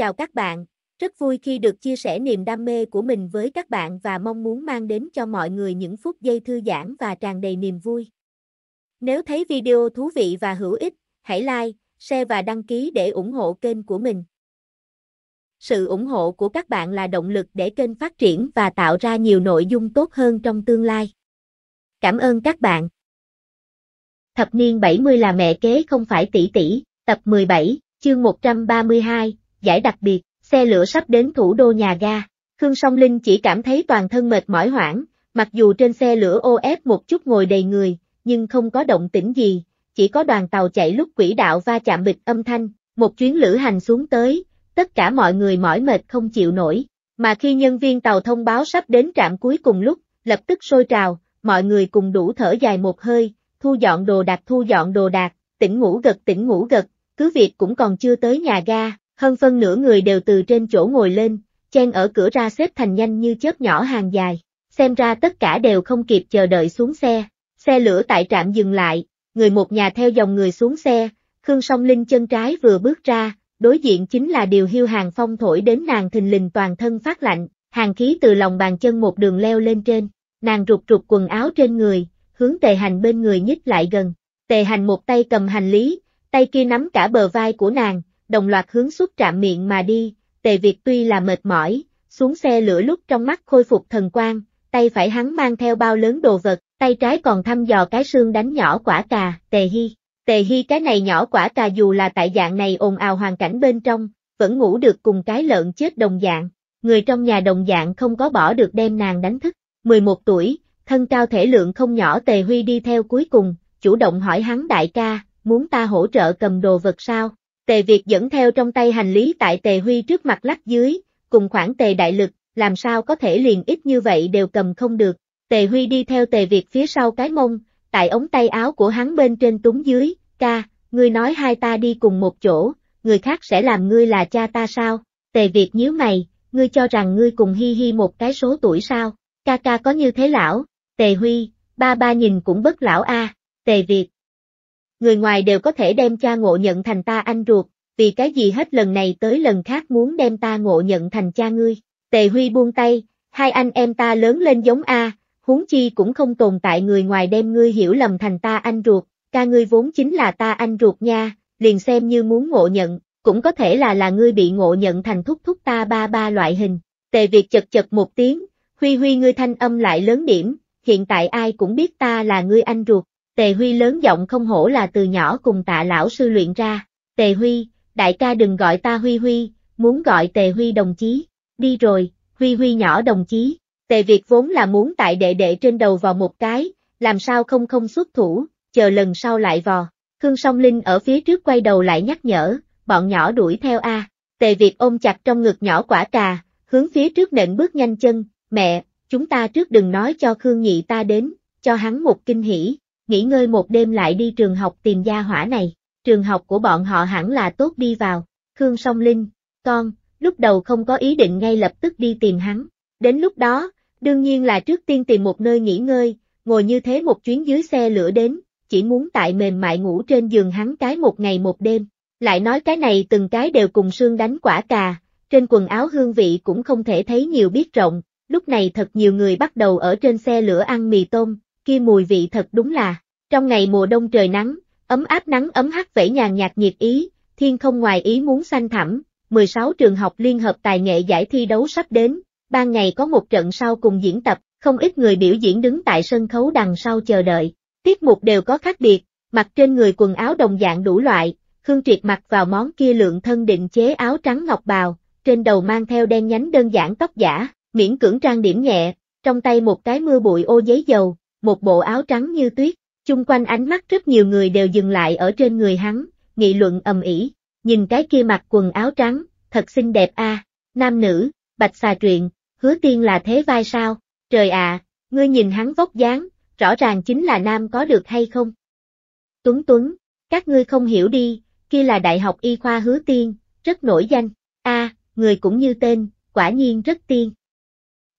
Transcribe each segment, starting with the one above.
Chào các bạn, rất vui khi được chia sẻ niềm đam mê của mình với các bạn và mong muốn mang đến cho mọi người những phút giây thư giãn và tràn đầy niềm vui. Nếu thấy video thú vị và hữu ích, hãy like, share và đăng ký để ủng hộ kênh của mình. Sự ủng hộ của các bạn là động lực để kênh phát triển và tạo ra nhiều nội dung tốt hơn trong tương lai. Cảm ơn các bạn. Thập niên 70 là mẹ kế không phải tỷ tỷ, tập 17, chương 132, giải đặc biệt, xe lửa sắp đến thủ đô nhà ga. Khương Song Linh chỉ cảm thấy toàn thân mệt mỏi hoảng, mặc dù trên xe lửa ô ép một chút ngồi đầy người, nhưng không có động tĩnh gì, chỉ có đoàn tàu chạy lúc quỹ đạo va chạm bịch âm thanh, một chuyến lữ hành xuống tới, tất cả mọi người mỏi mệt không chịu nổi, mà khi nhân viên tàu thông báo sắp đến trạm cuối cùng lúc, lập tức sôi trào, mọi người cùng đủ thở dài một hơi, thu dọn đồ đạc thu dọn đồ đạc, tỉnh ngủ gật tỉnh ngủ gật, cứ việc cũng còn chưa tới nhà ga, hơn phân nửa người đều từ trên chỗ ngồi lên, chen ở cửa ra xếp thành nhanh như chớp nhỏ hàng dài, xem ra tất cả đều không kịp chờ đợi xuống xe, xe lửa tại trạm dừng lại, người một nhà theo dòng người xuống xe, Khương Song Linh chân trái vừa bước ra, đối diện chính là điều hiu hàng phong thổi đến nàng thình lình toàn thân phát lạnh, hàng khí từ lòng bàn chân một đường leo lên trên, nàng rụt rụt quần áo trên người, hướng tề hành bên người nhích lại gần, tề hành một tay cầm hành lý, tay kia nắm cả bờ vai của nàng, đồng loạt hướng suốt trạm miệng mà đi, tề Việt tuy là mệt mỏi, xuống xe lửa lúc trong mắt khôi phục thần quang, tay phải hắn mang theo bao lớn đồ vật, tay trái còn thăm dò cái xương đánh nhỏ quả cà, tề hy. Tề hy cái này nhỏ quả cà dù là tại dạng này ồn ào hoàn cảnh bên trong, vẫn ngủ được cùng cái lợn chết đồng dạng, người trong nhà đồng dạng không có bỏ được đem nàng đánh thức, 11 tuổi, thân cao thể lượng không nhỏ tề huy đi theo cuối cùng, chủ động hỏi hắn đại ca, muốn ta hỗ trợ cầm đồ vật sao, Tề Việt dẫn theo trong tay hành lý tại Tề Huy trước mặt lắc dưới, cùng khoảng Tề đại lực, làm sao có thể liền ít như vậy đều cầm không được. Tề Huy đi theo Tề Việt phía sau cái mông, tại ống tay áo của hắn bên trên túng dưới, ca, ngươi nói hai ta đi cùng một chỗ, người khác sẽ làm ngươi là cha ta sao? Tề Việt nhíu mày, ngươi cho rằng ngươi cùng hi hi một cái số tuổi sao? Ca ca có như thế lão? Tề Huy, ba ba nhìn cũng bất lão a. Tề Việt, người ngoài đều có thể đem cha ngộ nhận thành ta anh ruột, vì cái gì hết lần này tới lần khác muốn đem ta ngộ nhận thành cha ngươi. Tề Huy buông tay, hai anh em ta lớn lên giống A, huống chi cũng không tồn tại người ngoài đem ngươi hiểu lầm thành ta anh ruột, ca ngươi vốn chính là ta anh ruột nha, liền xem như muốn ngộ nhận, cũng có thể là là ngươi bị ngộ nhận thành thúc thúc ta ba ba loại hình. Tề Việt chật chật một tiếng, Huy Huy ngươi thanh âm lại lớn điểm, hiện tại ai cũng biết ta là ngươi anh ruột. Tề Huy lớn giọng không hổ là từ nhỏ cùng tạ lão sư luyện ra. Tề Huy, đại ca đừng gọi ta Huy Huy, muốn gọi Tề Huy đồng chí. Đi rồi, Huy Huy nhỏ đồng chí. Tề Việt vốn là muốn tại đệ đệ trên đầu vào một cái, làm sao không không xuất thủ, chờ lần sau lại vò. Khương Song Linh ở phía trước quay đầu lại nhắc nhở, bọn nhỏ đuổi theo A. Tề Việt ôm chặt trong ngực nhỏ quả cà, hướng phía trước nện bước nhanh chân, mẹ, chúng ta trước đừng nói cho Khương Nhị ta đến, cho hắn một kinh hỉ nghỉ ngơi một đêm lại đi trường học tìm gia hỏa này, trường học của bọn họ hẳn là tốt đi vào, Khương Song Linh, con, lúc đầu không có ý định ngay lập tức đi tìm hắn, đến lúc đó, đương nhiên là trước tiên tìm một nơi nghỉ ngơi, ngồi như thế một chuyến dưới xe lửa đến, chỉ muốn tại mềm mại ngủ trên giường hắn cái một ngày một đêm, lại nói cái này từng cái đều cùng xương đánh quả cà, trên quần áo hương vị cũng không thể thấy nhiều biết rộng, lúc này thật nhiều người bắt đầu ở trên xe lửa ăn mì tôm, kia mùi vị thật đúng là, trong ngày mùa đông trời nắng, ấm áp nắng ấm hắt vẫy nhàn nhạt nhiệt ý, thiên không ngoài ý muốn xanh thẳm, 16 trường học liên hợp tài nghệ giải thi đấu sắp đến, ban ngày có một trận sau cùng diễn tập, không ít người biểu diễn đứng tại sân khấu đằng sau chờ đợi, tiết mục đều có khác biệt, mặc trên người quần áo đồng dạng đủ loại, Khương Triệt mặc vào món kia lượng thân định chế áo trắng ngọc bào, trên đầu mang theo đen nhánh đơn giản tóc giả, miễn cưỡng trang điểm nhẹ, trong tay một cái mưa bụi ô giấy dầu, một bộ áo trắng như tuyết, chung quanh ánh mắt rất nhiều người đều dừng lại ở trên người hắn, nghị luận ầm ĩ. nhìn cái kia mặc quần áo trắng, thật xinh đẹp a, nam nữ, bạch xà truyện, hứa tiên là thế vai sao, trời ạ, ngươi nhìn hắn vóc dáng, rõ ràng chính là nam có được hay không? Tuấn Tuấn, các ngươi không hiểu đi, kia là Đại học Y khoa hứa tiên, rất nổi danh, a, người cũng như tên, quả nhiên rất tiên.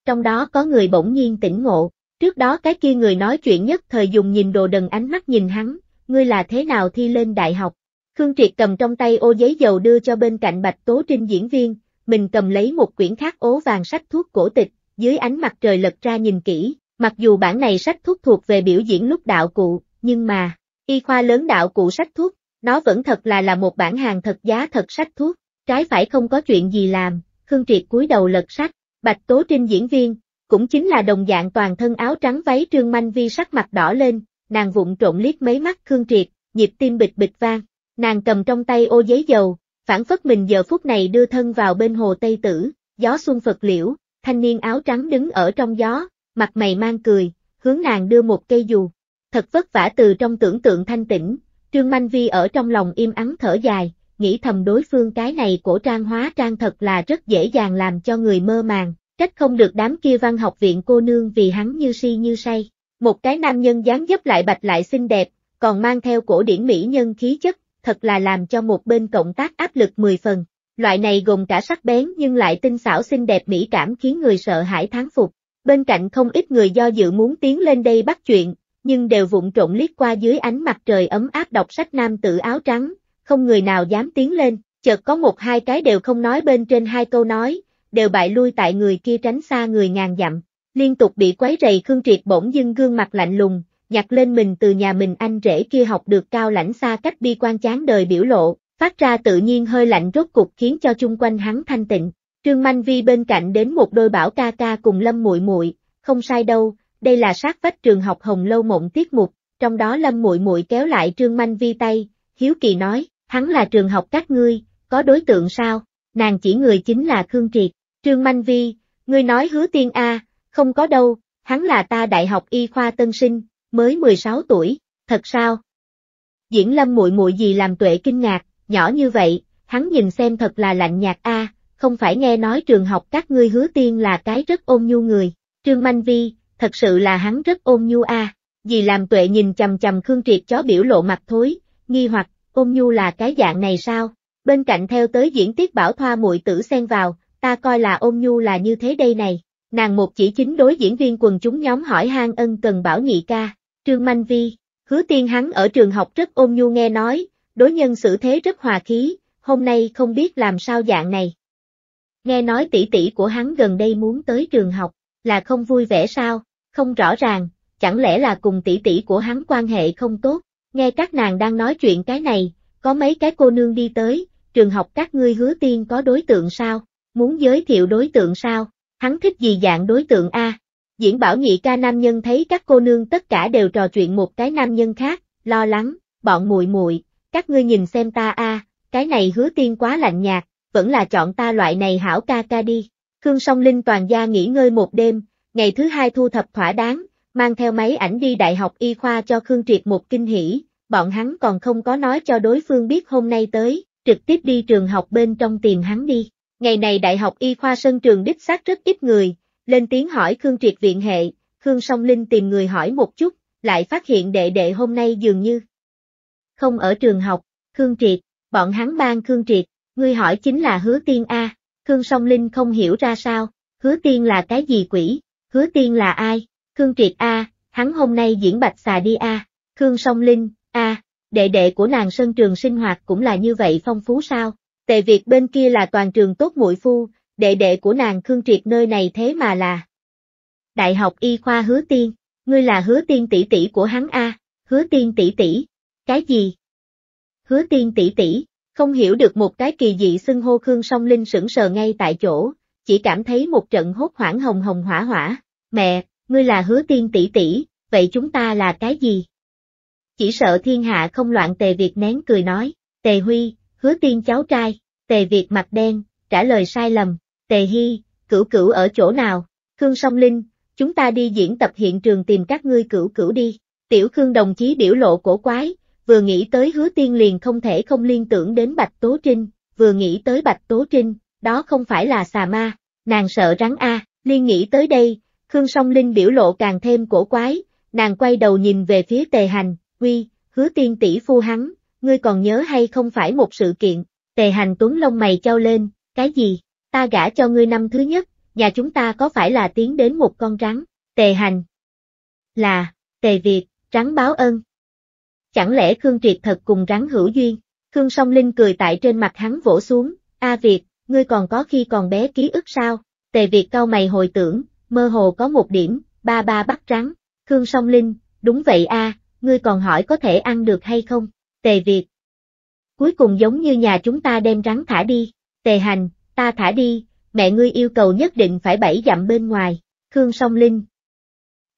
Trong đó có người bỗng nhiên tỉnh ngộ, Trước đó cái kia người nói chuyện nhất thời dùng nhìn đồ đần ánh mắt nhìn hắn, ngươi là thế nào thi lên đại học. Khương Triệt cầm trong tay ô giấy dầu đưa cho bên cạnh Bạch Tố Trinh diễn viên, mình cầm lấy một quyển khác ố vàng sách thuốc cổ tịch, dưới ánh mặt trời lật ra nhìn kỹ, mặc dù bản này sách thuốc thuộc về biểu diễn lúc đạo cụ, nhưng mà, y khoa lớn đạo cụ sách thuốc, nó vẫn thật là là một bản hàng thật giá thật sách thuốc, trái phải không có chuyện gì làm, Khương Triệt cúi đầu lật sách, Bạch Tố Trinh diễn viên, cũng chính là đồng dạng toàn thân áo trắng váy Trương Manh Vi sắc mặt đỏ lên, nàng vụng trộn liếc mấy mắt Khương Triệt, nhịp tim bịch bịch vang, nàng cầm trong tay ô giấy dầu, phản phất mình giờ phút này đưa thân vào bên hồ Tây Tử, gió xuân Phật liễu, thanh niên áo trắng đứng ở trong gió, mặt mày mang cười, hướng nàng đưa một cây dù. Thật vất vả từ trong tưởng tượng thanh tĩnh, Trương Manh Vi ở trong lòng im ắng thở dài, nghĩ thầm đối phương cái này cổ trang hóa trang thật là rất dễ dàng làm cho người mơ màng, Trách không được đám kia văn học viện cô nương vì hắn như si như say. Một cái nam nhân dáng dấp lại bạch lại xinh đẹp, còn mang theo cổ điển mỹ nhân khí chất, thật là làm cho một bên cộng tác áp lực 10 phần. Loại này gồm cả sắc bén nhưng lại tinh xảo xinh đẹp mỹ cảm khiến người sợ hãi thán phục. Bên cạnh không ít người do dự muốn tiến lên đây bắt chuyện, nhưng đều vụng trộn liếc qua dưới ánh mặt trời ấm áp đọc sách nam tử áo trắng, không người nào dám tiến lên, chợt có một hai cái đều không nói bên trên hai câu nói, đều bại lui tại người kia tránh xa người ngàn dặm. Liên tục bị quấy rầy Khương Triệt bỗng dưng gương mặt lạnh lùng, nhặt lên mình từ nhà mình anh rể kia học được cao lãnh xa cách bi quan chán đời biểu lộ, phát ra tự nhiên hơi lạnh rốt cục khiến cho chung quanh hắn thanh tịnh. Trương Manh Vi bên cạnh đến một đôi bảo ca ca cùng Lâm Muội Muội, không sai đâu, đây là sát vách trường học Hồng Lâu Mộng tiết mục, trong đó Lâm Muội Muội kéo lại Trương Manh Vi tay, hiếu kỳ nói, hắn là trường học các ngươi, có đối tượng sao? Nàng chỉ người chính là Khương Triệt. Trương Manh Vi, ngươi nói hứa tiên A, không có đâu, hắn là ta đại học y khoa tân sinh, mới 16 tuổi, thật sao? Diễn lâm muội muội gì làm tuệ kinh ngạc, nhỏ như vậy, hắn nhìn xem thật là lạnh nhạt A, không phải nghe nói trường học các ngươi hứa tiên là cái rất ôn nhu người, Trương Manh Vi, thật sự là hắn rất ôn nhu A, gì làm tuệ nhìn chầm chầm Khương Triệt chó biểu lộ mặt thối, nghi hoặc, ôn nhu là cái dạng này sao? Bên cạnh theo tới diễn tiết bảo thoa muội tử xen vào, ta coi là ôn nhu là như thế đây này. Nàng một chỉ chính đối diễn viên quần chúng nhóm hỏi hang ân cần bảo nhị ca, Trương Manh Vi, hứa tiên hắn ở trường học rất ôn nhu nghe nói, đối nhân xử thế rất hòa khí, hôm nay không biết làm sao dạng này. Nghe nói tỷ tỷ của hắn gần đây muốn tới trường học, là không vui vẻ sao, không rõ ràng, chẳng lẽ là cùng tỷ tỷ của hắn quan hệ không tốt, nghe các nàng đang nói chuyện cái này, có mấy cái cô nương đi tới, trường học các ngươi hứa tiên có đối tượng sao? Muốn giới thiệu đối tượng sao? Hắn thích gì dạng đối tượng A? Diễn bảo nhị ca nam nhân thấy các cô nương tất cả đều trò chuyện một cái nam nhân khác, lo lắng, bọn muội muội, các ngươi nhìn xem ta A, cái này hứa tiên quá lạnh nhạt, vẫn là chọn ta loại này hảo ca ca đi. Khương Song Linh toàn gia nghỉ ngơi một đêm, ngày thứ hai thu thập thỏa đáng, mang theo máy ảnh đi đại học y khoa cho Khương Triệt một kinh hỉ, bọn hắn còn không có nói cho đối phương biết hôm nay tới, trực tiếp đi trường học bên trong tìm hắn đi. Ngày này Đại học Y khoa Sân Trường đích xác rất ít người, lên tiếng hỏi Khương Triệt Viện hệ, Khương Song Linh tìm người hỏi một chút, lại phát hiện đệ đệ hôm nay dường như không ở trường học, Khương Triệt, bọn hắn ban Khương Triệt, ngươi hỏi chính là Hứa Tiên A, Khương Song Linh không hiểu ra sao, Hứa Tiên là cái gì quỷ, Hứa Tiên là ai, Khương Triệt A, hắn hôm nay diễn bạch xà đi A, Khương Song Linh, A, đệ đệ của nàng sân trường sinh hoạt cũng là như vậy phong phú sao, Tề Việt bên kia là toàn trường tốt muội phu, đệ đệ của nàng Khương Triệt nơi này thế mà là. Đại học y khoa Hứa Tiên, ngươi là Hứa Tiên tỷ tỷ của hắn a, Hứa Tiên tỷ tỷ. Cái gì? Hứa Tiên tỷ tỷ, không hiểu được một cái kỳ dị xưng hô Khương Song Linh sững sờ ngay tại chỗ, chỉ cảm thấy một trận hốt hoảng hồng hồng hỏa hỏa, mẹ, ngươi là Hứa Tiên tỷ tỷ, vậy chúng ta là cái gì? Chỉ sợ thiên hạ không loạn Tề Việt nén cười nói, Tề Huy, Hứa Tiên cháu trai, Tề Việt mặt đen, trả lời sai lầm, Tề Hy, cửu cửu ở chỗ nào? Khương Song Linh, chúng ta đi diễn tập hiện trường tìm các ngươi cửu cửu đi. Tiểu Khương đồng chí biểu lộ cổ quái, vừa nghĩ tới hứa tiên liền không thể không liên tưởng đến Bạch Tố Trinh, vừa nghĩ tới Bạch Tố Trinh, đó không phải là xà ma, nàng sợ rắn a liên nghĩ tới đây, Khương Song Linh biểu lộ càng thêm cổ quái, nàng quay đầu nhìn về phía tề hành, uy, hứa tiên tỷ phu hắn, ngươi còn nhớ hay không phải một sự kiện, Tề hành tuấn lông mày trao lên, cái gì, ta gả cho ngươi năm thứ nhất, nhà chúng ta có phải là tiến đến một con rắn, tề hành. Là, tề Việt, rắn báo ân. Chẳng lẽ Khương Triệt thật cùng rắn hữu duyên, Khương song linh cười tại trên mặt hắn vỗ xuống, A Việt, ngươi còn có khi còn bé ký ức sao, tề Việt cau mày hồi tưởng, mơ hồ có một điểm, ba ba bắt rắn, Khương song linh, đúng vậy a, à, ngươi còn hỏi có thể ăn được hay không, tề Việt, Cuối cùng giống như nhà chúng ta đem rắn thả đi, tề hành, ta thả đi, mẹ ngươi yêu cầu nhất định phải bảy dặm bên ngoài, Khương Song Linh.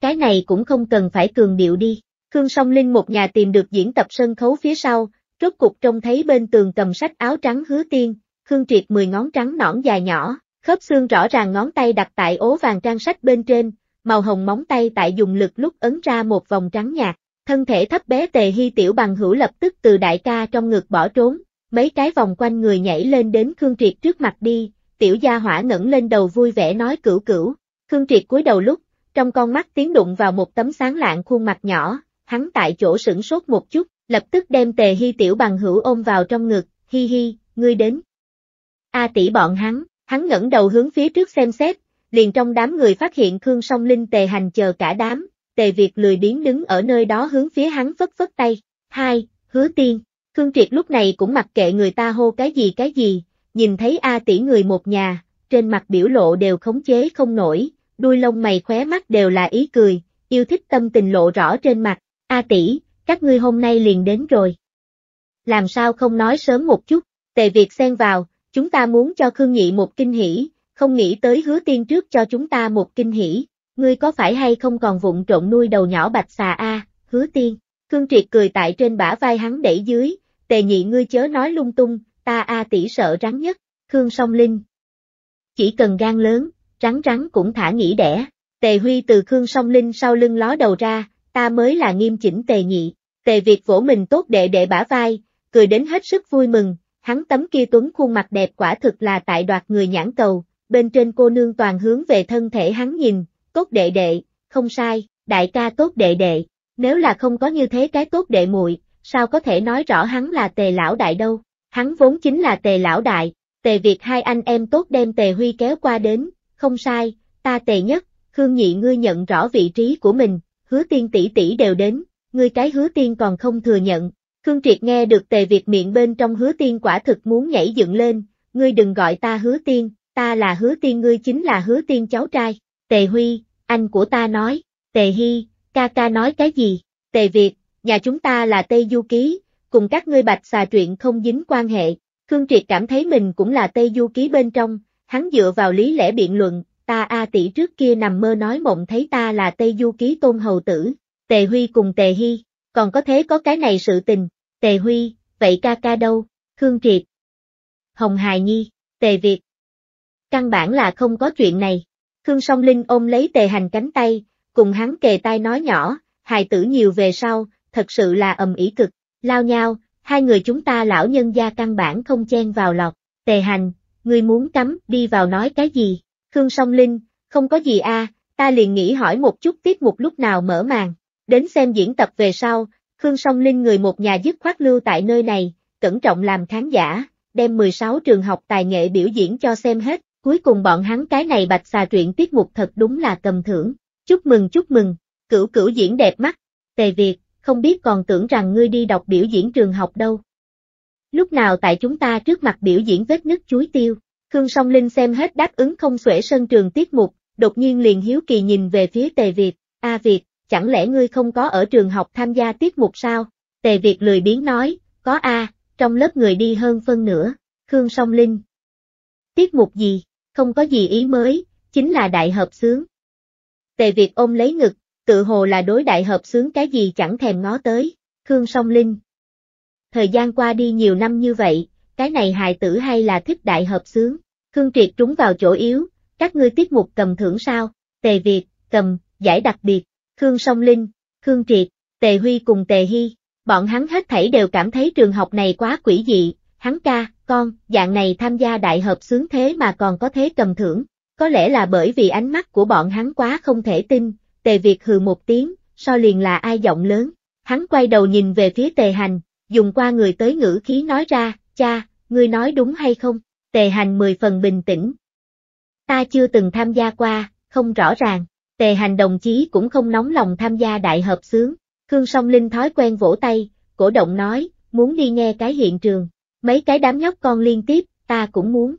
Cái này cũng không cần phải cường điệu đi, Khương Song Linh một nhà tìm được diễn tập sân khấu phía sau, rốt cục trông thấy bên tường cầm sách áo trắng hứa tiên, Khương Triệt mười ngón trắng nõn dài nhỏ, khớp xương rõ ràng ngón tay đặt tại ố vàng trang sách bên trên, màu hồng móng tay tại dùng lực lúc ấn ra một vòng trắng nhạt, Thân thể thấp bé tề hy tiểu bằng hữu lập tức từ đại ca trong ngực bỏ trốn, mấy cái vòng quanh người nhảy lên đến Khương Triệt trước mặt đi, tiểu gia hỏa ngẩng lên đầu vui vẻ nói cửu cửu. Khương Triệt cúi đầu lúc, trong con mắt tiến đụng vào một tấm sáng lạng khuôn mặt nhỏ, hắn tại chỗ sửng sốt một chút, lập tức đem tề hy tiểu bằng hữu ôm vào trong ngực, hi hi, ngươi đến. A à, tỷ bọn hắn, hắn ngẩng đầu hướng phía trước xem xét, liền trong đám người phát hiện Khương Song Linh tề hành chờ cả đám, Tề Việt lười biếng đứng ở nơi đó hướng phía hắn phất phất tay. Hai, hứa tiên, Khương Triệt lúc này cũng mặc kệ người ta hô cái gì cái gì, nhìn thấy A tỷ người một nhà, trên mặt biểu lộ đều khống chế không nổi, đuôi lông mày khóe mắt đều là ý cười, yêu thích tâm tình lộ rõ trên mặt, A tỷ, các ngươi hôm nay liền đến rồi. Làm sao không nói sớm một chút, tề Việt xen vào, chúng ta muốn cho Khương Nhị một kinh hỉ, không nghĩ tới hứa tiên trước cho chúng ta một kinh hỉ. Ngươi có phải hay không còn vụng trộn nuôi đầu nhỏ bạch xà a, hứa tiên. Khương Triệt cười tại trên bả vai hắn đẩy dưới, tề nhị ngươi chớ nói lung tung, ta a à tỷ sợ rắn nhất, Khương song linh. Chỉ cần gan lớn, rắn rắn cũng thả nghĩ đẻ. Tề Huy từ Khương Song Linh sau lưng ló đầu ra, ta mới là nghiêm chỉnh Tề Nhị. Tề Việt vỗ mình tốt đệ đệ bả vai, cười đến hết sức vui mừng, hắn tấm kia tuấn khuôn mặt đẹp quả thực là tại đoạt người nhãn cầu, bên trên cô nương toàn hướng về thân thể hắn nhìn, Cốt đệ đệ, không sai, đại ca tốt đệ đệ, nếu là không có như thế cái tốt đệ muội, sao có thể nói rõ hắn là tề lão đại đâu, hắn vốn chính là tề lão đại, tề việt hai anh em tốt đem tề huy kéo qua đến, không sai, ta tề nhất, Khương Nhị ngươi nhận rõ vị trí của mình, hứa tiên tỷ tỷ đều đến, ngươi cái hứa tiên còn không thừa nhận, Khương Triệt nghe được tề việt miệng bên trong hứa tiên quả thực muốn nhảy dựng lên, ngươi đừng gọi ta hứa tiên, ta là hứa tiên ngươi chính là hứa tiên cháu trai, Tề Huy, anh của ta nói, Tề Hy, ca ca nói cái gì, Tề Việt, nhà chúng ta là Tây Du Ký, cùng các ngươi bạch xà truyện không dính quan hệ, Khương Triệt cảm thấy mình cũng là Tây Du Ký bên trong, hắn dựa vào lý lẽ biện luận, ta A tỷ trước kia nằm mơ nói mộng thấy ta là Tây Du Ký tôn hầu tử, Tề Huy cùng Tề Hy, còn có thế có cái này sự tình, Tề Huy, vậy ca ca đâu, Khương Triệt, Hồng Hài Nhi, Tề Việt, căn bản là không có chuyện này, Khương Song Linh ôm lấy tề hành cánh tay, cùng hắn kề tai nói nhỏ, hài tử nhiều về sau, thật sự là ầm ĩ cực, lao nhau, hai người chúng ta lão nhân gia căn bản không chen vào lọt, tề hành, ngươi muốn cắm, đi vào nói cái gì, Khương Song Linh, không có gì a, à, ta liền nghĩ hỏi một chút tiếp một lúc nào mở màn, đến xem diễn tập về sau, Khương Song Linh người một nhà dứt khoát lưu tại nơi này, cẩn trọng làm khán giả, đem 16 trường học tài nghệ biểu diễn cho xem hết, Cuối cùng bọn hắn cái này bạch xà truyện tiết mục thật đúng là cầm thưởng. Chúc mừng chúc mừng, cửu cửu diễn đẹp mắt. Tề Việt, không biết còn tưởng rằng ngươi đi đọc biểu diễn trường học đâu. Lúc nào tại chúng ta trước mặt biểu diễn vết nứt chuối tiêu, Khương Song Linh xem hết đáp ứng không xuể sân trường tiết mục, đột nhiên liền hiếu kỳ nhìn về phía Tề Việt, A Việt, chẳng lẽ ngươi không có ở trường học tham gia tiết mục sao? Tề Việt lười biến nói, có A, trong lớp người đi hơn phân nữa. Khương Song Linh. Tiết mục gì? không có gì ý mới, chính là đại hợp xướng. Tề Việt ôm lấy ngực, tự hồ là đối đại hợp xướng cái gì chẳng thèm ngó tới, Khương Song Linh. Thời gian qua đi nhiều năm như vậy, cái này hài tử hay là thích đại hợp xướng, Khương Triệt trúng vào chỗ yếu, các ngươi tiết mục cầm thưởng sao, Tề Việt, cầm, giải đặc biệt, Khương Song Linh, Khương Triệt, Tề Huy cùng Tề Hy, bọn hắn hết thảy đều cảm thấy trường học này quá quỷ dị, hắn ca, con, dạng này tham gia đại hợp sướng thế mà còn có thế cầm thưởng, có lẽ là bởi vì ánh mắt của bọn hắn quá không thể tin, tề Việt hừ một tiếng, so liền là ai giọng lớn, hắn quay đầu nhìn về phía tề hành, dùng qua người tới ngữ khí nói ra, cha, ngươi nói đúng hay không, tề hành mười phần bình tĩnh. Ta chưa từng tham gia qua, không rõ ràng, tề hành đồng chí cũng không nóng lòng tham gia đại hợp sướng, Khương Song Linh thói quen vỗ tay, cổ động nói, muốn đi nghe cái hiện trường, Mấy cái đám nhóc con liên tiếp, ta cũng muốn.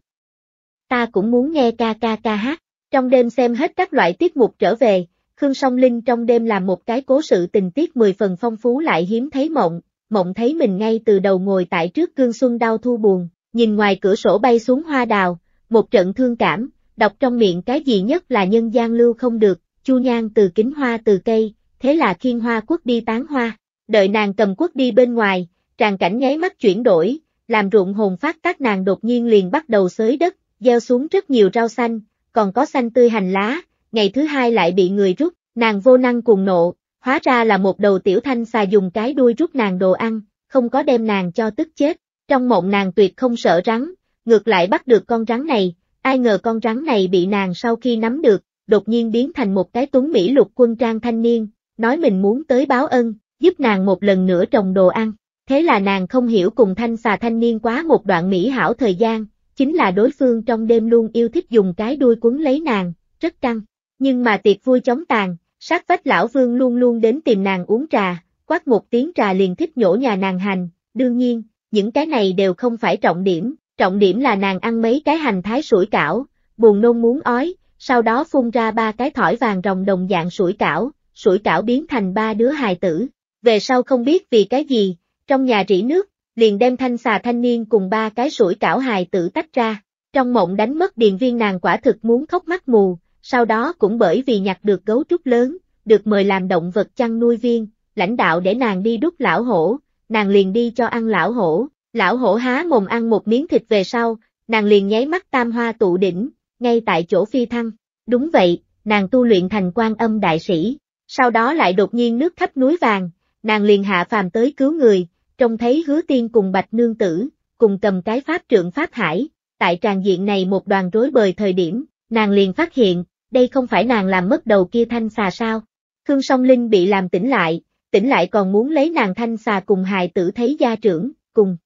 Ta cũng muốn nghe ca ca ca hát. Trong đêm xem hết các loại tiết mục trở về, Khương Song Linh trong đêm làm một cái cố sự tình tiết mười phần phong phú lại hiếm thấy mộng, mộng thấy mình ngay từ đầu ngồi tại trước cương xuân đau thu buồn, nhìn ngoài cửa sổ bay xuống hoa đào, một trận thương cảm, đọc trong miệng cái gì nhất là nhân gian lưu không được, chu nhang từ kính hoa từ cây, thế là khiên hoa quốc đi tán hoa, đợi nàng cầm quất đi bên ngoài, tràn cảnh nháy mắt chuyển đổi, làm ruộng hồn phát tác nàng đột nhiên liền bắt đầu xới đất, gieo xuống rất nhiều rau xanh, còn có xanh tươi hành lá, ngày thứ hai lại bị người rút, nàng vô năng cùng nộ, hóa ra là một đầu tiểu thanh xà dùng cái đuôi rút nàng đồ ăn, không có đem nàng cho tức chết, trong mộng nàng tuyệt không sợ rắn, ngược lại bắt được con rắn này, ai ngờ con rắn này bị nàng sau khi nắm được, đột nhiên biến thành một cái tuấn Mỹ lục quân trang thanh niên, nói mình muốn tới báo ân, giúp nàng một lần nữa trồng đồ ăn. Thế là nàng không hiểu cùng thanh xà thanh niên quá một đoạn mỹ hảo thời gian, chính là đối phương trong đêm luôn yêu thích dùng cái đuôi cuốn lấy nàng, rất căng. Nhưng mà tiệc vui chóng tàn, sát vách lão vương luôn luôn đến tìm nàng uống trà, quát một tiếng trà liền thích nhổ nhà nàng hành, đương nhiên, những cái này đều không phải trọng điểm, trọng điểm là nàng ăn mấy cái hành thái sủi cảo, buồn nôn muốn ói, sau đó phun ra ba cái thỏi vàng rồng đồng dạng sủi cảo, sủi cảo biến thành ba đứa hài tử. Về sau không biết vì cái gì, trong nhà rỉ nước, liền đem thanh xà thanh niên cùng ba cái sủi cảo hài tử tách ra. Trong mộng đánh mất điền viên nàng quả thực muốn khóc mắt mù, sau đó cũng bởi vì nhặt được gấu trúc lớn, được mời làm động vật chăn nuôi viên, lãnh đạo để nàng đi đút lão hổ, nàng liền đi cho ăn lão hổ, lão hổ há mồm ăn một miếng thịt về sau, nàng liền nháy mắt tam hoa tụ đỉnh, ngay tại chỗ phi thăng. Đúng vậy, nàng tu luyện thành quan âm đại sĩ, sau đó lại đột nhiên nước thấp núi vàng, nàng liền hạ phàm tới cứu người, trông thấy hứa tiên cùng bạch nương tử, cùng cầm cái pháp trượng pháp hải, tại tràng diện này một đoàn rối bời thời điểm, nàng liền phát hiện, đây không phải nàng làm mất đầu kia thanh xà sao. Khương song linh bị làm tỉnh lại, tỉnh lại còn muốn lấy nàng thanh xà cùng hài tử thấy gia trưởng, cùng.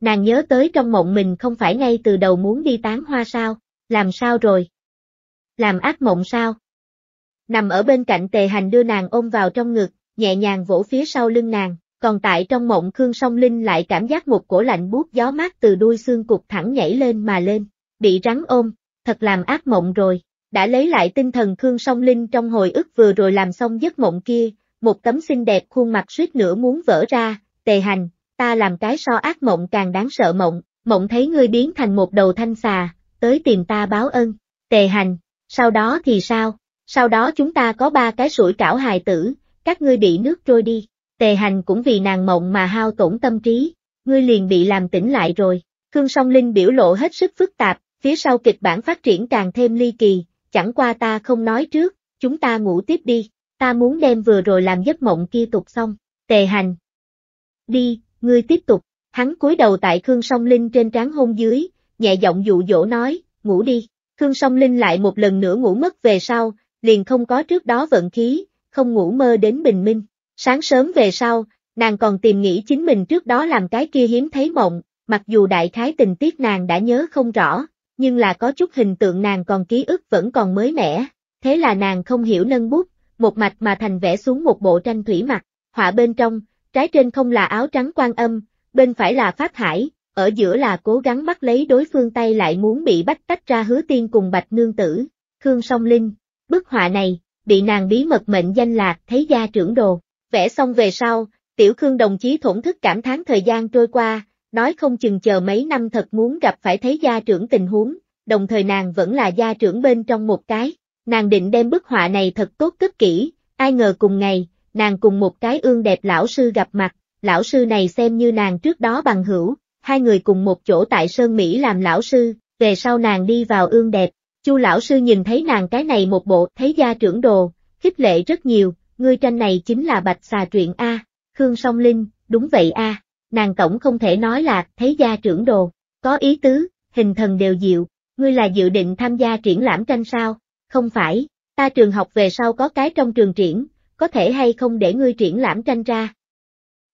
Nàng nhớ tới trong mộng mình không phải ngay từ đầu muốn đi tán hoa sao, làm sao rồi? Làm ác mộng sao? Nằm ở bên cạnh tề hành đưa nàng ôm vào trong ngực, nhẹ nhàng vỗ phía sau lưng nàng còn tại trong mộng Khương Song Linh lại cảm giác một cổ lạnh buốt gió mát từ đuôi xương cục thẳng nhảy lên mà lên, bị rắn ôm, thật làm ác mộng rồi, đã lấy lại tinh thần Khương Song Linh trong hồi ức vừa rồi làm xong giấc mộng kia, một tấm xinh đẹp khuôn mặt suýt nữa muốn vỡ ra, tề hành, ta làm cái so ác mộng càng đáng sợ mộng, mộng thấy ngươi biến thành một đầu thanh xà, tới tìm ta báo ân, tề hành, sau đó thì sao, sau đó chúng ta có ba cái sủi cảo hài tử, các ngươi bị nước trôi đi. Tề hành cũng vì nàng mộng mà hao tổn tâm trí, ngươi liền bị làm tỉnh lại rồi. Khương Song Linh biểu lộ hết sức phức tạp, phía sau kịch bản phát triển càng thêm ly kỳ, chẳng qua ta không nói trước, chúng ta ngủ tiếp đi, ta muốn đem vừa rồi làm giấc mộng kia tục xong, tề hành. Đi, ngươi tiếp tục, hắn cúi đầu tại Khương Song Linh trên trán hôn dưới, nhẹ giọng dụ dỗ nói, ngủ đi, Khương Song Linh lại một lần nữa ngủ mất về sau, liền không có trước đó vận khí, không ngủ mơ đến bình minh, Sáng sớm về sau, nàng còn tìm nghĩ chính mình trước đó làm cái kia hiếm thấy mộng, mặc dù đại khái tình tiết nàng đã nhớ không rõ, nhưng là có chút hình tượng nàng còn ký ức vẫn còn mới mẻ, thế là nàng không hiểu nâng bút, một mạch mà thành vẽ xuống một bộ tranh thủy mặc, họa bên trong, trái trên không là áo trắng quan âm, bên phải là pháp hải, ở giữa là cố gắng bắt lấy đối phương tay lại muốn bị bắt tách ra hứa tiên cùng bạch nương tử, Khương Song Linh, bức họa này, bị nàng bí mật mệnh danh là Thấy Gia Trưởng Đồ. Vẽ xong về sau, Tiểu Khương đồng chí thổn thức cảm thán thời gian trôi qua, nói không chừng chờ mấy năm thật muốn gặp phải thấy gia trưởng tình huống, đồng thời nàng vẫn là gia trưởng bên trong một cái, nàng định đem bức họa này thật tốt cất kỹ, ai ngờ cùng ngày, nàng cùng một cái ương đẹp lão sư gặp mặt, lão sư này xem như nàng trước đó bằng hữu, hai người cùng một chỗ tại Sơn Mỹ làm lão sư, về sau nàng đi vào ương đẹp, chu lão sư nhìn thấy nàng cái này một bộ thấy gia trưởng đồ, khích lệ rất nhiều, ngươi tranh này chính là bạch xà truyện A, Khương Song Linh, đúng vậy A, nàng tổng không thể nói là thấy gia trưởng đồ, có ý tứ, hình thần đều diệu, ngươi là dự định tham gia triển lãm tranh sao, không phải, ta trường học về sau có cái trong trường triển, có thể hay không để ngươi triển lãm tranh ra.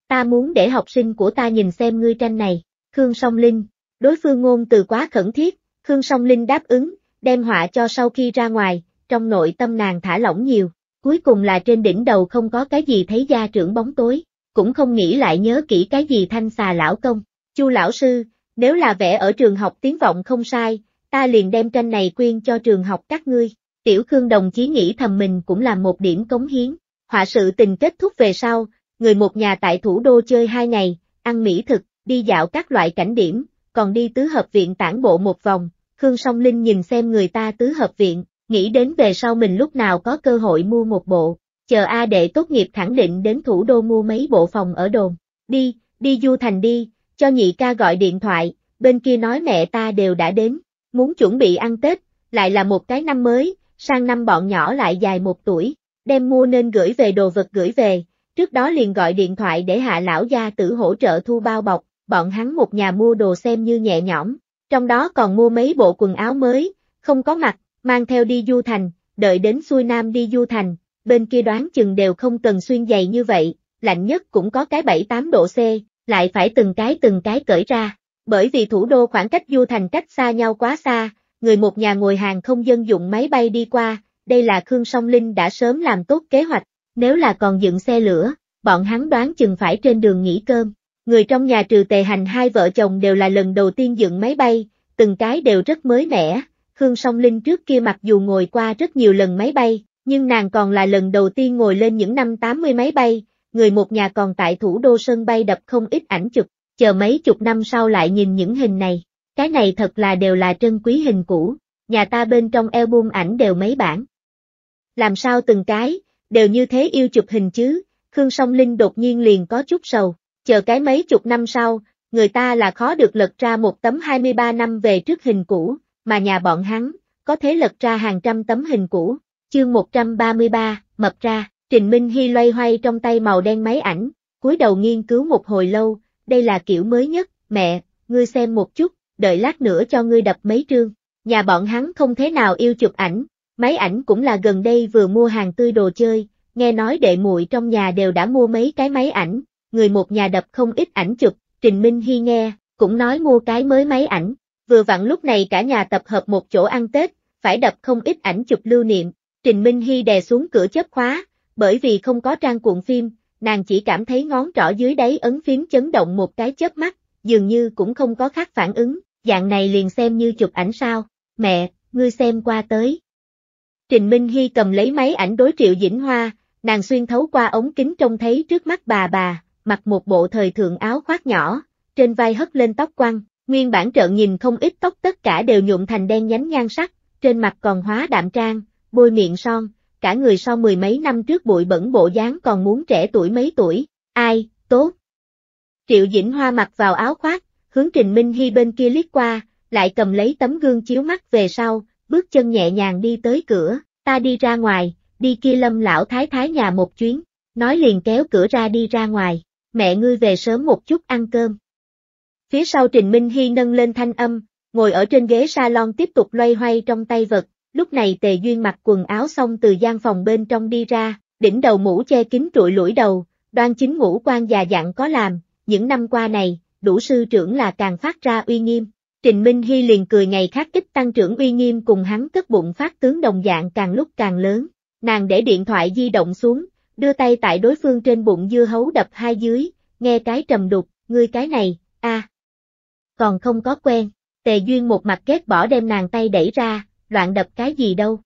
Ta muốn để học sinh của ta nhìn xem ngươi tranh này, Khương Song Linh, đối phương ngôn từ quá khẩn thiết, Khương Song Linh đáp ứng, đem họa cho sau khi ra ngoài, trong nội tâm nàng thả lỏng nhiều, Cuối cùng là trên đỉnh đầu không có cái gì thấy gia trưởng bóng tối, cũng không nghĩ lại nhớ kỹ cái gì thanh xà lão công. Chu lão sư, nếu là vẽ ở trường học tiếng vọng không sai, ta liền đem tranh này quyên cho trường học các ngươi. Tiểu Khương đồng chí nghĩ thầm mình cũng là một điểm cống hiến. Họa sự tình kết thúc về sau, người một nhà tại thủ đô chơi hai ngày, ăn mỹ thực, đi dạo các loại cảnh điểm, còn đi tứ hợp viện tản bộ một vòng. Khương Song Linh nhìn xem người ta tứ hợp viện, nghĩ đến về sau mình lúc nào có cơ hội mua một bộ, chờ A đệ tốt nghiệp khẳng định đến thủ đô mua mấy bộ phòng ở đồn, đi, đi du thành đi, cho nhị ca gọi điện thoại, bên kia nói mẹ ta đều đã đến, muốn chuẩn bị ăn Tết, lại là một cái năm mới, sang năm bọn nhỏ lại dài một tuổi, đem mua nên gửi về đồ vật gửi về, trước đó liền gọi điện thoại để hạ lão gia tử hỗ trợ thu bao bọc, bọn hắn một nhà mua đồ xem như nhẹ nhõm, trong đó còn mua mấy bộ quần áo mới, không có mặt mang theo đi du thành, đợi đến xuôi nam đi du thành, bên kia đoán chừng đều không cần xuyên giày như vậy, lạnh nhất cũng có cái 7-8 độ C, lại phải từng cái từng cái cởi ra, bởi vì thủ đô khoảng cách du thành cách xa nhau quá xa, người một nhà ngồi hàng không dân dụng máy bay đi qua, đây là Khương Song Linh đã sớm làm tốt kế hoạch, nếu là còn dựng xe lửa, bọn hắn đoán chừng phải trên đường nghỉ cơm. Người trong nhà trừ tề hành hai vợ chồng đều là lần đầu tiên dựng máy bay, từng cái đều rất mới mẻ, Khương Song Linh trước kia mặc dù ngồi qua rất nhiều lần máy bay, nhưng nàng còn là lần đầu tiên ngồi lên những năm 80 máy bay, người một nhà còn tại thủ đô sân bay đập không ít ảnh chụp, chờ mấy chục năm sau lại nhìn những hình này, cái này thật là đều là trân quý hình cũ, nhà ta bên trong album ảnh đều mấy bản. Làm sao từng cái, đều như thế yêu chụp hình chứ, Khương Song Linh đột nhiên liền có chút sầu, chờ cái mấy chục năm sau, người ta là khó được lật ra một tấm 23 năm về trước hình cũ, mà nhà bọn hắn, có thế lật ra hàng trăm tấm hình cũ. Chương 133, mập ra, Trình Minh Hy loay hoay trong tay màu đen máy ảnh, cúi đầu nghiên cứu một hồi lâu, đây là kiểu mới nhất, mẹ, ngươi xem một chút, đợi lát nữa cho ngươi đập mấy trương. Nhà bọn hắn không thế nào yêu chụp ảnh, máy ảnh cũng là gần đây vừa mua hàng tươi đồ chơi, nghe nói đệ muội trong nhà đều đã mua mấy cái máy ảnh, người một nhà đập không ít ảnh chụp, Trình Minh Hy nghe, cũng nói mua cái mới máy ảnh, Vừa vặn lúc này cả nhà tập hợp một chỗ ăn Tết, phải đập không ít ảnh chụp lưu niệm. Trình Minh Hy đè xuống cửa chớp khóa, bởi vì không có trang cuộn phim, nàng chỉ cảm thấy ngón trỏ dưới đáy ấn phím chấn động một cái chớp mắt, dường như cũng không có khác phản ứng, dạng này liền xem như chụp ảnh sao, mẹ, ngươi xem qua tới. Trình Minh Hy cầm lấy máy ảnh đối triệu Dĩnh Hoa, nàng xuyên thấu qua ống kính trông thấy trước mắt bà bà, mặc một bộ thời thượng áo khoác nhỏ, trên vai hất lên tóc quăng, Nguyên bản trợn nhìn không ít tóc tất cả đều nhuộm thành đen nhánh nhan sắc, trên mặt còn hóa đạm trang, bôi miệng son, cả người sau mười mấy năm trước bụi bẩn bộ dáng còn muốn trẻ tuổi mấy tuổi, ai, tốt. Triệu Dĩnh Hoa mặc vào áo khoác, hướng Trình Minh Hy bên kia liếc qua, lại cầm lấy tấm gương chiếu mắt về sau, bước chân nhẹ nhàng đi tới cửa, ta đi ra ngoài, đi kia lâm lão thái thái nhà một chuyến, nói liền kéo cửa ra đi ra ngoài, mẹ ngươi về sớm một chút ăn cơm. Phía sau Trình Minh Hy nâng lên thanh âm, ngồi ở trên ghế salon tiếp tục loay hoay trong tay vật, lúc này Tề Duyên mặc quần áo xong từ gian phòng bên trong đi ra, đỉnh đầu mũ che kín trụi lũi đầu, đoan chính ngũ quan già dặn có làm, những năm qua này, đủ sư trưởng là càng phát ra uy nghiêm. Trình Minh Hy liền cười ngày khác kích tăng trưởng uy nghiêm cùng hắn cất bụng phát tướng đồng dạng càng lúc càng lớn. Nàng để điện thoại di động xuống, đưa tay tại đối phương trên bụng dưa hấu đập hai dưới, nghe cái trầm đục, ngươi cái này, a à, còn không có quen. Tề Duyên một mặt ghét bỏ đem nàng tay đẩy ra, loạn đập cái gì đâu.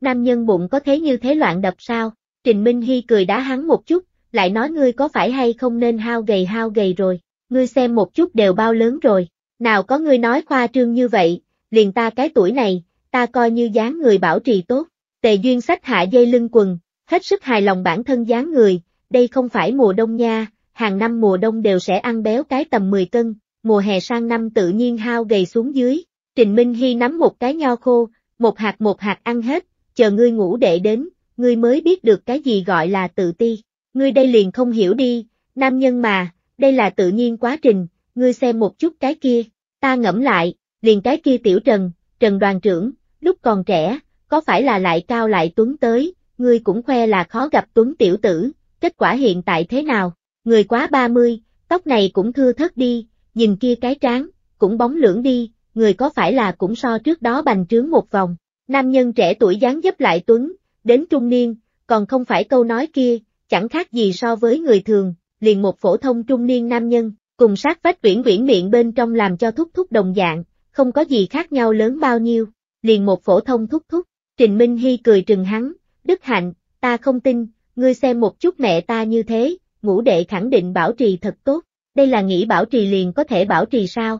Nam nhân bụng có thế như thế loạn đập sao? Trình Minh Hy cười đá hắn một chút, lại nói ngươi có phải hay không nên hao gầy hao gầy rồi, ngươi xem một chút đều bao lớn rồi, nào có ngươi nói khoa trương như vậy, liền ta cái tuổi này, ta coi như dáng người bảo trì tốt. Tề Duyên sách hạ dây lưng quần, hết sức hài lòng bản thân dáng người, đây không phải mùa đông nha, hàng năm mùa đông đều sẽ ăn béo cái tầm 10 cân, mùa hè sang năm tự nhiên hao gầy xuống dưới. Trình Minh Hy nắm một cái nho khô, một hạt một hạt ăn hết, chờ ngươi ngủ đệ đến, ngươi mới biết được cái gì gọi là tự ti. Ngươi đây liền không hiểu đi, nam nhân mà, đây là tự nhiên quá trình, ngươi xem một chút cái kia. Ta ngẫm lại, liền cái kia tiểu Trần, Trần đoàn trưởng, lúc còn trẻ, có phải là lại cao lại tuấn tới, ngươi cũng khoe là khó gặp tuấn tiểu tử, kết quả hiện tại thế nào? Người quá 30, tóc này cũng thưa thớt đi, nhìn kia cái tráng cũng bóng lưỡng đi, người có phải là cũng so trước đó bành trướng một vòng. Nam nhân trẻ tuổi dáng dấp lại tuấn, đến trung niên, còn không phải câu nói kia, chẳng khác gì so với người thường, liền một phổ thông trung niên nam nhân, cùng sát vách viễn viễn miệng bên trong làm cho thúc thúc đồng dạng, không có gì khác nhau lớn bao nhiêu, liền một phổ thông thúc thúc. Trình Minh Hy cười trừng hắn, Đức Hạnh, ta không tin, ngươi xem một chút mẹ ta như thế, ngũ đệ khẳng định bảo trì thật tốt đây là nghĩ bảo trì liền có thể bảo trì sao?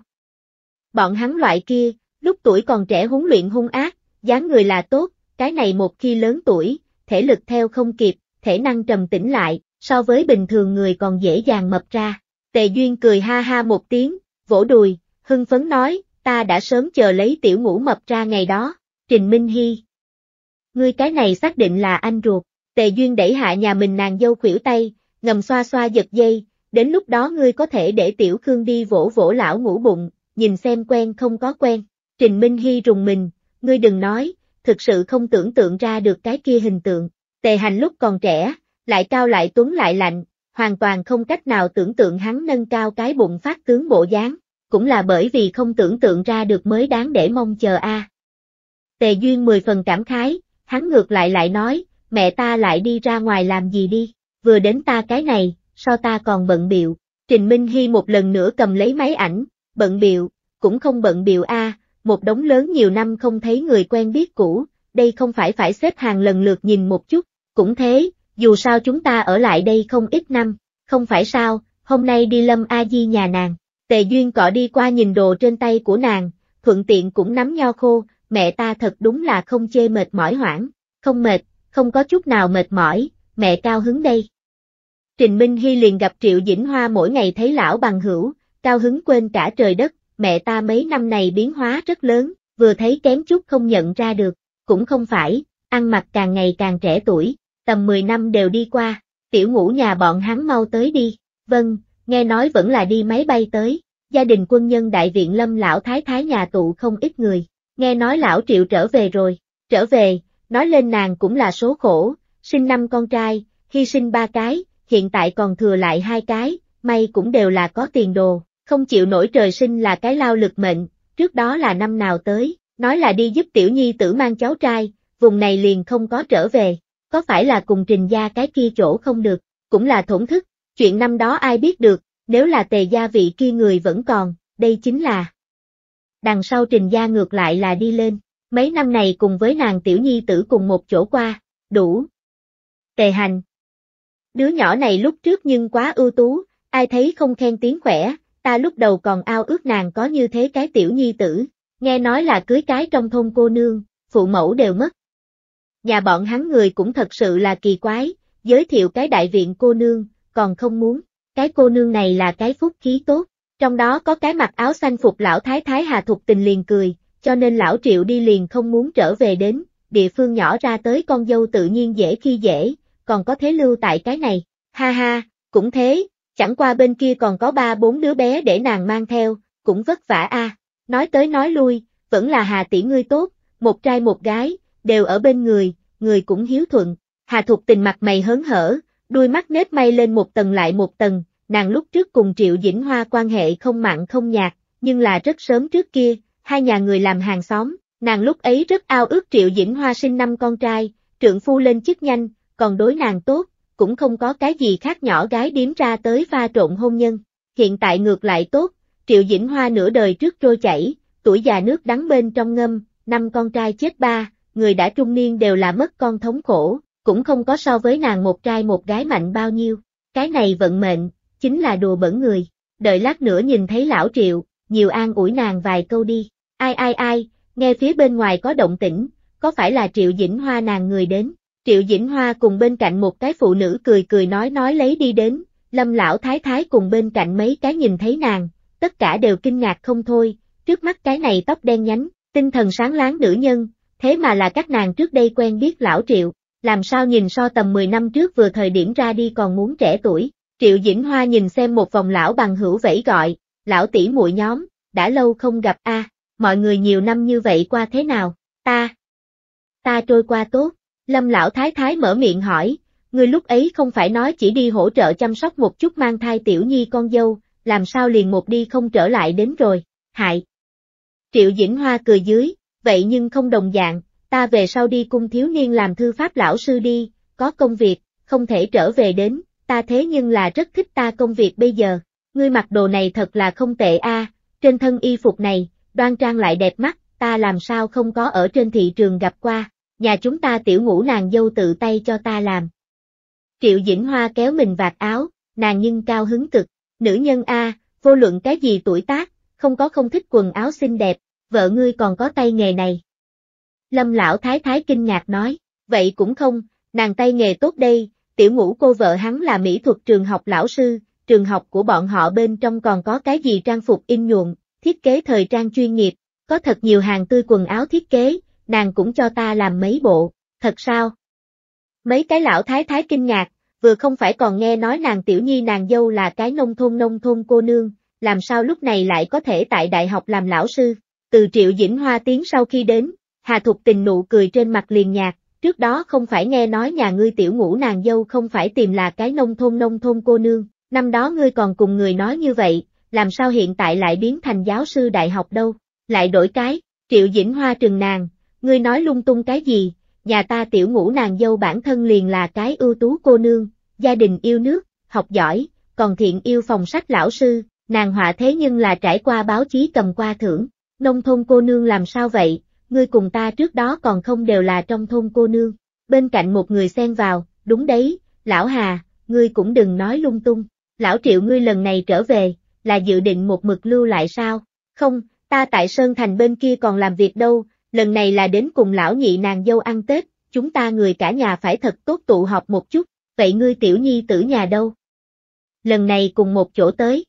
Bọn hắn loại kia, lúc tuổi còn trẻ huấn luyện hung ác, dáng người là tốt, cái này một khi lớn tuổi, thể lực theo không kịp, thể năng trầm tĩnh lại, so với bình thường người còn dễ dàng mập ra. Tề Duyên cười ha ha một tiếng, vỗ đùi, hưng phấn nói, ta đã sớm chờ lấy tiểu ngũ mập ra ngày đó, Trình Minh Hy. Ngươi cái này xác định là anh ruột, Tề Duyên đẩy hạ nhà mình nàng dâu khuỷu tay, ngầm xoa xoa giật dây, đến lúc đó ngươi có thể để tiểu khương đi vỗ vỗ lão ngủ bụng, nhìn xem quen không có quen. Trình Minh Hy rùng mình, ngươi đừng nói, thực sự không tưởng tượng ra được cái kia hình tượng. Tề hành lúc còn trẻ, lại cao lại tuấn lại lạnh, hoàn toàn không cách nào tưởng tượng hắn nâng cao cái bụng phát tướng bộ dáng, cũng là bởi vì không tưởng tượng ra được mới đáng để mong chờ a. Tề Duyên mười phần cảm khái, hắn ngược lại lại nói, mẹ ta lại đi ra ngoài làm gì đi, vừa đến ta cái này, Sao ta còn bận biệu. Trình Minh Hy một lần nữa cầm lấy máy ảnh, bận biệu, cũng không bận biệu a, một đống lớn nhiều năm không thấy người quen biết cũ, đây không phải phải xếp hàng lần lượt nhìn một chút, cũng thế, dù sao chúng ta ở lại đây không ít năm, không phải sao, hôm nay đi Lâm A Di nhà nàng, Tề Duyên cọ đi qua nhìn đồ trên tay của nàng, thuận tiện cũng nắm nho khô, mẹ ta thật đúng là không chê mệt mỏi hoảng, không mệt, không có chút nào mệt mỏi, mẹ cao hứng đây, Trình Minh Hy liền gặp Triệu Dĩnh Hoa mỗi ngày thấy lão bằng hữu, cao hứng quên cả trời đất, mẹ ta mấy năm này biến hóa rất lớn, vừa thấy kém chút không nhận ra được, cũng không phải, ăn mặc càng ngày càng trẻ tuổi, tầm 10 năm đều đi qua, tiểu ngũ nhà bọn hắn mau tới đi, vâng, nghe nói vẫn là đi máy bay tới, gia đình quân nhân đại viện lâm lão thái thái nhà tụ không ít người, nghe nói lão triệu trở về rồi, trở về, nói lên nàng cũng là số khổ, sinh năm con trai, hy sinh ba cái, hiện tại còn thừa lại hai cái, may cũng đều là có tiền đồ, không chịu nổi trời sinh là cái lao lực mệnh, trước đó là năm nào tới, nói là đi giúp tiểu nhi tử mang cháu trai, vùng này liền không có trở về, có phải là cùng trình gia cái kia chỗ không được, cũng là thổn thức, chuyện năm đó ai biết được, nếu là tề gia vị kia người vẫn còn, đây chính là. Đằng sau trình gia ngược lại là đi lên, mấy năm này cùng với nàng tiểu nhi tử cùng một chỗ qua, đủ. Tề hành, Đứa nhỏ này lúc trước nhưng quá ưu tú, ai thấy không khen tiếng khỏe, ta lúc đầu còn ao ước nàng có như thế cái tiểu nhi tử, nghe nói là cưới cái trong thôn cô nương, phụ mẫu đều mất. Nhà bọn hắn người cũng thật sự là kỳ quái, giới thiệu cái đại viện cô nương, còn không muốn, cái cô nương này là cái phúc khí tốt, trong đó có cái mặc áo xanh phục lão thái thái Hà Thục Tình liền cười, cho nên lão Triệu đi liền không muốn trở về đến, địa phương nhỏ ra tới con dâu tự nhiên dễ khi dễ, còn có thế lưu tại cái này. Ha ha, cũng thế, chẳng qua bên kia còn có ba bốn đứa bé để nàng mang theo, cũng vất vả a. Nói tới nói lui, vẫn là Hà tỷ ngươi tốt, một trai một gái, đều ở bên người, người cũng hiếu thuận. Hà Thục Tình mặt mày hớn hở, đuôi mắt nếp may lên một tầng lại một tầng, nàng lúc trước cùng Triệu Dĩnh Hoa quan hệ không mặn không nhạt, nhưng là rất sớm trước kia, hai nhà người làm hàng xóm, nàng lúc ấy rất ao ước Triệu Dĩnh Hoa sinh năm con trai, trượng phu lên chức nhanh, còn đối nàng tốt, cũng không có cái gì khác nhỏ gái điếm ra tới pha trộn hôn nhân. Hiện tại ngược lại tốt, Triệu Dĩnh Hoa nửa đời trước trôi chảy, tuổi già nước đắng bên trong ngâm, năm con trai chết ba, người đã trung niên đều là mất con thống khổ, cũng không có so với nàng một trai một gái mạnh bao nhiêu. Cái này vận mệnh, chính là đùa bẩn người. Đợi lát nữa nhìn thấy lão Triệu, nhiều an ủi nàng vài câu đi. Ai ai ai, nghe phía bên ngoài có động tĩnh, có phải là Triệu Dĩnh Hoa nàng người đến? Triệu Dĩnh Hoa cùng bên cạnh một cái phụ nữ cười cười nói nói lấy đi đến, lâm lão thái thái cùng bên cạnh mấy cái nhìn thấy nàng, tất cả đều kinh ngạc không thôi, trước mắt cái này tóc đen nhánh, tinh thần sáng láng nữ nhân, thế mà là các nàng trước đây quen biết lão Triệu, làm sao nhìn so tầm 10 năm trước vừa thời điểm ra đi còn muốn trẻ tuổi. Triệu Dĩnh Hoa nhìn xem một vòng lão bằng hữu vẫy gọi, lão tỷ muội nhóm, đã lâu không gặp a, mọi người nhiều năm như vậy qua thế nào? Ta, ta trôi qua tốt. Lâm lão thái thái mở miệng hỏi, người lúc ấy không phải nói chỉ đi hỗ trợ chăm sóc một chút mang thai tiểu nhi con dâu, làm sao liền một đi không trở lại đến rồi, hại. Triệu Dĩnh Hoa cười dưới, vậy nhưng không đồng dạng, ta về sau đi cung thiếu niên làm thư pháp lão sư đi, có công việc, không thể trở về đến, ta thế nhưng là rất thích ta công việc bây giờ, ngươi mặc đồ này thật là không tệ a, trên thân y phục này, đoan trang lại đẹp mắt, ta làm sao không có ở trên thị trường gặp qua nhà chúng ta tiểu ngũ nàng dâu tự tay cho ta làm. Triệu Dĩnh Hoa kéo mình vạt áo, nàng nhưng cao hứng cực, nữ nhân A, vô luận cái gì tuổi tác, không có không thích quần áo xinh đẹp, vợ ngươi còn có tay nghề này. Lâm lão thái thái kinh ngạc nói, vậy cũng không, nàng tay nghề tốt đây, tiểu ngũ cô vợ hắn là mỹ thuật trường học lão sư, trường học của bọn họ bên trong còn có cái gì trang phục in nhuộm, thiết kế thời trang chuyên nghiệp, có thật nhiều hàng tươi quần áo thiết kế, nàng cũng cho ta làm mấy bộ, thật sao? Mấy cái lão thái thái kinh ngạc, vừa không phải còn nghe nói nàng tiểu nhi nàng dâu là cái nông thôn nông thôn cô nương, làm sao lúc này lại có thể tại đại học làm lão sư. Từ triệu dĩnh hoa tiếng sau khi đến, Hà Thục tình nụ cười trên mặt liền nhạt, trước đó không phải nghe nói nhà ngươi tiểu ngũ nàng dâu không phải tìm là cái nông thôn nông thôn cô nương, năm đó ngươi còn cùng người nói như vậy, làm sao hiện tại lại biến thành giáo sư đại học đâu, lại đổi cái, triệu dĩnh hoa trừng nàng, Ngươi nói lung tung cái gì, nhà ta tiểu ngũ nàng dâu bản thân liền là cái ưu tú cô nương, gia đình yêu nước, học giỏi, còn thiện yêu phòng sách lão sư, nàng họa thế nhưng là trải qua báo chí cầm qua thưởng, nông thôn cô nương làm sao vậy, ngươi cùng ta trước đó còn không đều là trong thôn cô nương, bên cạnh một người xen vào, đúng đấy, lão Hà, ngươi cũng đừng nói lung tung, lão triệu ngươi lần này trở về, là dự định một mực lưu lại sao, không, ta tại Sơn Thành bên kia còn làm việc đâu, lần này là đến cùng lão nhị nàng dâu ăn Tết, chúng ta người cả nhà phải thật tốt tụ họp một chút, vậy ngươi tiểu nhi tử nhà đâu? Lần này cùng một chỗ tới.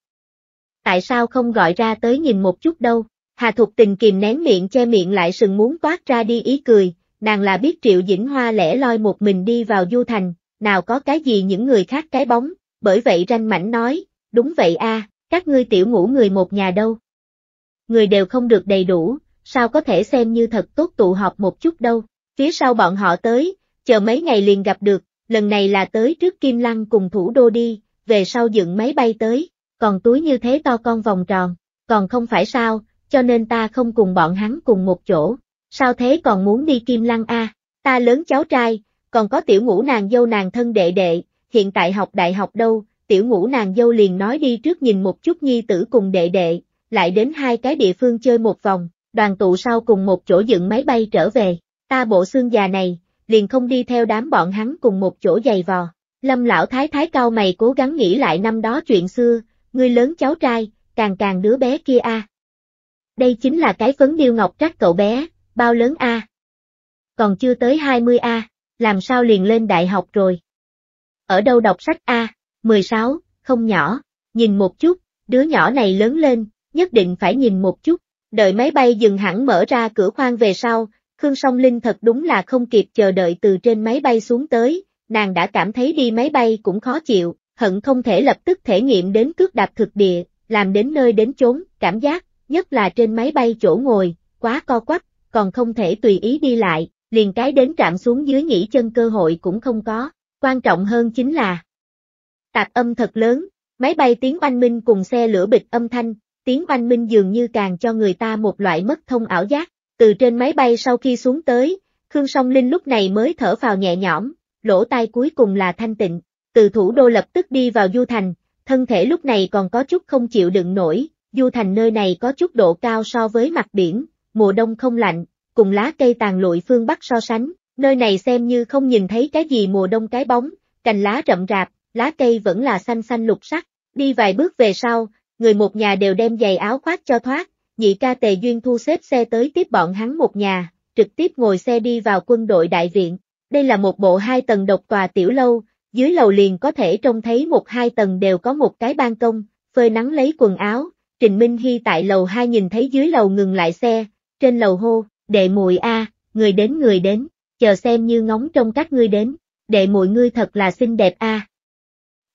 Tại sao không gọi ra tới nhìn một chút đâu? Hà Thục Tình kìm nén miệng che miệng lại sừng muốn toát ra đi ý cười, nàng là biết Triệu Dĩnh Hoa lẻ loi một mình đi vào Du Thành, nào có cái gì những người khác cái bóng, bởi vậy ranh mảnh nói, đúng vậy a, các ngươi tiểu ngủ người một nhà đâu. Người đều không được đầy đủ, sao có thể xem như thật tốt tụ họp một chút đâu. Phía sau bọn họ tới, chờ mấy ngày liền gặp được, lần này là tới trước Kim Lăng cùng thủ đô đi, về sau dựng máy bay tới, còn túi như thế to con vòng tròn, còn không phải sao, cho nên ta không cùng bọn hắn cùng một chỗ. Sao thế còn muốn đi Kim Lăng a? Ta lớn cháu trai, còn có tiểu ngũ nàng dâu nàng thân đệ đệ, hiện tại học đại học đâu, tiểu ngũ nàng dâu liền nói đi trước nhìn một chút nhi tử cùng đệ đệ, lại đến hai cái địa phương chơi một vòng, đoàn tụ sau cùng một chỗ dựng máy bay trở về, ta bộ xương già này, liền không đi theo đám bọn hắn cùng một chỗ giày vò. Lâm lão thái thái cao mày cố gắng nghĩ lại năm đó chuyện xưa, ngươi lớn cháu trai, càng càng đứa bé kia a. Đây chính là cái phấn điêu ngọc trắc cậu bé, bao lớn a? Còn chưa tới 20 a, làm sao liền lên đại học rồi? Ở đâu đọc sách a? 16, không nhỏ, nhìn một chút, đứa nhỏ này lớn lên, nhất định phải nhìn một chút, Đợi máy bay dừng hẳn mở ra cửa khoang về sau, Khương Song Linh thật đúng là không kịp chờ đợi từ trên máy bay xuống tới, nàng đã cảm thấy đi máy bay cũng khó chịu, hận không thể lập tức thể nghiệm đến cước đạp thực địa, làm đến nơi đến chốn, cảm giác, nhất là trên máy bay chỗ ngồi, quá co quắp, còn không thể tùy ý đi lại, liền cái đến trạm xuống dưới nghỉ chân cơ hội cũng không có, quan trọng hơn chính là tạp âm thật lớn, máy bay tiếng oanh minh cùng xe lửa bịch âm thanh, tiếng oanh minh dường như càng cho người ta một loại mất thông ảo giác. Từ trên máy bay sau khi xuống tới, Khương Song Linh lúc này mới thở vào nhẹ nhõm, lỗ tai cuối cùng là thanh tịnh, từ thủ đô lập tức đi vào Du Thành, thân thể lúc này còn có chút không chịu đựng nổi, Du Thành nơi này có chút độ cao so với mặt biển, mùa đông không lạnh, cùng lá cây tàn lụi phương Bắc so sánh, nơi này xem như không nhìn thấy cái gì mùa đông cái bóng, cành lá rậm rạp, lá cây vẫn là xanh xanh lục sắc, đi vài bước về sau, người một nhà đều đem giày áo khoác cho thoát, nhị ca Tề Duyên thu xếp xe tới tiếp bọn hắn một nhà, trực tiếp ngồi xe đi vào quân đội đại viện. Đây là một bộ hai tầng độc tòa tiểu lâu, dưới lầu liền có thể trông thấy một hai tầng đều có một cái ban công, phơi nắng lấy quần áo, Trình Minh Hy tại lầu hai nhìn thấy dưới lầu ngừng lại xe, trên lầu hô, đệ muội a, người đến người đến, chờ xem như ngóng trong các ngươi đến, đệ muội ngươi thật là xinh đẹp a.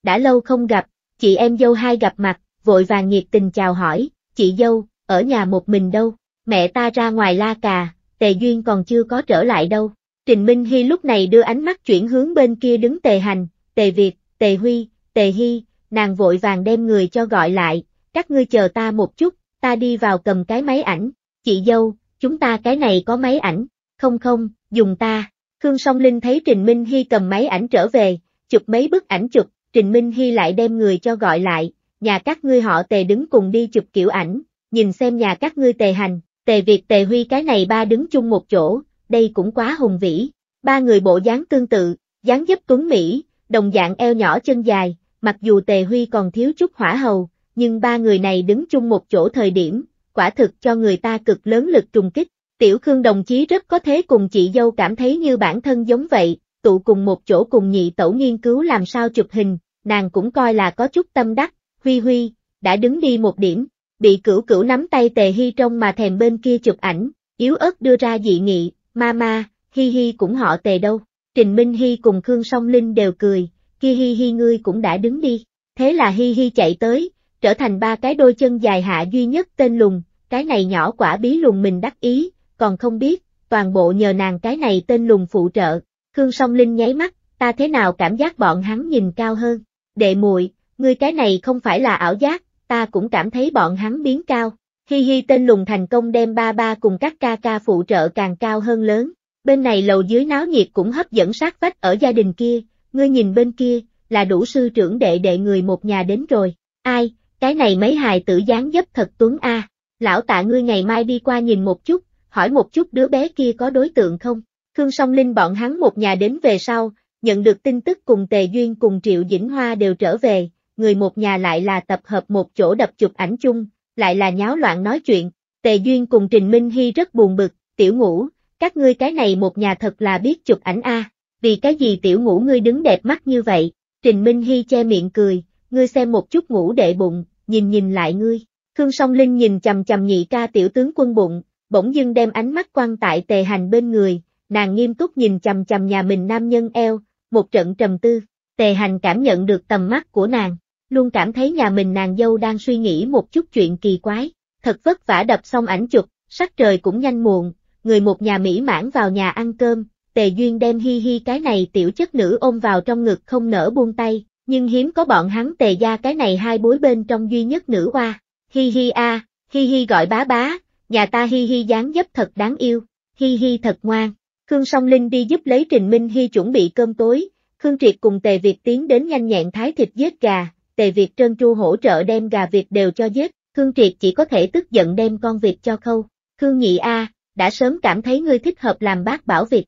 Đã lâu không gặp, chị em dâu hai gặp mặt, vội vàng nhiệt tình chào hỏi, chị dâu, ở nhà một mình đâu, mẹ ta ra ngoài la cà, tề duyên còn chưa có trở lại đâu. Trình Minh Hy lúc này đưa ánh mắt chuyển hướng bên kia đứng tề hành, tề Việt, tề Huy, tề Hy, nàng vội vàng đem người cho gọi lại, các ngươi chờ ta một chút, ta đi vào cầm cái máy ảnh, chị dâu, chúng ta cái này có máy ảnh, không không, dùng ta. Khương Song Linh thấy Trình Minh Hy cầm máy ảnh trở về, chụp mấy bức ảnh chụp, Trình Minh Hy lại đem người cho gọi lại, nhà các ngươi họ tề đứng cùng đi chụp kiểu ảnh, nhìn xem nhà các ngươi tề hành, tề Việt tề huy cái này ba đứng chung một chỗ, đây cũng quá hùng vĩ. Ba người bộ dáng tương tự, dáng dấp tuấn Mỹ, đồng dạng eo nhỏ chân dài, mặc dù tề huy còn thiếu chút hỏa hầu, nhưng ba người này đứng chung một chỗ thời điểm, quả thực cho người ta cực lớn lực trùng kích. Tiểu Khương đồng chí rất có thế cùng chị dâu cảm thấy như bản thân giống vậy, tụ cùng một chỗ cùng nhị tẩu nghiên cứu làm sao chụp hình, nàng cũng coi là có chút tâm đắc, huy huy, đã đứng đi một điểm, bị cửu cửu nắm tay tề hy trong mà thèm bên kia chụp ảnh, yếu ớt đưa ra dị nghị, ma ma, hi hi cũng họ tề đâu, Trình Minh Hi cùng Khương Song Linh đều cười, kia hi hi ngươi cũng đã đứng đi, thế là hi hi chạy tới, trở thành ba cái đôi chân dài hạ duy nhất tên lùng, cái này nhỏ quả bí lùng mình đắc ý, còn không biết, toàn bộ nhờ nàng cái này tên lùng phụ trợ, Khương Song Linh nháy mắt, ta thế nào cảm giác bọn hắn nhìn cao hơn, đệ muội Ngươi cái này không phải là ảo giác, ta cũng cảm thấy bọn hắn biến cao. Hi hi tên lùng thành công đem ba ba cùng các ca ca phụ trợ càng cao hơn lớn. Bên này lầu dưới náo nhiệt cũng hấp dẫn sát vách ở gia đình kia, ngươi nhìn bên kia, là đủ sư trưởng đệ đệ người một nhà đến rồi. Ai, cái này mấy hài tử dáng dấp thật tuấn a. Lão tạ ngươi ngày mai đi qua nhìn một chút, hỏi một chút đứa bé kia có đối tượng không. Khương Song Linh bọn hắn một nhà đến về sau, nhận được tin tức cùng Tề Duyên cùng Triệu Dĩnh Hoa đều trở về, người một nhà lại là tập hợp một chỗ đập chụp ảnh chung, lại là nháo loạn nói chuyện, Tề Duyên cùng Trình Minh Hy rất buồn bực, tiểu ngũ, các ngươi cái này một nhà thật là biết chụp ảnh a vì cái gì tiểu ngũ ngươi đứng đẹp mắt như vậy, Trình Minh Hy che miệng cười, ngươi xem một chút ngủ đệ bụng, nhìn nhìn lại ngươi, Khương Song Linh nhìn chầm chầm nhị ca tiểu tướng quân bụng, bỗng dưng đem ánh mắt quan tại tề hành bên người, nàng nghiêm túc nhìn chầm chầm nhà mình nam nhân eo, một trận trầm tư, tề hành cảm nhận được tầm mắt của nàng, luôn cảm thấy nhà mình nàng dâu đang suy nghĩ một chút chuyện kỳ quái, thật vất vả đập xong ảnh chụp, sắc trời cũng nhanh muộn, người một nhà mỹ mãn vào nhà ăn cơm, Tề Duyên đem hi hi cái này tiểu chất nữ ôm vào trong ngực không nở buông tay, nhưng hiếm có bọn hắn Tề gia cái này hai bối bên trong duy nhất nữ oa. Hi hi a, hi hi gọi bá bá, nhà ta hi hi dáng dấp thật đáng yêu, hi hi thật ngoan. Khương Song Linh đi giúp lấy Trình Minh Hi chuẩn bị cơm tối, Khương Triệt cùng Tề Việt tiến đến nhanh nhẹn thái thịt giết gà, Tề Việt trơn tru hỗ trợ đem gà vịt đều cho giết, Khương Triệt chỉ có thể tức giận đem con vịt cho khâu. Khương Nhị A, đã sớm cảm thấy ngươi thích hợp làm bác bảo vịt.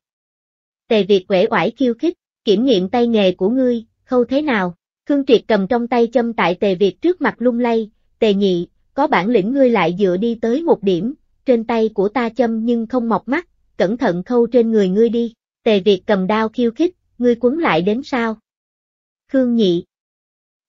Tề Việt quể oải khiêu khích, kiểm nghiệm tay nghề của ngươi, khâu thế nào? Khương Triệt cầm trong tay châm tại Tề Việt trước mặt lung lay, Tề Nhị, có bản lĩnh ngươi lại dựa đi tới một điểm, trên tay của ta châm nhưng không mọc mắt, cẩn thận khâu trên người ngươi đi. Tề Việt cầm đao khiêu khích, ngươi quấn lại đến sao? Khương Nhị,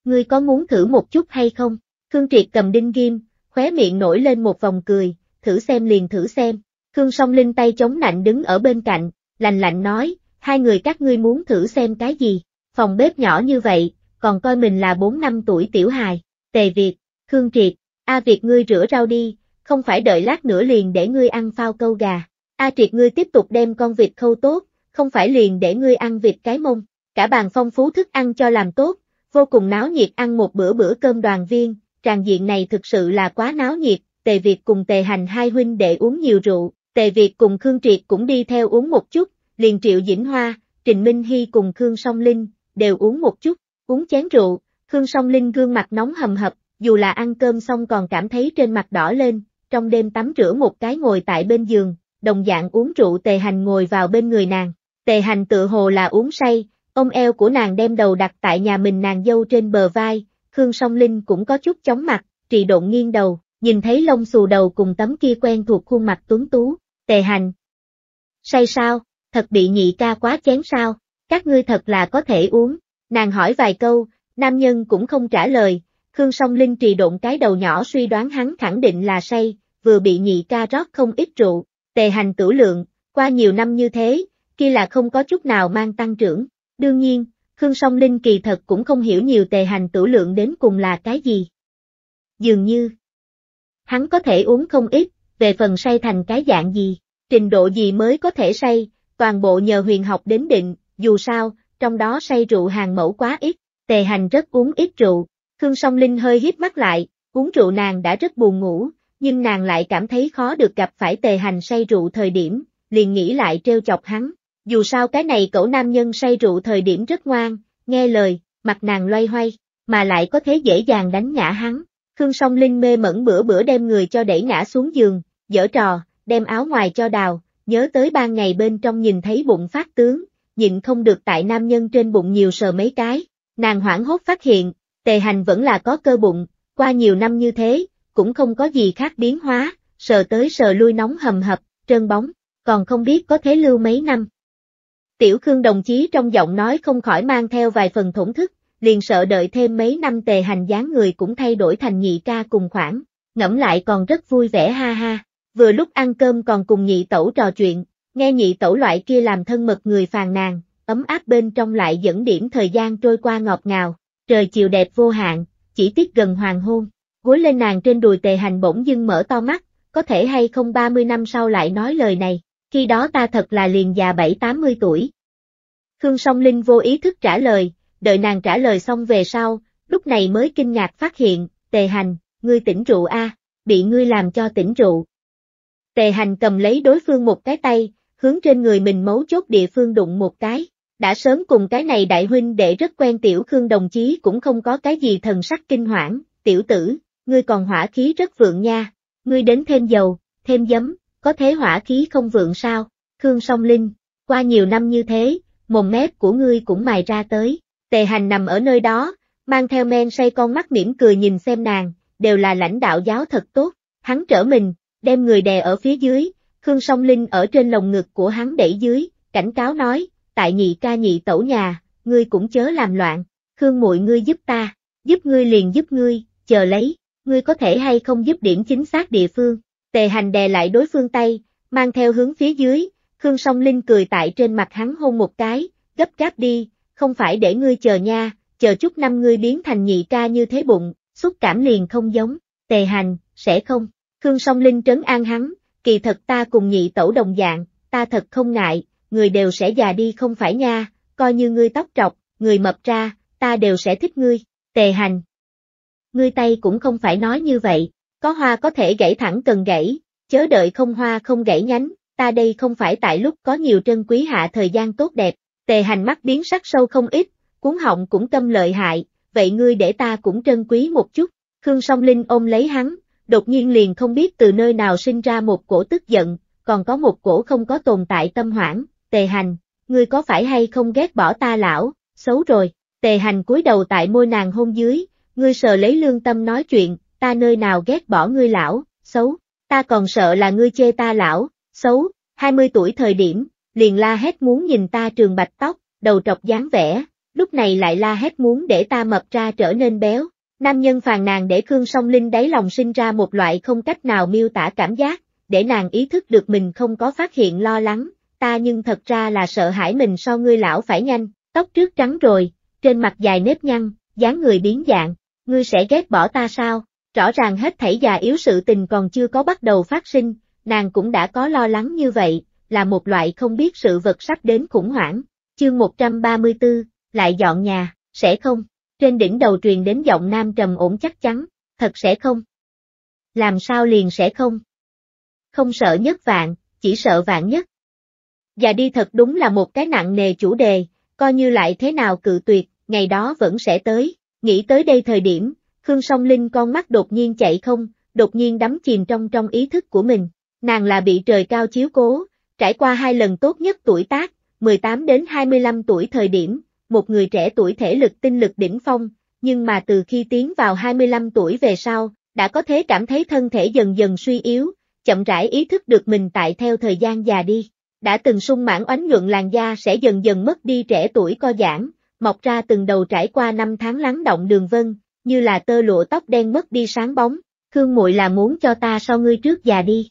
ngươi có muốn thử một chút hay không? Khương Triệt cầm đinh ghim, khóe miệng nổi lên một vòng cười, thử xem liền thử xem. Khương Song Linh tay chống nạnh đứng ở bên cạnh, lạnh lạnh nói, hai người các ngươi muốn thử xem cái gì? Phòng bếp nhỏ như vậy, còn coi mình là 4 năm tuổi tiểu hài. Tề Việt, Khương Triệt, A Việt ngươi rửa rau đi, không phải đợi lát nữa liền để ngươi ăn phao câu gà. A Triệt ngươi tiếp tục đem con vịt khâu tốt, không phải liền để ngươi ăn vịt cái mông. Cả bàn phong phú thức ăn cho làm tốt, vô cùng náo nhiệt ăn một bữa bữa cơm đoàn viên, tràng diện này thực sự là quá náo nhiệt, Tề Việt cùng Tề Hành hai huynh đệ uống nhiều rượu, Tề Việt cùng Khương Triệt cũng đi theo uống một chút, liền Triệu Dĩnh Hoa, Trình Minh Hy cùng Khương Song Linh, đều uống một chút, uống chén rượu, Khương Song Linh gương mặt nóng hầm hập, dù là ăn cơm xong còn cảm thấy trên mặt đỏ lên, trong đêm tắm rửa một cái ngồi tại bên giường, đồng dạng uống rượu Tề Hành ngồi vào bên người nàng, Tề Hành tự hồ là uống say, Ông eo của nàng đem đầu đặt tại nhà mình nàng dâu trên bờ vai, Khương Song Linh cũng có chút chóng mặt, trì độn nghiêng đầu, nhìn thấy lông xù đầu cùng tấm kia quen thuộc khuôn mặt tuấn tú, tề hành. Say sao, thật bị nhị ca quá chén sao, các ngươi thật là có thể uống, nàng hỏi vài câu, nam nhân cũng không trả lời, Khương Song Linh trì độn cái đầu nhỏ suy đoán hắn khẳng định là say, vừa bị nhị ca rót không ít rượu, tề hành tử lượng, qua nhiều năm như thế, kia là không có chút nào mang tăng trưởng. Đương nhiên, Khương Song Linh kỳ thật cũng không hiểu nhiều tề hành tử lượng đến cùng là cái gì. Dường như, hắn có thể uống không ít, về phần say thành cái dạng gì, trình độ gì mới có thể say, toàn bộ nhờ huyền học đến định, dù sao, trong đó say rượu hàng mẫu quá ít, tề hành rất uống ít rượu, Khương Song Linh hơi hít mắt lại, uống rượu nàng đã rất buồn ngủ, nhưng nàng lại cảm thấy khó được gặp phải tề hành say rượu thời điểm, liền nghĩ lại trêu chọc hắn, dù sao cái này cậu nam nhân say rượu thời điểm rất ngoan, nghe lời, mặt nàng loay hoay, mà lại có thế dễ dàng đánh ngã hắn. Khương song linh mê mẩn bữa bữa đem người cho đẩy ngã xuống giường, dở trò, đem áo ngoài cho đào, nhớ tới ban ngày bên trong nhìn thấy bụng phát tướng, nhịn không được tại nam nhân trên bụng nhiều sờ mấy cái. Nàng hoảng hốt phát hiện, tề hành vẫn là có cơ bụng, qua nhiều năm như thế, cũng không có gì khác biến hóa, sờ tới sờ lui nóng hầm hập, trơn bóng, còn không biết có thế lưu mấy năm. Tiểu Khương đồng chí trong giọng nói không khỏi mang theo vài phần thổn thức, liền sợ đợi thêm mấy năm tề hành dáng người cũng thay đổi thành nhị ca cùng khoảng, ngẫm lại còn rất vui vẻ ha ha, vừa lúc ăn cơm còn cùng nhị tẩu trò chuyện, nghe nhị tẩu loại kia làm thân mật người phàn nàn, ấm áp bên trong lại dẫn điểm thời gian trôi qua ngọt ngào, trời chiều đẹp vô hạn, chỉ tiếc gần hoàng hôn, gối lên nàng trên đùi tề hành bỗng dưng mở to mắt, có thể hay không 30 năm sau lại nói lời này khi đó ta thật là liền già bảy tám mươi tuổi. Khương Song Linh vô ý thức trả lời, đợi nàng trả lời xong về sau, lúc này mới kinh ngạc phát hiện, tề hành, ngươi tỉnh rượu a, à, bị ngươi làm cho tỉnh rượu. Tề hành cầm lấy đối phương một cái tay, hướng trên người mình mấu chốt địa phương đụng một cái, đã sớm cùng cái này đại huynh để rất quen tiểu Khương đồng chí cũng không có cái gì thần sắc kinh hoảng, tiểu tử, ngươi còn hỏa khí rất vượng nha, ngươi đến thêm dầu, thêm giấm, có thế hỏa khí không vượng sao, Khương Song Linh, qua nhiều năm như thế, mồm mép của ngươi cũng mài ra tới, tề hành nằm ở nơi đó, mang theo men say con mắt mỉm cười nhìn xem nàng, đều là lãnh đạo giáo thật tốt, hắn trở mình, đem người đè ở phía dưới, Khương Song Linh ở trên lồng ngực của hắn đẩy dưới, cảnh cáo nói, tại nhị ca nhị tẩu nhà, ngươi cũng chớ làm loạn, Khương muội ngươi giúp ta, giúp ngươi liền giúp ngươi, chờ lấy, ngươi có thể hay không giúp điểm chính xác địa phương, Tề hành đè lại đối phương tay, mang theo hướng phía dưới, Khương Song Linh cười tại trên mặt hắn hôn một cái, gấp gáp đi, không phải để ngươi chờ nha, chờ chút năm ngươi biến thành nhị ca như thế bụng, xúc cảm liền không giống, tề hành, sẽ không. Khương Song Linh trấn an hắn, kỳ thật ta cùng nhị tẩu đồng dạng, ta thật không ngại, người đều sẽ già đi không phải nha, coi như ngươi tóc trọc, người mập ra, ta đều sẽ thích ngươi, tề hành. Ngươi tay cũng không phải nói như vậy, có hoa có thể gãy thẳng cần gãy, chớ đợi không hoa không gãy nhánh, ta đây không phải tại lúc có nhiều trân quý hạ thời gian tốt đẹp, tề hành mắt biến sắc sâu không ít, cuốn họng cũng tâm lợi hại, vậy ngươi để ta cũng trân quý một chút, Khương Song Linh ôm lấy hắn, đột nhiên liền không biết từ nơi nào sinh ra một cổ tức giận, còn có một cổ không có tồn tại tâm hoảng, tề hành, ngươi có phải hay không ghét bỏ ta lão, xấu rồi, tề hành cúi đầu tại môi nàng hôn dưới, ngươi sờ lấy lương tâm nói chuyện, ta nơi nào ghét bỏ ngươi lão, xấu, ta còn sợ là ngươi chê ta lão, xấu, 20 tuổi thời điểm, liền la hét muốn nhìn ta trường bạch tóc, đầu trọc dáng vẻ, lúc này lại la hét muốn để ta mập ra trở nên béo. Nam nhân phàn nàng để Khương Song Linh đáy lòng sinh ra một loại không cách nào miêu tả cảm giác, để nàng ý thức được mình không có phát hiện lo lắng, ta nhưng thật ra là sợ hãi mình so ngươi lão phải nhanh, tóc trước trắng rồi, trên mặt dài nếp nhăn, dáng người biến dạng, ngươi sẽ ghét bỏ ta sao? Rõ ràng hết thảy già yếu sự tình còn chưa có bắt đầu phát sinh, nàng cũng đã có lo lắng như vậy, là một loại không biết sự vật sắp đến khủng hoảng. Chương 134, lại dọn nhà, sẽ không? Trên đỉnh đầu truyền đến giọng nam trầm ổn chắc chắn, thật sẽ không? Làm sao liền sẽ không? Không sợ nhất vạn, chỉ sợ vạn nhất. Và đi thật đúng là một cái nặng nề chủ đề, coi như lại thế nào cự tuyệt, ngày đó vẫn sẽ tới. Nghĩ tới đây thời điểm, Khương Song Linh con mắt đột nhiên chạy không, đột nhiên đắm chìm trong trong ý thức của mình. Nàng là bị trời cao chiếu cố, trải qua hai lần tốt nhất tuổi tác, 18 đến 25 tuổi thời điểm, một người trẻ tuổi thể lực tinh lực đỉnh phong, nhưng mà từ khi tiến vào 25 tuổi về sau, đã có thể cảm thấy thân thể dần dần suy yếu, chậm rãi ý thức được mình tại theo thời gian già đi. Đã từng sung mãn oánh nhuận làn da sẽ dần dần mất đi trẻ tuổi co giãn, mọc ra từng đầu trải qua năm tháng lắng động đường vân, như là tơ lụa tóc đen mất đi sáng bóng, Khương Muội là muốn cho ta so ngươi trước già đi.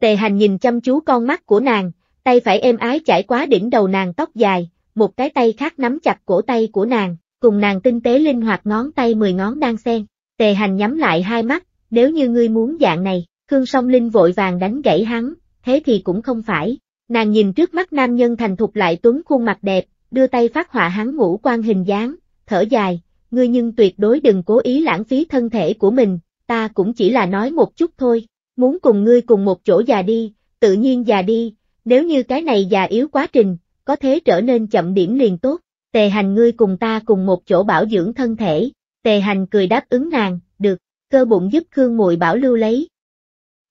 Tề hành nhìn chăm chú con mắt của nàng, tay phải êm ái chảy quá đỉnh đầu nàng tóc dài, một cái tay khác nắm chặt cổ tay của nàng, cùng nàng tinh tế linh hoạt ngón tay mười ngón đang xen. Tề hành nhắm lại hai mắt, nếu như ngươi muốn dạng này, Khương Song Linh vội vàng đánh gãy hắn, thế thì cũng không phải. Nàng nhìn trước mắt nam nhân thành thục lại tuấn khuôn mặt đẹp, đưa tay phát họa hắn ngũ quan hình dáng, thở dài, ngươi nhưng tuyệt đối đừng cố ý lãng phí thân thể của mình, ta cũng chỉ là nói một chút thôi, muốn cùng ngươi cùng một chỗ già đi, tự nhiên già đi, nếu như cái này già yếu quá trình, có thế trở nên chậm điểm liền tốt, tề hành ngươi cùng ta cùng một chỗ bảo dưỡng thân thể, tề hành cười đáp ứng nàng, được, cơ bụng giúp Khương Mùi bảo lưu lấy.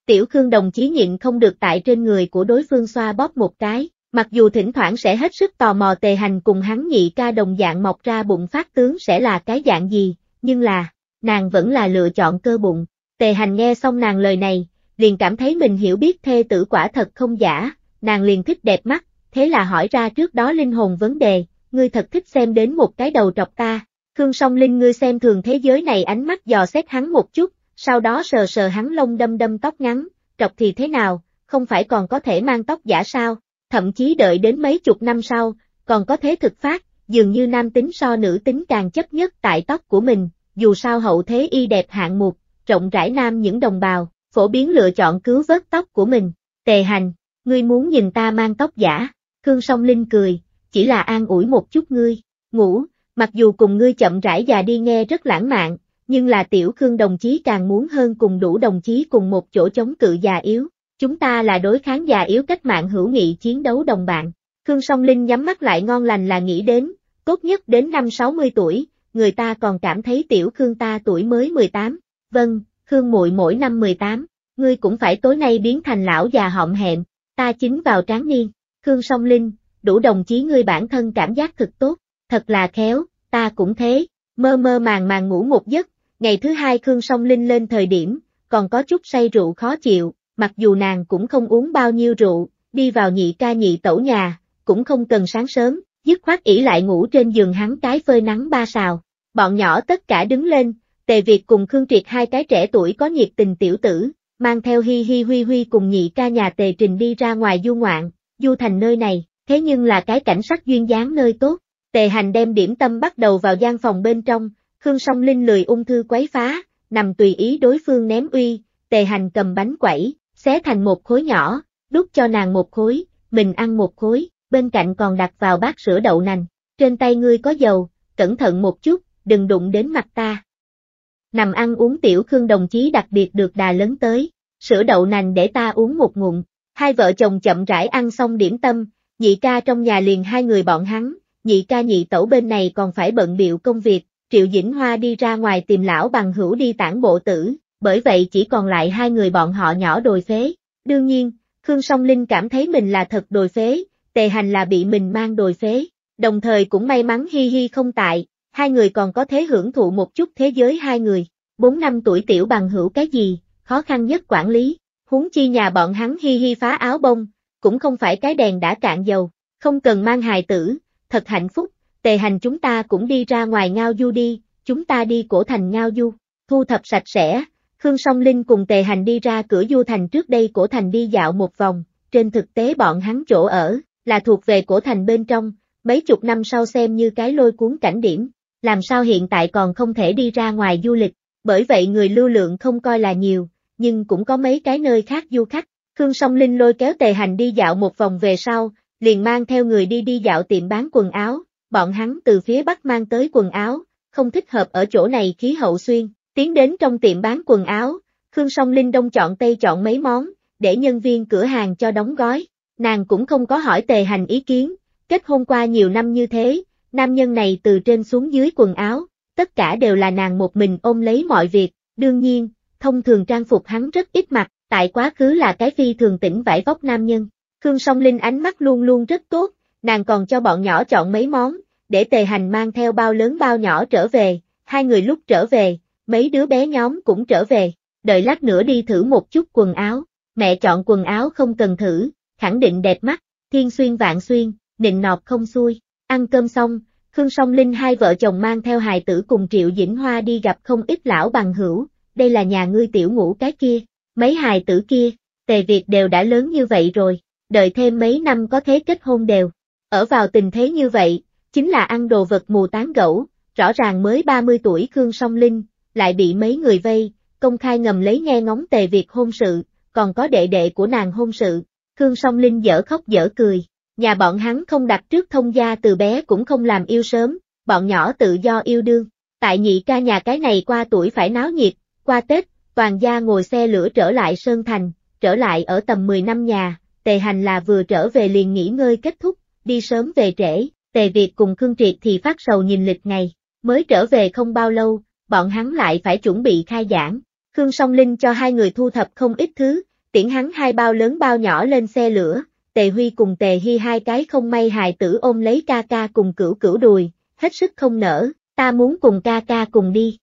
Tiểu Khương đồng chí nhịn không được tại trên người của đối phương xoa bóp một cái, Mặc dù thỉnh thoảng sẽ hết sức tò mò tề hành cùng hắn nhị ca đồng dạng mọc ra bụng phát tướng sẽ là cái dạng gì, nhưng là, nàng vẫn là lựa chọn cơ bụng. Tề hành nghe xong nàng lời này, liền cảm thấy mình hiểu biết thê tử quả thật không giả, nàng liền thích đẹp mắt, thế là hỏi ra trước đó linh hồn vấn đề, ngươi thật thích xem đến một cái đầu trọc ta. Khương song linh ngươi xem thường thế giới này ánh mắt dò xét hắn một chút, sau đó sờ sờ hắn lông đâm đâm tóc ngắn, trọc thì thế nào, không phải còn có thể mang tóc giả sao, thậm chí đợi đến mấy chục năm sau, còn có thế thực phát, dường như nam tính so nữ tính càng chấp nhất tại tóc của mình, dù sao hậu thế y đẹp hạng mục, rộng rãi nam những đồng bào, phổ biến lựa chọn cứu vớt tóc của mình. Tề hành, ngươi muốn nhìn ta mang tóc giả, Khương Song Linh cười, chỉ là an ủi một chút ngươi, ngủ, mặc dù cùng ngươi chậm rãi già đi nghe rất lãng mạn, nhưng là tiểu Khương đồng chí càng muốn hơn cùng đủ đồng chí cùng một chỗ chống cự già yếu, Chúng ta là đối kháng già yếu cách mạng hữu nghị chiến đấu đồng bạn. Khương Song Linh nhắm mắt lại ngon lành là nghĩ đến, tốt nhất đến năm 60 tuổi, người ta còn cảm thấy tiểu Khương ta tuổi mới 18. Vâng, Khương muội mỗi năm 18, ngươi cũng phải tối nay biến thành lão già họng hẹm, ta chính vào tráng niên. Khương Song Linh, đủ đồng chí ngươi bản thân cảm giác thực tốt, thật là khéo, ta cũng thế, mơ mơ màng màng ngủ một giấc, ngày thứ hai Khương Song Linh lên thời điểm, còn có chút say rượu khó chịu, mặc dù nàng cũng không uống bao nhiêu rượu, đi vào nhị ca nhị tẩu nhà, cũng không cần sáng sớm, dứt khoát ỉ lại ngủ trên giường hắn cái phơi nắng ba sào. Bọn nhỏ tất cả đứng lên, tề việt cùng Khương Triệt hai cái trẻ tuổi có nhiệt tình tiểu tử, mang theo hi hi huy huy cùng nhị ca nhà tề trình đi ra ngoài du ngoạn, du thành nơi này, thế nhưng là cái cảnh sắc duyên dáng nơi tốt. Tề hành đem điểm tâm bắt đầu vào gian phòng bên trong, Khương song linh lười ung thư quấy phá, nằm tùy ý đối phương ném uy, tề hành cầm bánh quẩy, xé thành một khối nhỏ, đút cho nàng một khối, mình ăn một khối, bên cạnh còn đặt vào bát sữa đậu nành, trên tay ngươi có dầu, cẩn thận một chút, đừng đụng đến mặt ta. Nằm ăn uống tiểu Khương đồng chí đặc biệt được đà lớn tới, sữa đậu nành để ta uống một ngụm, hai vợ chồng chậm rãi ăn xong điểm tâm, nhị ca trong nhà liền hai người bọn hắn, nhị ca nhị tẩu bên này còn phải bận biệu công việc, Triệu Dĩnh Hoa đi ra ngoài tìm lão bằng hữu đi tản bộ tử, bởi vậy chỉ còn lại hai người bọn họ nhỏ đồi phế. Đương nhiên, Khương Song Linh cảm thấy mình là thật đồi phế, tề hành là bị mình mang đồi phế, đồng thời cũng may mắn Hi Hi không tại, hai người còn có thể hưởng thụ một chút thế giới hai người. Bốn năm tuổi tiểu bằng hữu cái gì, khó khăn nhất quản lý, huống chi nhà bọn hắn Hi Hi phá áo bông, cũng không phải cái đèn đã cạn dầu, không cần mang hài tử, thật hạnh phúc, tề hành chúng ta cũng đi ra ngoài ngao du đi, chúng ta đi cổ thành ngao du, thu thập sạch sẽ, Khương Song Linh cùng Tề Hành đi ra cửa Du Thành trước đây cổ thành đi dạo một vòng, trên thực tế bọn hắn chỗ ở, là thuộc về cổ thành bên trong, mấy chục năm sau xem như cái lôi cuốn cảnh điểm, làm sao hiện tại còn không thể đi ra ngoài du lịch, bởi vậy người lưu lượng không coi là nhiều, nhưng cũng có mấy cái nơi khác du khách. Khương Song Linh lôi kéo Tề Hành đi dạo một vòng về sau, liền mang theo người đi đi dạo tiệm bán quần áo, bọn hắn từ phía Bắc mang tới quần áo, không thích hợp ở chỗ này khí hậu xuyên, Tiến đến trong tiệm bán quần áo, Khương Song Linh đông chọn tây chọn mấy món, để nhân viên cửa hàng cho đóng gói. Nàng cũng không có hỏi tề hành ý kiến, kết hôn qua nhiều năm như thế, nam nhân này từ trên xuống dưới quần áo, tất cả đều là nàng một mình ôm lấy mọi việc, đương nhiên, thông thường trang phục hắn rất ít mặc, tại quá khứ là cái phi thường tỉnh vải vóc nam nhân. Khương Song Linh ánh mắt luôn luôn rất tốt, nàng còn cho bọn nhỏ chọn mấy món, để tề hành mang theo bao lớn bao nhỏ trở về, hai người lúc trở về, mấy đứa bé nhóm cũng trở về, đợi lát nữa đi thử một chút quần áo, mẹ chọn quần áo không cần thử, khẳng định đẹp mắt, thiên xuyên vạn xuyên, nịnh nọt không xuôi, ăn cơm xong, Khương Song Linh hai vợ chồng mang theo hài tử cùng Triệu Dĩnh Hoa đi gặp không ít lão bằng hữu, đây là nhà ngươi tiểu ngủ cái kia, mấy hài tử kia, tề việc đều đã lớn như vậy rồi, đợi thêm mấy năm có thế kết hôn đều, ở vào tình thế như vậy, chính là ăn đồ vật mù tán gẫu, rõ ràng mới 30 tuổi Khương Song Linh, lại bị mấy người vây, công khai ngầm lấy nghe ngóng tề việc hôn sự, còn có đệ đệ của nàng hôn sự. Khương Song Linh dở khóc dở cười, nhà bọn hắn không đặt trước thông gia từ bé cũng không làm yêu sớm, bọn nhỏ tự do yêu đương. Tại nhị ca nhà cái này qua tuổi phải náo nhiệt, qua Tết, toàn gia ngồi xe lửa trở lại Sơn Thành, trở lại ở tầm 10 năm nhà, tề hành là vừa trở về liền nghỉ ngơi kết thúc, đi sớm về trễ, tề Việt cùng Khương Triệt thì phát sầu nhìn lịch ngày, mới trở về không bao lâu, bọn hắn lại phải chuẩn bị khai giảng. Khương Song Linh cho hai người thu thập không ít thứ, tiễn hắn hai bao lớn bao nhỏ lên xe lửa, Tề Huy cùng Tề Hi hai cái không may hài tử ôm lấy ca ca cùng cửu cửu đùi, hết sức không nở, ta muốn cùng ca ca cùng đi.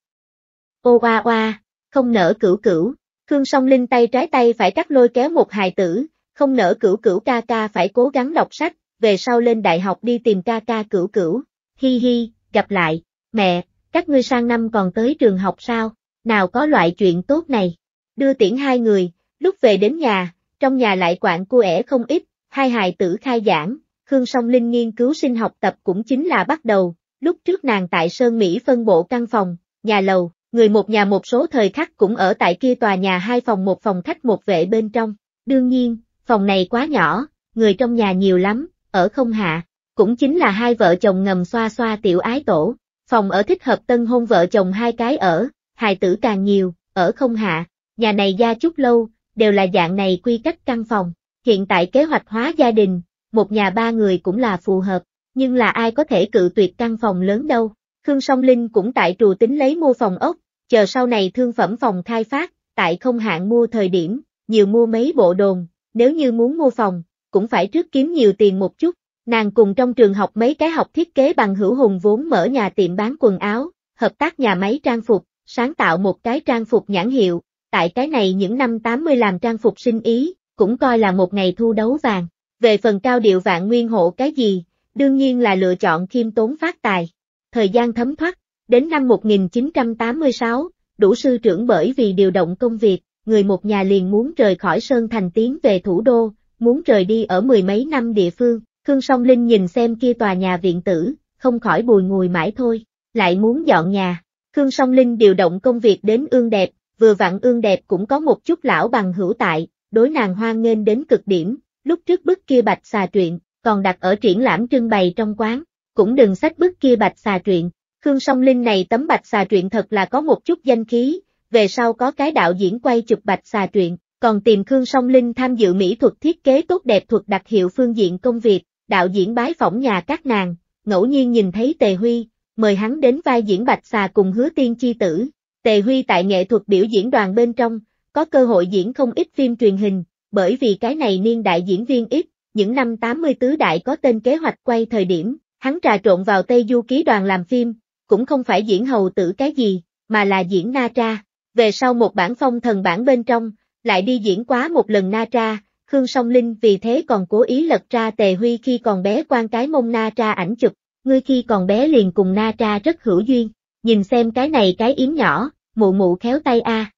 Ô oa oa, không nở cửu cửu, Khương Song Linh tay trái tay phải cắt lôi kéo một hài tử, không nở cửu cửu ca ca phải cố gắng đọc sách, về sau lên đại học đi tìm ca ca cửu cửu, hi hi, gặp lại, mẹ, các ngươi sang năm còn tới trường học sao, nào có loại chuyện tốt này. Đưa tiễn hai người, lúc về đến nhà, trong nhà lại quạng cu ẻ không ít, hai hài tử khai giảng, Khương Song Linh nghiên cứu sinh học tập cũng chính là bắt đầu, lúc trước nàng tại Sơn Mỹ phân bộ căn phòng, nhà lầu, người một nhà một số thời khắc cũng ở tại kia tòa nhà hai phòng một phòng khách một vệ bên trong, đương nhiên, phòng này quá nhỏ, người trong nhà nhiều lắm, ở không hạ, cũng chính là hai vợ chồng ngầm xoa xoa tiểu ái tổ, Phòng ở thích hợp tân hôn vợ chồng hai cái ở, hài tử càng nhiều, ở không hạ, nhà này gia chút lâu, đều là dạng này quy cách căn phòng. Hiện tại kế hoạch hóa gia đình, một nhà ba người cũng là phù hợp, nhưng là ai có thể cự tuyệt căn phòng lớn đâu. Khương Song Linh cũng tại trù tính lấy mua phòng ốc, chờ sau này thương phẩm phòng khai phát, tại không hạn mua thời điểm, nhiều mua mấy bộ đồn, nếu như muốn mua phòng, cũng phải trước kiếm nhiều tiền một chút, Nàng cùng trong trường học mấy cái học thiết kế bằng hữu hùng vốn mở nhà tiệm bán quần áo, hợp tác nhà máy trang phục, sáng tạo một cái trang phục nhãn hiệu, tại cái này những năm 80 làm trang phục sinh ý, cũng coi là một ngày thu đấu vàng. Về phần cao điệu vạn nguyên hộ cái gì, đương nhiên là lựa chọn khiêm tốn phát tài. Thời gian thấm thoát, đến năm 1986, đủ sư trưởng bởi vì điều động công việc, người một nhà liền muốn rời khỏi Sơn Thành tiến về thủ đô, muốn rời đi ở mười mấy năm địa phương. Khương Song Linh nhìn xem kia tòa nhà viện tử, không khỏi bùi ngùi mãi thôi, lại muốn dọn nhà. Khương Song Linh điều động công việc đến ương đẹp, vừa vặn ương đẹp cũng có một chút lão bằng hữu tại, đối nàng hoan nghênh đến cực điểm, lúc trước bức kia bạch xà truyện, còn đặt ở triển lãm trưng bày trong quán, cũng đừng sách bức kia bạch xà truyện. Khương Song Linh này tấm bạch xà truyện thật là có một chút danh khí, về sau có cái đạo diễn quay chụp bạch xà truyện, còn tìm Khương Song Linh tham dự mỹ thuật thiết kế tốt đẹp thuật đặc hiệu phương diện công việc, đạo diễn bái phỏng nhà các nàng, ngẫu nhiên nhìn thấy Tề Huy, mời hắn đến vai diễn Bạch Xà cùng hứa tiên chi tử. Tề Huy tại nghệ thuật biểu diễn đoàn bên trong, có cơ hội diễn không ít phim truyền hình, bởi vì cái này niên đại diễn viên ít, những năm 80 tứ đại có tên kế hoạch quay thời điểm, hắn trà trộn vào Tây Du ký đoàn làm phim, cũng không phải diễn hầu tử cái gì, mà là diễn Na Tra. Về sau một bản phong thần bản bên trong, lại đi diễn quá một lần Na Tra, Khương Song Linh vì thế còn cố ý lật ra Tề Huy khi còn bé quan cái mông Na Tra ảnh chụp, ngươi khi còn bé liền cùng Na Tra rất hữu duyên, nhìn xem cái này cái yếm nhỏ, mụ mụ khéo tay a.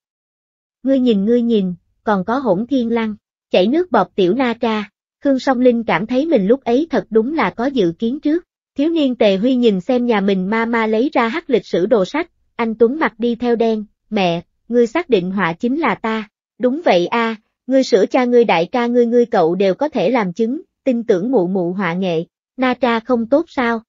Ngươi nhìn ngươi nhìn, còn có hỗn thiên lăng, chảy nước bọt tiểu Na Tra, Khương Song Linh cảm thấy mình lúc ấy thật đúng là có dự kiến trước. Thiếu niên Tề Huy nhìn xem nhà mình ma ma lấy ra hắc lịch sử đồ sách, anh Tuấn mặt đi theo đen, mẹ, ngươi xác định họa chính là ta, đúng vậy a, ngươi sửa cha ngươi đại ca ngươi ngươi cậu đều có thể làm chứng, tin tưởng mụ mụ họa nghệ, na tra không tốt sao?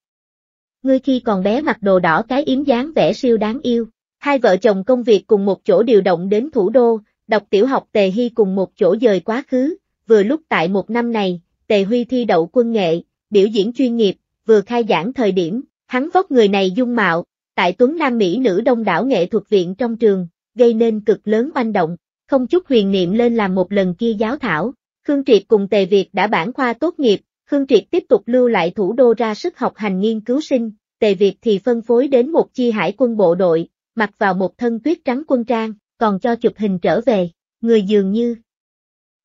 Ngươi khi còn bé mặc đồ đỏ cái yếm dáng vẻ siêu đáng yêu, hai vợ chồng công việc cùng một chỗ điều động đến thủ đô, đọc tiểu học Tề Hy cùng một chỗ dời quá khứ, vừa lúc tại một năm này, Tề Huy thi đậu quân nghệ, biểu diễn chuyên nghiệp, vừa khai giảng thời điểm, hắn vóc người này dung mạo, tại tuấn nam Mỹ nữ đông đảo nghệ thuật viện trong trường, gây nên cực lớn oanh động không chút huyền niệm lên làm một lần kia giáo thảo. Khương Triệt cùng Tề Việt đã bản khoa tốt nghiệp, Khương Triệt tiếp tục lưu lại thủ đô ra sức học hành nghiên cứu sinh, Tề Việt thì phân phối đến một chi hải quân bộ đội, mặc vào một thân tuyết trắng quân trang, còn cho chụp hình trở về, người dường như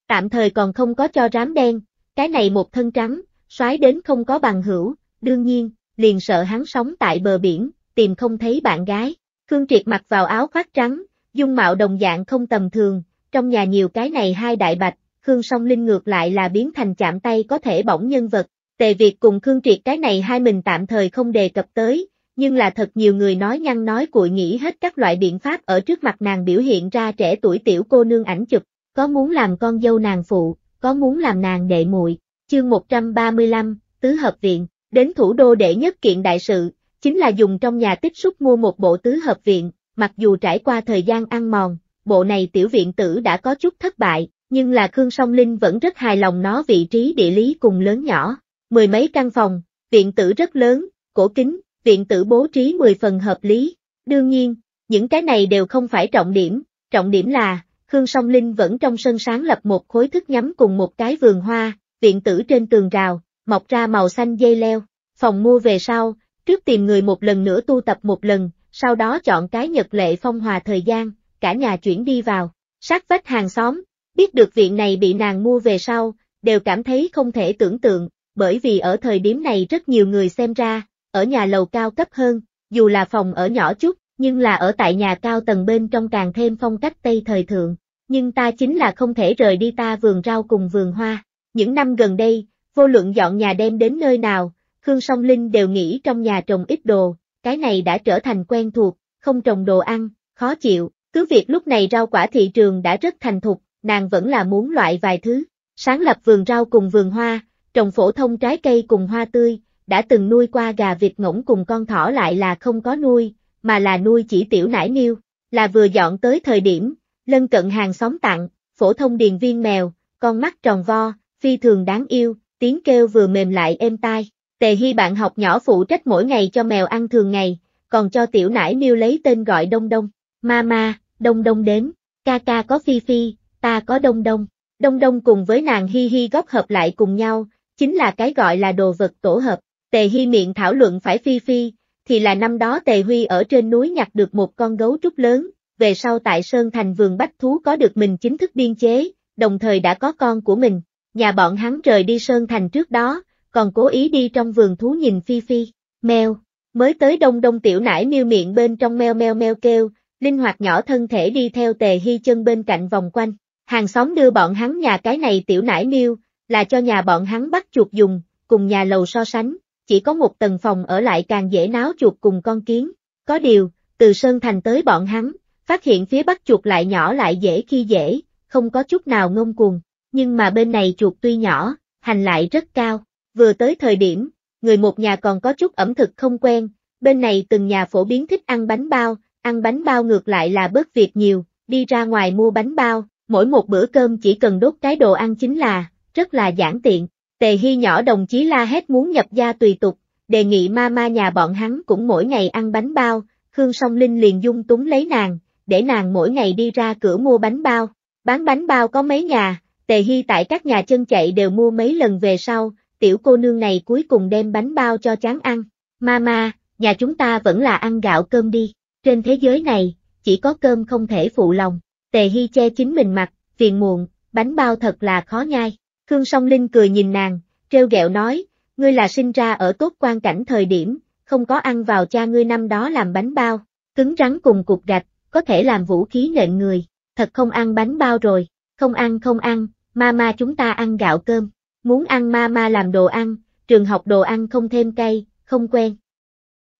tạm thời còn không có cho rám đen, cái này một thân trắng, xoáy đến không có bằng hữu, đương nhiên, liền sợ hắn sống tại bờ biển, tìm không thấy bạn gái. Khương Triệt mặc vào áo khoác trắng, dung mạo đồng dạng không tầm thường, trong nhà nhiều cái này hai đại bạch, Khương Song Linh ngược lại là biến thành chạm tay có thể bỏng nhân vật, tề việc cùng Khương Triệt cái này hai mình tạm thời không đề cập tới, nhưng là thật nhiều người nói nhăn nói cuội nghĩ hết các loại biện pháp ở trước mặt nàng biểu hiện ra trẻ tuổi tiểu cô nương ảnh chụp, có muốn làm con dâu nàng phụ, có muốn làm nàng đệ muội. Chương 135, Tứ Hợp Viện, đến thủ đô để nhất kiện đại sự, chính là dùng trong nhà tích xúc mua một bộ Tứ Hợp Viện, Mặc dù trải qua thời gian ăn mòn, bộ này tiểu viện tử đã có chút thất bại, nhưng là Khương Song Linh vẫn rất hài lòng nó vị trí địa lý cùng lớn nhỏ. Mười mấy căn phòng, viện tử rất lớn, cổ kính, viện tử bố trí mười phần hợp lý. Đương nhiên, những cái này đều không phải trọng điểm, trọng điểm là, Khương Song Linh vẫn trong sân sáng lập một khối thức nhắm cùng một cái vườn hoa, viện tử trên tường rào, mọc ra màu xanh dây leo. Phòng mua về sau, trước tìm người một lần nữa tu tập một lần, sau đó chọn cái nhật lệ phong hòa thời gian, cả nhà chuyển đi vào, sát vách hàng xóm, biết được viện này bị nàng mua về sau, đều cảm thấy không thể tưởng tượng, bởi vì ở thời điểm này rất nhiều người xem ra, ở nhà lầu cao cấp hơn, dù là phòng ở nhỏ chút, nhưng là ở tại nhà cao tầng bên trong càng thêm phong cách Tây thời thượng, nhưng ta chính là không thể rời đi ta vườn rau cùng vườn hoa. Những năm gần đây, vô luận dọn nhà đem đến nơi nào, Khương Song Linh đều nghĩ trong nhà trồng ít đồ, cái này đã trở thành quen thuộc, không trồng đồ ăn, khó chịu, cứ việc lúc này rau quả thị trường đã rất thành thục, nàng vẫn là muốn loại vài thứ, sáng lập vườn rau cùng vườn hoa, trồng phổ thông trái cây cùng hoa tươi, đã từng nuôi qua gà vịt ngỗng cùng con thỏ lại là không có nuôi, mà là nuôi chỉ tiểu nải miêu, là vừa dọn tới thời điểm, lân cận hàng xóm tặng, phổ thông điền viên mèo, con mắt tròn vo, phi thường đáng yêu, tiếng kêu vừa mềm lại êm tai. Tề Hy bạn học nhỏ phụ trách mỗi ngày cho mèo ăn thường ngày, còn cho tiểu nải miêu lấy tên gọi Đông Đông. Mama, Đông Đông đến, ca ca có Phi Phi, ta có Đông Đông. Đông Đông cùng với nàng Hi Hi góp hợp lại cùng nhau, chính là cái gọi là đồ vật tổ hợp. Tề Hi miệng thảo luận phải Phi Phi, thì là năm đó Tề Huy ở trên núi nhặt được một con gấu trúc lớn, về sau tại Sơn Thành vườn Bách Thú có được mình chính thức biên chế, đồng thời đã có con của mình. Nhà bọn hắn rời đi Sơn Thành trước đó, còn cố ý đi trong vườn thú nhìn Phi Phi, mèo mới tới đông đông tiểu nải miêu miệng bên trong meo meo meo kêu, linh hoạt nhỏ thân thể đi theo tề hy chân bên cạnh vòng quanh, hàng xóm đưa bọn hắn nhà cái này tiểu nải miêu, là cho nhà bọn hắn bắt chuột dùng, cùng nhà lầu so sánh, chỉ có một tầng phòng ở lại càng dễ náo chuột cùng con kiến, có điều, từ Sơn Thành tới bọn hắn, phát hiện phía bắc chuột lại nhỏ lại dễ khi dễ, không có chút nào ngông cuồng, nhưng mà bên này chuột tuy nhỏ, hành lại rất cao, Vừa tới thời điểm, người một nhà còn có chút ẩm thực không quen, bên này từng nhà phổ biến thích ăn bánh bao, ăn bánh bao ngược lại là bớt việc nhiều, đi ra ngoài mua bánh bao, mỗi một bữa cơm chỉ cần đốt cái đồ ăn chính là, rất là giản tiện. Tề Hy nhỏ đồng chí la hét muốn nhập gia tùy tục, đề nghị ma ma nhà bọn hắn cũng mỗi ngày ăn bánh bao, Khương Song Linh liền dung túng lấy nàng, để nàng mỗi ngày đi ra cửa mua bánh bao. Bán bánh bao có mấy nhà, Tề Hy tại các nhà chân chạy đều mua mấy lần về sau, tiểu cô nương này cuối cùng đem bánh bao cho chán ăn. Mama, nhà chúng ta vẫn là ăn gạo cơm đi. Trên thế giới này, chỉ có cơm không thể phụ lòng. Tề Hy che chính mình mặt, phiền muộn, bánh bao thật là khó nhai. Khương Song Linh cười nhìn nàng, treo gẹo nói, ngươi là sinh ra ở tốt quan cảnh thời điểm, không có ăn vào cha ngươi năm đó làm bánh bao, cứng rắn cùng cục gạch, có thể làm vũ khí nện người, thật không ăn bánh bao rồi, không ăn không ăn, mama chúng ta ăn gạo cơm muốn ăn ma ma làm đồ ăn, trường học đồ ăn không thêm cay, không quen.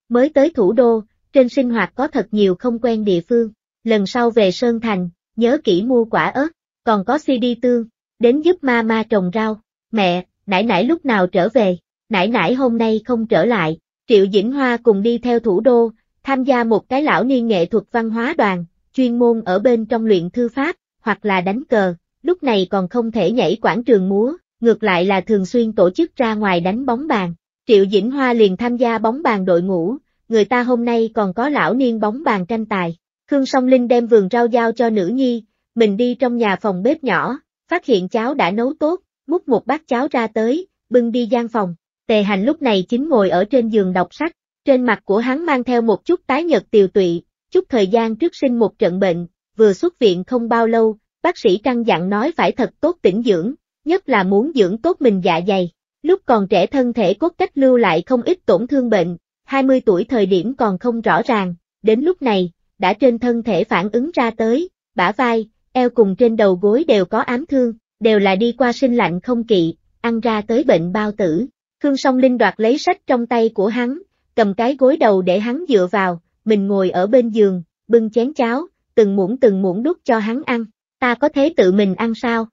Mới tới thủ đô, trên sinh hoạt có thật nhiều không quen địa phương, lần sau về Sơn Thành, nhớ kỹ mua quả ớt, còn có CD tương, đến giúp ma ma trồng rau, mẹ, nãy nãy lúc nào trở về, nãy nãy hôm nay không trở lại, Triệu Dĩnh Hoa cùng đi theo thủ đô, tham gia một cái lão niên nghệ thuật văn hóa đoàn, chuyên môn ở bên trong luyện thư pháp, hoặc là đánh cờ, lúc này còn không thể nhảy quảng trường múa, ngược lại là thường xuyên tổ chức ra ngoài đánh bóng bàn. Triệu Dĩnh Hoa liền tham gia bóng bàn đội ngũ, người ta hôm nay còn có lão niên bóng bàn tranh tài. Khương Song Linh đem vườn rau giao cho nữ nhi, mình đi trong nhà phòng bếp nhỏ, phát hiện cháo đã nấu tốt, múc một bát cháo ra tới, bưng đi gian phòng. Tề hành lúc này chính ngồi ở trên giường đọc sách, trên mặt của hắn mang theo một chút tái nhật tiều tụy, chút thời gian trước sinh một trận bệnh, vừa xuất viện không bao lâu, bác sĩ Trăng dặn nói phải thật tốt tĩnh dưỡng, nhất là muốn dưỡng tốt mình dạ dày. Lúc còn trẻ thân thể cốt cách lưu lại không ít tổn thương bệnh, 20 tuổi thời điểm còn không rõ ràng, đến lúc này, đã trên thân thể phản ứng ra tới, bả vai, eo cùng trên đầu gối đều có ám thương, đều là đi qua sinh lạnh không kỵ, ăn ra tới bệnh bao tử. Khương Song Linh đoạt lấy sách trong tay của hắn, cầm cái gối đầu để hắn dựa vào, mình ngồi ở bên giường, bưng chén cháo, từng muỗng từng muỗng đút cho hắn ăn, ta có thế tự mình ăn sao?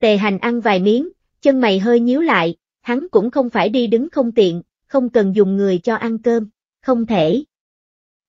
Tề hành ăn vài miếng, chân mày hơi nhíu lại, hắn cũng không phải đi đứng không tiện, không cần dùng người cho ăn cơm, không thể.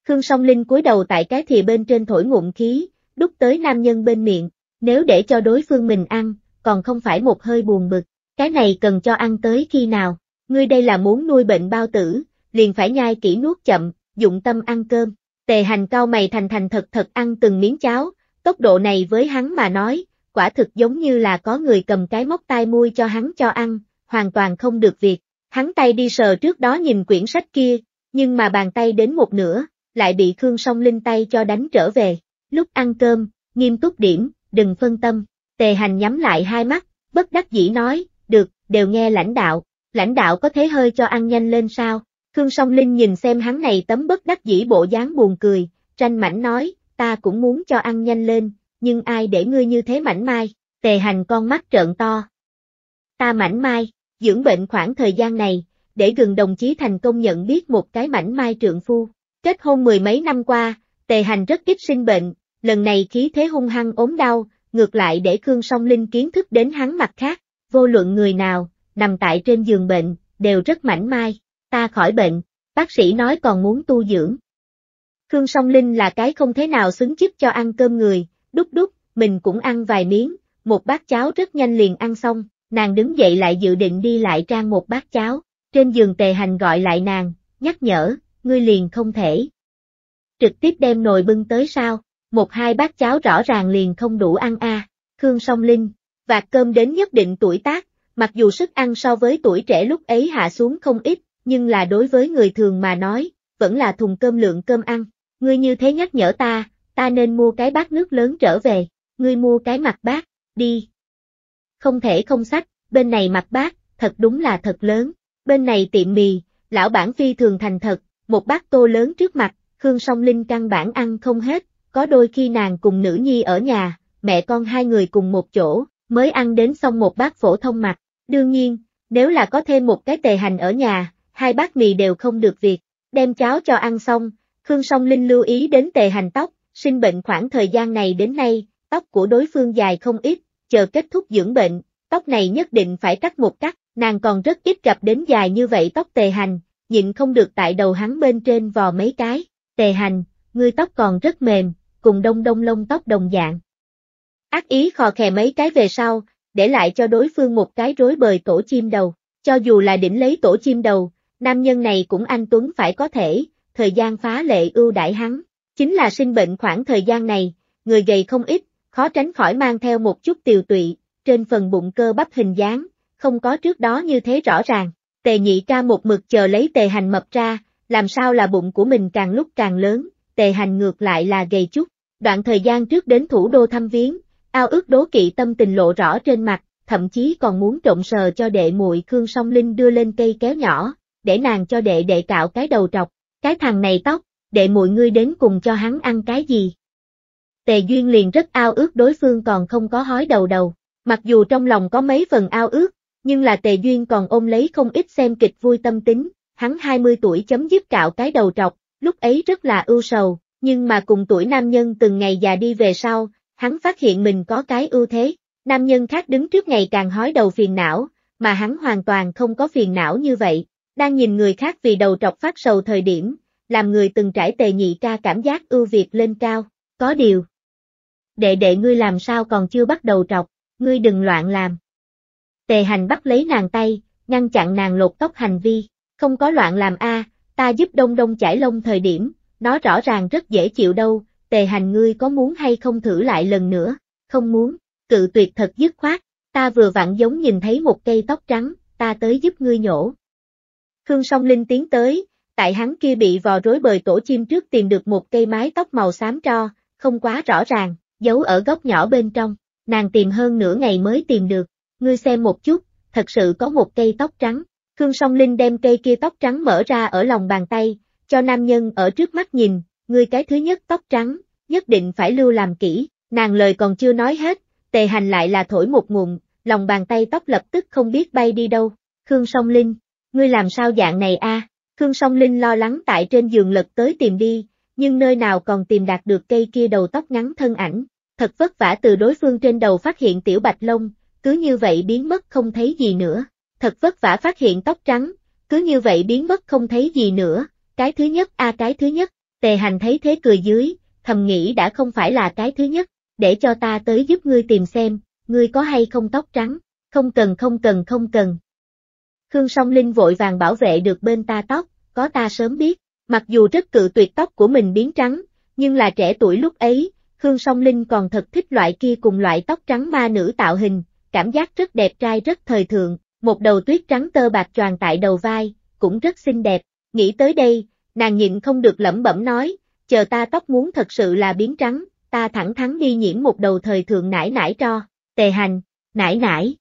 Khương song linh cúi đầu tại cái thìa bên trên thổi ngụm khí, đút tới nam nhân bên miệng, nếu để cho đối phương mình ăn, còn không phải một hơi buồn bực, cái này cần cho ăn tới khi nào, ngươi đây là muốn nuôi bệnh bao tử, liền phải nhai kỹ nuốt chậm, dụng tâm ăn cơm, tề hành cao mày thành thành thật thật ăn từng miếng cháo, tốc độ này với hắn mà nói, quả thực giống như là có người cầm cái móc tai mui cho hắn cho ăn, hoàn toàn không được việc. Hắn tay đi sờ trước đó nhìn quyển sách kia, nhưng mà bàn tay đến một nửa, lại bị Khương Song Linh tay cho đánh trở về. Lúc ăn cơm, nghiêm túc điểm, đừng phân tâm. Tề hành nhắm lại hai mắt, bất đắc dĩ nói, được, đều nghe lãnh đạo. Lãnh đạo có thế hơi cho ăn nhanh lên sao? Khương Song Linh nhìn xem hắn này tấm bất đắc dĩ bộ dáng buồn cười, tranh mảnh nói, ta cũng muốn cho ăn nhanh lên, nhưng ai để ngươi như thế mảnh mai, tề hành con mắt trợn to. Ta mảnh mai, dưỡng bệnh khoảng thời gian này, để gần đồng chí thành công nhận biết một cái mảnh mai trượng phu. Kết hôn mười mấy năm qua, tề hành rất ít sinh bệnh, lần này khí thế hung hăng ốm đau, ngược lại để Khương Song Linh kiến thức đến hắn mặt khác, vô luận người nào, nằm tại trên giường bệnh, đều rất mảnh mai, ta khỏi bệnh, bác sĩ nói còn muốn tu dưỡng. Khương Song Linh là cái không thế nào xứng chức cho ăn cơm người, đúc đúc, mình cũng ăn vài miếng, một bát cháo rất nhanh liền ăn xong, nàng đứng dậy lại dự định đi lại trang một bát cháo, trên giường tề hành gọi lại nàng, nhắc nhở, ngươi liền không thể. Trực tiếp đem nồi bưng tới sao, một hai bát cháo rõ ràng liền không đủ ăn a à. Khương Song Linh, và cơm đến nhất định tuổi tác, mặc dù sức ăn so với tuổi trẻ lúc ấy hạ xuống không ít, nhưng là đối với người thường mà nói, vẫn là thùng cơm lượng cơm ăn, ngươi như thế nhắc nhở ta, ta nên mua cái bát nước lớn trở về, ngươi mua cái mặt bát, đi. Không thể không sách, bên này mặt bát, thật đúng là thật lớn, bên này tiệm mì, lão bản phi thường thành thật, một bát tô lớn trước mặt, Khương Song Linh căn bản ăn không hết, có đôi khi nàng cùng nữ nhi ở nhà, mẹ con hai người cùng một chỗ, mới ăn đến xong một bát phổ thông mặt, đương nhiên, nếu là có thêm một cái tề hành ở nhà, hai bát mì đều không được việc, đem cháo cho ăn xong, Khương Song Linh lưu ý đến tề hành tóc, sinh bệnh khoảng thời gian này đến nay, tóc của đối phương dài không ít, chờ kết thúc dưỡng bệnh, tóc này nhất định phải cắt một cắt, nàng còn rất ít gặp đến dài như vậy tóc tề hành, nhịn không được tại đầu hắn bên trên vò mấy cái, tề hành, ngươi tóc còn rất mềm, cùng đông đông lông tóc đồng dạng. Ác ý khò khè mấy cái về sau, để lại cho đối phương một cái rối bời tổ chim đầu, cho dù là đỉnh lấy tổ chim đầu, nam nhân này cũng anh Tuấn phải có thể, thời gian phá lệ ưu đãi hắn, chính là sinh bệnh khoảng thời gian này, người gầy không ít, khó tránh khỏi mang theo một chút tiều tụy, trên phần bụng cơ bắp hình dáng, không có trước đó như thế rõ ràng. Tề nhị ca một mực chờ lấy tề hành mập ra, làm sao là bụng của mình càng lúc càng lớn, tề hành ngược lại là gầy chút. Đoạn thời gian trước đến thủ đô thăm viếng, ao ước đố kỵ tâm tình lộ rõ trên mặt, thậm chí còn muốn trộn sờ cho đệ muội Khương Song Linh đưa lên cây kéo nhỏ, để nàng cho đệ đệ cạo cái đầu trọc, cái thằng này tóc, đệ muội ngươi đến cùng cho hắn ăn cái gì. Tề Duyên liền rất ao ước đối phương còn không có hói đầu đầu, mặc dù trong lòng có mấy phần ao ước, nhưng là Tề Duyên còn ôm lấy không ít xem kịch vui tâm tính, hắn 20 tuổi chấm dứt cạo cái đầu trọc, lúc ấy rất là ưu sầu, nhưng mà cùng tuổi nam nhân từng ngày già đi về sau, hắn phát hiện mình có cái ưu thế, nam nhân khác đứng trước ngày càng hói đầu phiền não, mà hắn hoàn toàn không có phiền não như vậy, đang nhìn người khác vì đầu trọc phát sầu thời điểm, làm người từng trải tề nhị ca cảm giác ưu việt lên cao, có điều. Đệ đệ ngươi làm sao còn chưa bắt đầu trọc, ngươi đừng loạn làm. Tề hành bắt lấy nàng tay, ngăn chặn nàng lột tóc hành vi, không có loạn làm a, ta giúp đông đông chải lông thời điểm, nó rõ ràng rất dễ chịu đâu, tề hành ngươi có muốn hay không thử lại lần nữa, không muốn, cự tuyệt thật dứt khoát, ta vừa vặn giống nhìn thấy một cây tóc trắng, ta tới giúp ngươi nhổ. Khương song linh tiến tới, tại hắn kia bị vò rối bời tổ chim trước tìm được một cây mái tóc màu xám tro, không quá rõ ràng, giấu ở góc nhỏ bên trong, nàng tìm hơn nửa ngày mới tìm được, ngươi xem một chút, thật sự có một cây tóc trắng, Khương Song Linh đem cây kia tóc trắng mở ra ở lòng bàn tay, cho nam nhân ở trước mắt nhìn, ngươi cái thứ nhất tóc trắng, nhất định phải lưu làm kỹ, nàng lời còn chưa nói hết, tề hành lại là thổi một ngụm, lòng bàn tay tóc lập tức không biết bay đi đâu, Khương Song Linh, ngươi làm sao dạng này a? À? Khương Song Linh lo lắng tại trên giường lật tới tìm đi, nhưng nơi nào còn tìm đạt được cây kia đầu tóc ngắn thân ảnh, thật vất vả từ đối phương trên đầu phát hiện tiểu bạch lông, cứ như vậy biến mất không thấy gì nữa, thật vất vả phát hiện tóc trắng, cứ như vậy biến mất không thấy gì nữa, cái thứ nhất a à, cái thứ nhất, tề hành thấy thế cười dưới, thầm nghĩ đã không phải là cái thứ nhất, để cho ta tới giúp ngươi tìm xem, ngươi có hay không tóc trắng, không cần không cần không cần, Khương Song Linh vội vàng bảo vệ được bên ta tóc, có ta sớm biết, mặc dù rất cự tuyệt tóc của mình biến trắng, nhưng là trẻ tuổi lúc ấy, Khương Song Linh còn thật thích loại kia cùng loại tóc trắng ma nữ tạo hình, cảm giác rất đẹp trai rất thời thượng, một đầu tuyết trắng tơ bạc tròn tại đầu vai, cũng rất xinh đẹp, nghĩ tới đây, nàng nhịn không được lẩm bẩm nói, chờ ta tóc muốn thật sự là biến trắng, ta thẳng thắn đi nhiễm một đầu thời thượng nải nải cho, tề hành, nải nải,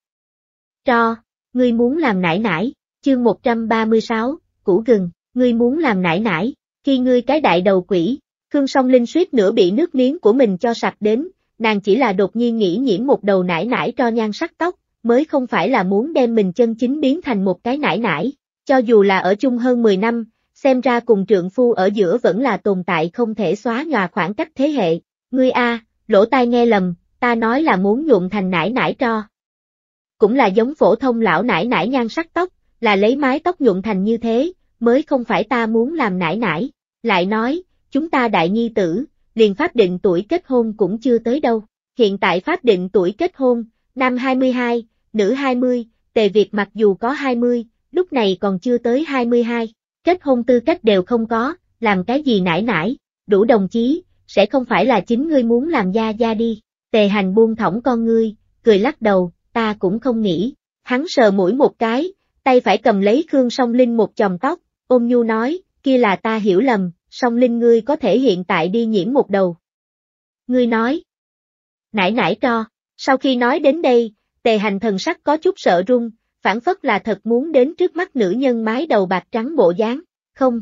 cho ngươi muốn làm nải nải, chương 136, củ gừng, ngươi muốn làm nải nải, khi ngươi cái đại đầu quỷ, Khương Song Linh suýt nữa bị nước miếng của mình cho sạch đến, nàng chỉ là đột nhiên nghĩ nhiễm một đầu nải nải cho nhan sắc tóc, mới không phải là muốn đem mình chân chính biến thành một cái nải nải, cho dù là ở chung hơn 10 năm, xem ra cùng trượng phu ở giữa vẫn là tồn tại không thể xóa nhòa khoảng cách thế hệ, ngươi a, lỗ tai nghe lầm, ta nói là muốn nhuộm thành nải nải cho, cũng là giống phổ thông lão nải nải nhan sắc tóc, là lấy mái tóc nhuộm thành như thế, mới không phải ta muốn làm nải nải. Lại nói, chúng ta đại nhi tử, liền pháp định tuổi kết hôn cũng chưa tới đâu. Hiện tại pháp định tuổi kết hôn, nam 22, nữ 20, tề việc mặc dù có 20, lúc này còn chưa tới 22. Kết hôn tư cách đều không có, làm cái gì nải nải, đủ đồng chí, sẽ không phải là chính ngươi muốn làm gia gia đi. Tề hành buông thõng con ngươi, cười lắc đầu, ta cũng không nghĩ. Hắn sờ mũi một cái, tay phải cầm lấy Khương Song Linh một chòm tóc, ôm nhu nói, kia là ta hiểu lầm, Song Linh ngươi có thể hiện tại đi nhiễm một đầu. Ngươi nói. Nãy nãy cho, sau khi nói đến đây, tề hành thần sắc có chút sợ rung, phản phất là thật muốn đến trước mắt nữ nhân mái đầu bạc trắng bộ dáng, không.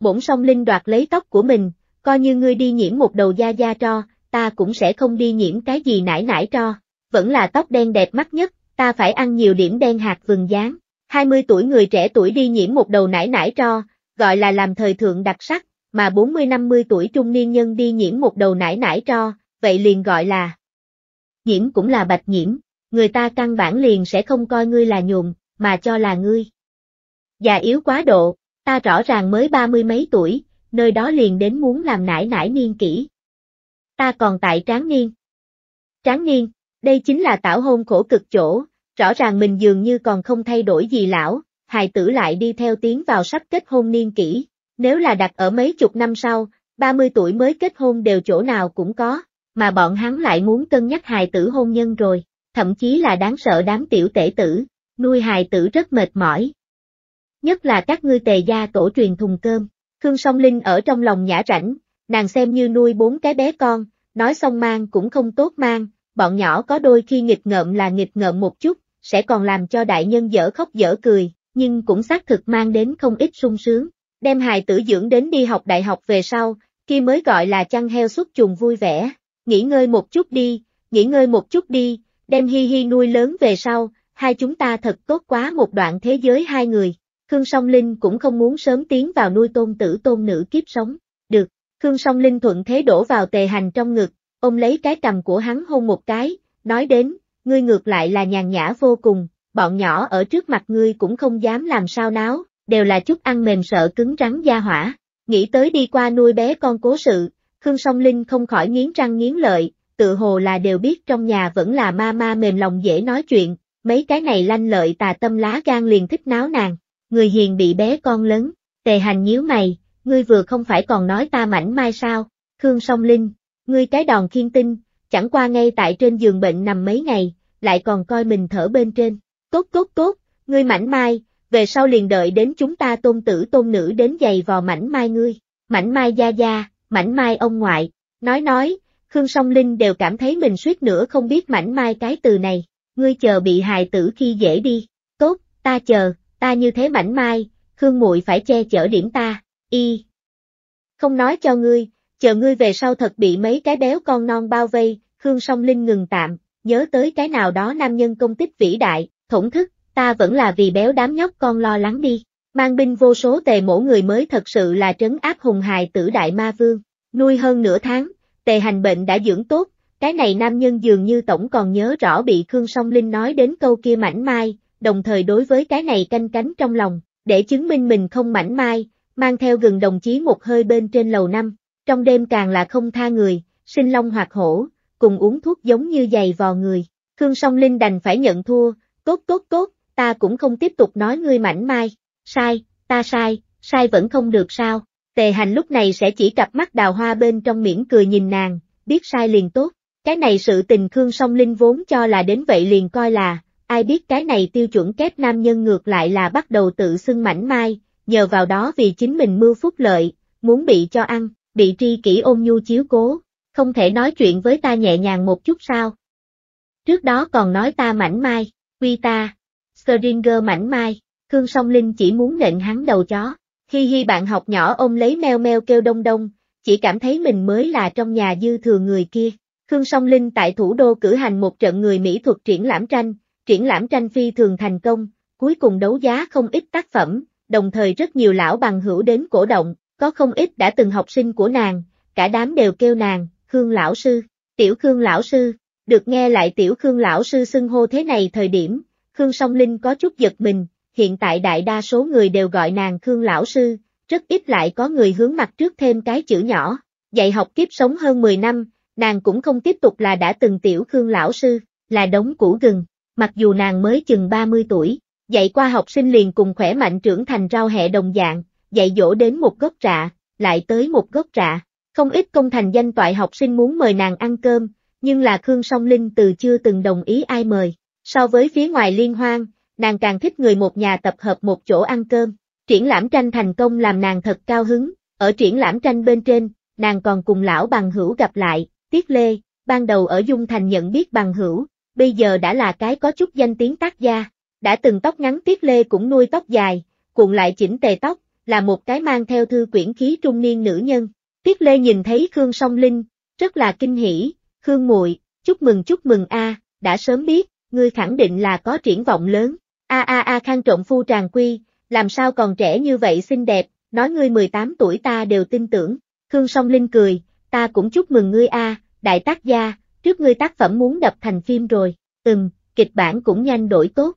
Bổn Song Linh đoạt lấy tóc của mình, coi như ngươi đi nhiễm một đầu da da cho, ta cũng sẽ không đi nhiễm cái gì nãy nãy cho vẫn là tóc đen đẹp mắt nhất, ta phải ăn nhiều điểm đen hạt vừng dáng. 20 tuổi người trẻ tuổi đi nhiễm một đầu nải nải tro, gọi là làm thời thượng đặc sắc, mà 40-50 tuổi trung niên nhân đi nhiễm một đầu nải nải tro, vậy liền gọi là nhiễm cũng là bạch nhiễm, người ta căn bản liền sẽ không coi ngươi là nhùm, mà cho là ngươi. Già yếu quá độ, ta rõ ràng mới ba mươi mấy tuổi, nơi đó liền đến muốn làm nải nải niên kỹ. Ta còn tại tráng niên. Tráng niên, đây chính là tảo hôn khổ cực chỗ, rõ ràng mình dường như còn không thay đổi gì lão, hài tử lại đi theo tiến vào sắp kết hôn niên kỷ, nếu là đặt ở mấy chục năm sau, 30 tuổi mới kết hôn đều chỗ nào cũng có, mà bọn hắn lại muốn cân nhắc hài tử hôn nhân rồi, thậm chí là đáng sợ đám tiểu tể tử, nuôi hài tử rất mệt mỏi. Nhất là các ngươi tề gia tổ truyền thùng cơm, Khương Song Linh ở trong lòng nhã rảnh, nàng xem như nuôi bốn cái bé con, nói xong mang cũng không tốt mang, bọn nhỏ có đôi khi nghịch ngợm là nghịch ngợm một chút, sẽ còn làm cho đại nhân dở khóc dở cười, nhưng cũng xác thực mang đến không ít sung sướng. Đem hài tử dưỡng đến đi học đại học về sau, khi mới gọi là chăn heo xuất chuồng vui vẻ. Nghỉ ngơi một chút đi, nghỉ ngơi một chút đi, đem hi hi nuôi lớn về sau, hai chúng ta thật tốt quá một đoạn thế giới hai người. Khương Song Linh cũng không muốn sớm tiến vào nuôi tôn tử tôn nữ kiếp sống. Được, Khương Song Linh thuận thế đổ vào tề hành trong ngực, ôm lấy cái cầm của hắn hôn một cái, nói đến, ngươi ngược lại là nhàn nhã vô cùng, bọn nhỏ ở trước mặt ngươi cũng không dám làm sao náo, đều là chút ăn mềm sợ cứng rắn gia hỏa. Nghĩ tới đi qua nuôi bé con cố sự, Khương Song Linh không khỏi nghiến răng nghiến lợi, tự hồ là đều biết trong nhà vẫn là ma ma mềm lòng dễ nói chuyện, mấy cái này lanh lợi tà tâm lá gan liền thích náo nàng, người hiền bị bé con lớn, tề hành nhíu mày, ngươi vừa không phải còn nói ta mảnh mai sao, Khương Song Linh, Ngươi cái đòn khiên tinh, chẳng qua ngay tại trên giường bệnh nằm mấy ngày, lại còn coi mình thở bên trên. Tốt tốt tốt, ngươi mảnh mai, về sau liền đợi đến chúng ta tôn tử tôn nữ đến giày vò mảnh mai ngươi, mảnh mai gia gia, mảnh mai ông ngoại, nói nói, Khương Song Linh đều cảm thấy mình suýt nữa không biết mảnh mai cái từ này, ngươi chờ bị hài tử khi dễ đi, tốt, ta chờ, ta như thế mảnh mai, Khương muội phải che chở điểm ta, y. Không nói cho ngươi, chờ ngươi về sau thật bị mấy cái béo con non bao vây, Khương Song Linh ngừng tạm, nhớ tới cái nào đó nam nhân công tích vĩ đại, thổn thức, ta vẫn là vì béo đám nhóc con lo lắng đi. Mang binh vô số tề mổ người mới thật sự là trấn áp hùng hài tử đại ma vương, nuôi hơn nửa tháng, tề hành bệnh đã dưỡng tốt, cái này nam nhân dường như tổng còn nhớ rõ bị Khương Song Linh nói đến câu kia mảnh mai, đồng thời đối với cái này canh cánh trong lòng, để chứng minh mình không mảnh mai, mang theo gần đồng chí một hơi bên trên lầu năm, trong đêm càng là không tha người, sinh long hoặc hổ, cùng uống thuốc giống như giày vò người. Khương Song Linh đành phải nhận thua, tốt tốt tốt, ta cũng không tiếp tục nói ngươi mảnh mai, sai, ta sai, sai vẫn không được sao. Tề hành lúc này sẽ chỉ cặp mắt đào hoa bên trong miễn cười nhìn nàng, biết sai liền tốt. Cái này sự tình Khương Song Linh vốn cho là đến vậy liền coi là, ai biết cái này tiêu chuẩn kép nam nhân ngược lại là bắt đầu tự xưng mảnh mai, nhờ vào đó vì chính mình mưu phúc lợi, muốn bị cho ăn bị tri kỷ ôm nhu chiếu cố, không thể nói chuyện với ta nhẹ nhàng một chút sao. Trước đó còn nói ta mảnh mai, quy ta, Springer mảnh mai, Khương Song Linh chỉ muốn nện hắn đầu chó, khi hi bạn học nhỏ ôm lấy meo meo kêu đông đông, chỉ cảm thấy mình mới là trong nhà dư thừa người kia. Khương Song Linh tại thủ đô cử hành một trận người mỹ thuật triển lãm tranh, triển lãm tranh phi thường thành công, cuối cùng đấu giá không ít tác phẩm, đồng thời rất nhiều lão bằng hữu đến cổ động, có không ít đã từng học sinh của nàng, cả đám đều kêu nàng, Khương Lão Sư, Tiểu Khương Lão Sư, được nghe lại Tiểu Khương Lão Sư xưng hô thế này thời điểm, Khương Song Linh có chút giật mình, hiện tại đại đa số người đều gọi nàng Khương Lão Sư, rất ít lại có người hướng mặt trước thêm cái chữ nhỏ, dạy học kiếp sống hơn 10 năm, nàng cũng không tiếp tục là đã từng Tiểu Khương Lão Sư, là đống củ gừng, mặc dù nàng mới chừng 30 tuổi, dạy qua học sinh liền cùng khỏe mạnh trưởng thành rau hẹ đồng dạng, dạy dỗ đến một gốc rạ, lại tới một gốc rạ. Không ít công thành danh toại học sinh muốn mời nàng ăn cơm, nhưng là Khương Song Linh từ chưa từng đồng ý ai mời. So với phía ngoài liên hoan, nàng càng thích người một nhà tập hợp một chỗ ăn cơm. Triển lãm tranh thành công làm nàng thật cao hứng, ở triển lãm tranh bên trên, nàng còn cùng lão bằng hữu gặp lại, Tiết Lê, ban đầu ở Dung Thành nhận biết bằng hữu, bây giờ đã là cái có chút danh tiếng tác gia, đã từng tóc ngắn Tiết Lê cũng nuôi tóc dài, cuộn lại chỉnh tề tóc, là một cái mang theo thư quyển khí trung niên nữ nhân. Tiết Lê nhìn thấy Khương Song Linh, rất là kinh hỉ, Khương muội, chúc mừng chúc mừng a, đã sớm biết, ngươi khẳng định là có triển vọng lớn. A a a Khang Trọng Phu Tràng Quy, làm sao còn trẻ như vậy xinh đẹp, nói ngươi 18 tuổi ta đều tin tưởng. Khương Song Linh cười, ta cũng chúc mừng ngươi a, đại tác gia, trước ngươi tác phẩm muốn đập thành phim rồi. Ừm, kịch bản cũng nhanh đổi tốt.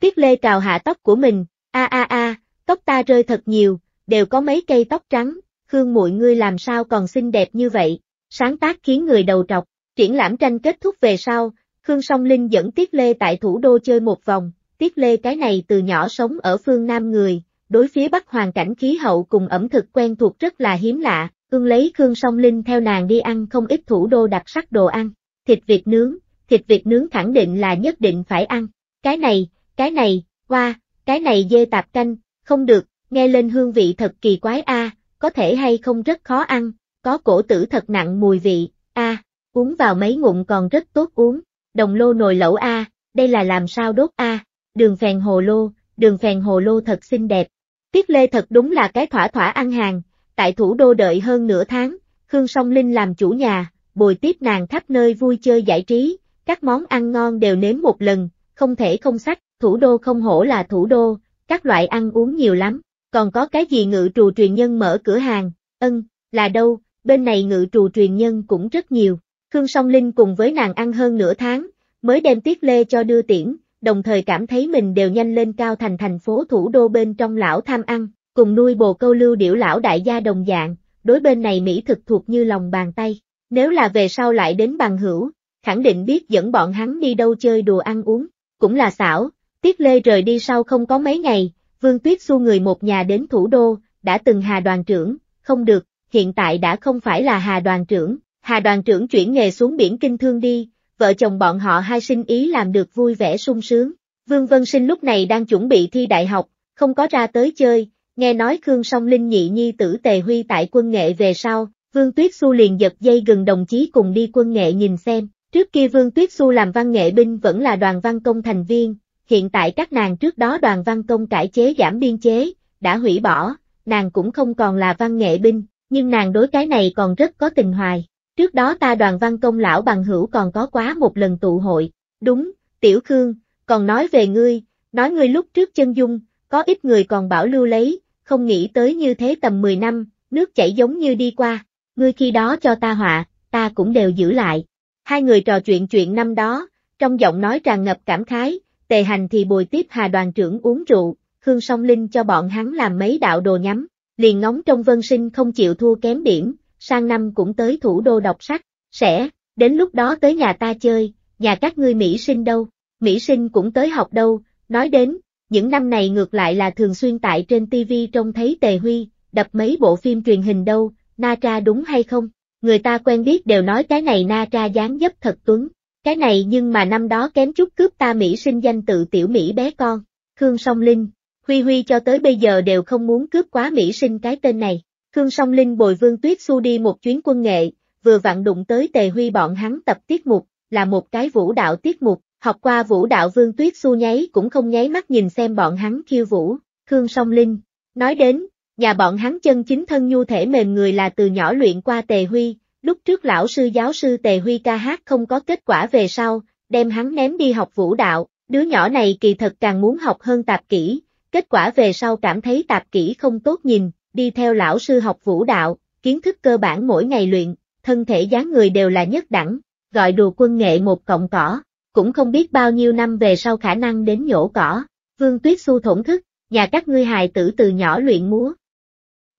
Tiết Lê cào hạ tóc của mình, a a a, tóc ta rơi thật nhiều, đều có mấy cây tóc trắng, Khương muội ngươi làm sao còn xinh đẹp như vậy, sáng tác khiến người đầu trọc, triển lãm tranh kết thúc về sau, Khương Song Linh dẫn Tiết Lê tại thủ đô chơi một vòng, Tiết Lê cái này từ nhỏ sống ở phương Nam người, đối phía Bắc hoàn cảnh khí hậu cùng ẩm thực quen thuộc rất là hiếm lạ, ương lấy Khương Song Linh theo nàng đi ăn không ít thủ đô đặc sắc đồ ăn, thịt vịt nướng, thịt vịt nướng khẳng định là nhất định phải ăn, cái này, cái này, qua, cái này dê tạp canh, không được, nghe lên hương vị thật kỳ quái a, có thể hay không rất khó ăn, có cổ tử thật nặng mùi vị, a, uống vào mấy ngụm còn rất tốt uống, đồng lô nồi lẩu a, đây là làm sao đốt a, đường phèn hồ lô, đường phèn hồ lô thật xinh đẹp. Tiết Lê thật đúng là cái thỏa thỏa ăn hàng, tại thủ đô đợi hơn nửa tháng, Khương Song Linh làm chủ nhà, bồi tiếp nàng khắp nơi vui chơi giải trí, các món ăn ngon đều nếm một lần, không thể không sắc thủ đô không hổ là thủ đô, các loại ăn uống nhiều lắm, còn có cái gì ngự trù truyền nhân mở cửa hàng, ân, là đâu, bên này ngự trù truyền nhân cũng rất nhiều. Khương Song Linh cùng với nàng ăn hơn nửa tháng, mới đem Tiết Lê cho đưa tiễn, đồng thời cảm thấy mình đều nhanh lên cao thành thành phố thủ đô bên trong lão tham ăn, cùng nuôi bồ câu lưu điểu lão đại gia đồng dạng, đối bên này Mỹ thực thuộc như lòng bàn tay. Nếu là về sau lại đến bằng hữu, khẳng định biết dẫn bọn hắn đi đâu chơi đùa ăn uống, cũng là xảo, Tiết Lê rời đi sau không có mấy ngày, Vương Tuyết xu người một nhà đến thủ đô, đã từng Hà đoàn trưởng, không được, hiện tại đã không phải là Hà đoàn trưởng, Hà đoàn trưởng chuyển nghề xuống biển kinh thương đi, vợ chồng bọn họ hai sinh ý làm được vui vẻ sung sướng. Vương Vân Sinh lúc này đang chuẩn bị thi đại học, không có ra tới chơi, nghe nói Khương Song Linh nhị nhi tử Tề Huy tại quân nghệ về sau, Vương Tuyết Xu liền giật dây gần đồng chí cùng đi quân nghệ nhìn xem. Trước kia Vương Tuyết Xu làm văn nghệ binh vẫn là đoàn văn công thành viên, hiện tại các nàng trước đó đoàn văn công cải chế giảm biên chế, đã hủy bỏ, nàng cũng không còn là văn nghệ binh, nhưng nàng đối cái này còn rất có tình hoài. Trước đó ta đoàn văn công lão bằng hữu còn có quá một lần tụ hội, đúng, tiểu khương, còn nói về ngươi, nói ngươi lúc trước chân dung, có ít người còn bảo lưu lấy, không nghĩ tới như thế tầm 10 năm, nước chảy giống như đi qua, ngươi khi đó cho ta họa, ta cũng đều giữ lại. Hai người trò chuyện chuyện năm đó, trong giọng nói tràn ngập cảm khái, tề hành thì bồi tiếp hà đoàn trưởng uống rượu, Khương Song Linh cho bọn hắn làm mấy đạo đồ nhắm, liền ngóng trong vân sinh không chịu thua kém điểm, sang năm cũng tới thủ đô đọc sách, sẽ, đến lúc đó tới nhà ta chơi, nhà các ngươi Mỹ sinh đâu, Mỹ sinh cũng tới học đâu, nói đến, những năm này ngược lại là thường xuyên tại trên TV trông thấy Tề Huy, đập mấy bộ phim truyền hình đâu, Na Tra đúng hay không, người ta quen biết đều nói cái này Na Tra dáng dấp thật tuấn, cái này nhưng mà năm đó kém chút cướp ta Mỹ sinh danh tự tiểu Mỹ bé con, Khương Song Linh, Huy Huy cho tới bây giờ đều không muốn cướp quá Mỹ sinh cái tên này. Khương Song Linh bồi Vương Tuyết Xu đi một chuyến quân nghệ, vừa vặn đụng tới Tề Huy bọn hắn tập tiết mục, là một cái vũ đạo tiết mục, học qua vũ đạo Vương Tuyết Xu nháy cũng không nháy mắt nhìn xem bọn hắn khiêu vũ, Khương Song Linh. Nói đến, nhà bọn hắn chân chính thân nhu thể mềm người là từ nhỏ luyện qua Tề Huy, lúc trước lão sư giáo sư Tề Huy ca hát không có kết quả về sau, đem hắn ném đi học vũ đạo, đứa nhỏ này kỳ thật càng muốn học hơn tạp kỹ, kết quả về sau cảm thấy tạp kỹ không tốt nhìn, đi theo lão sư học vũ đạo, kiến thức cơ bản mỗi ngày luyện, thân thể dáng người đều là nhất đẳng, gọi đùa quân nghệ một cọng cỏ, cũng không biết bao nhiêu năm về sau khả năng đến nhổ cỏ, vương tuyết xu thổn thức, nhà các ngươi hài tử từ nhỏ luyện múa.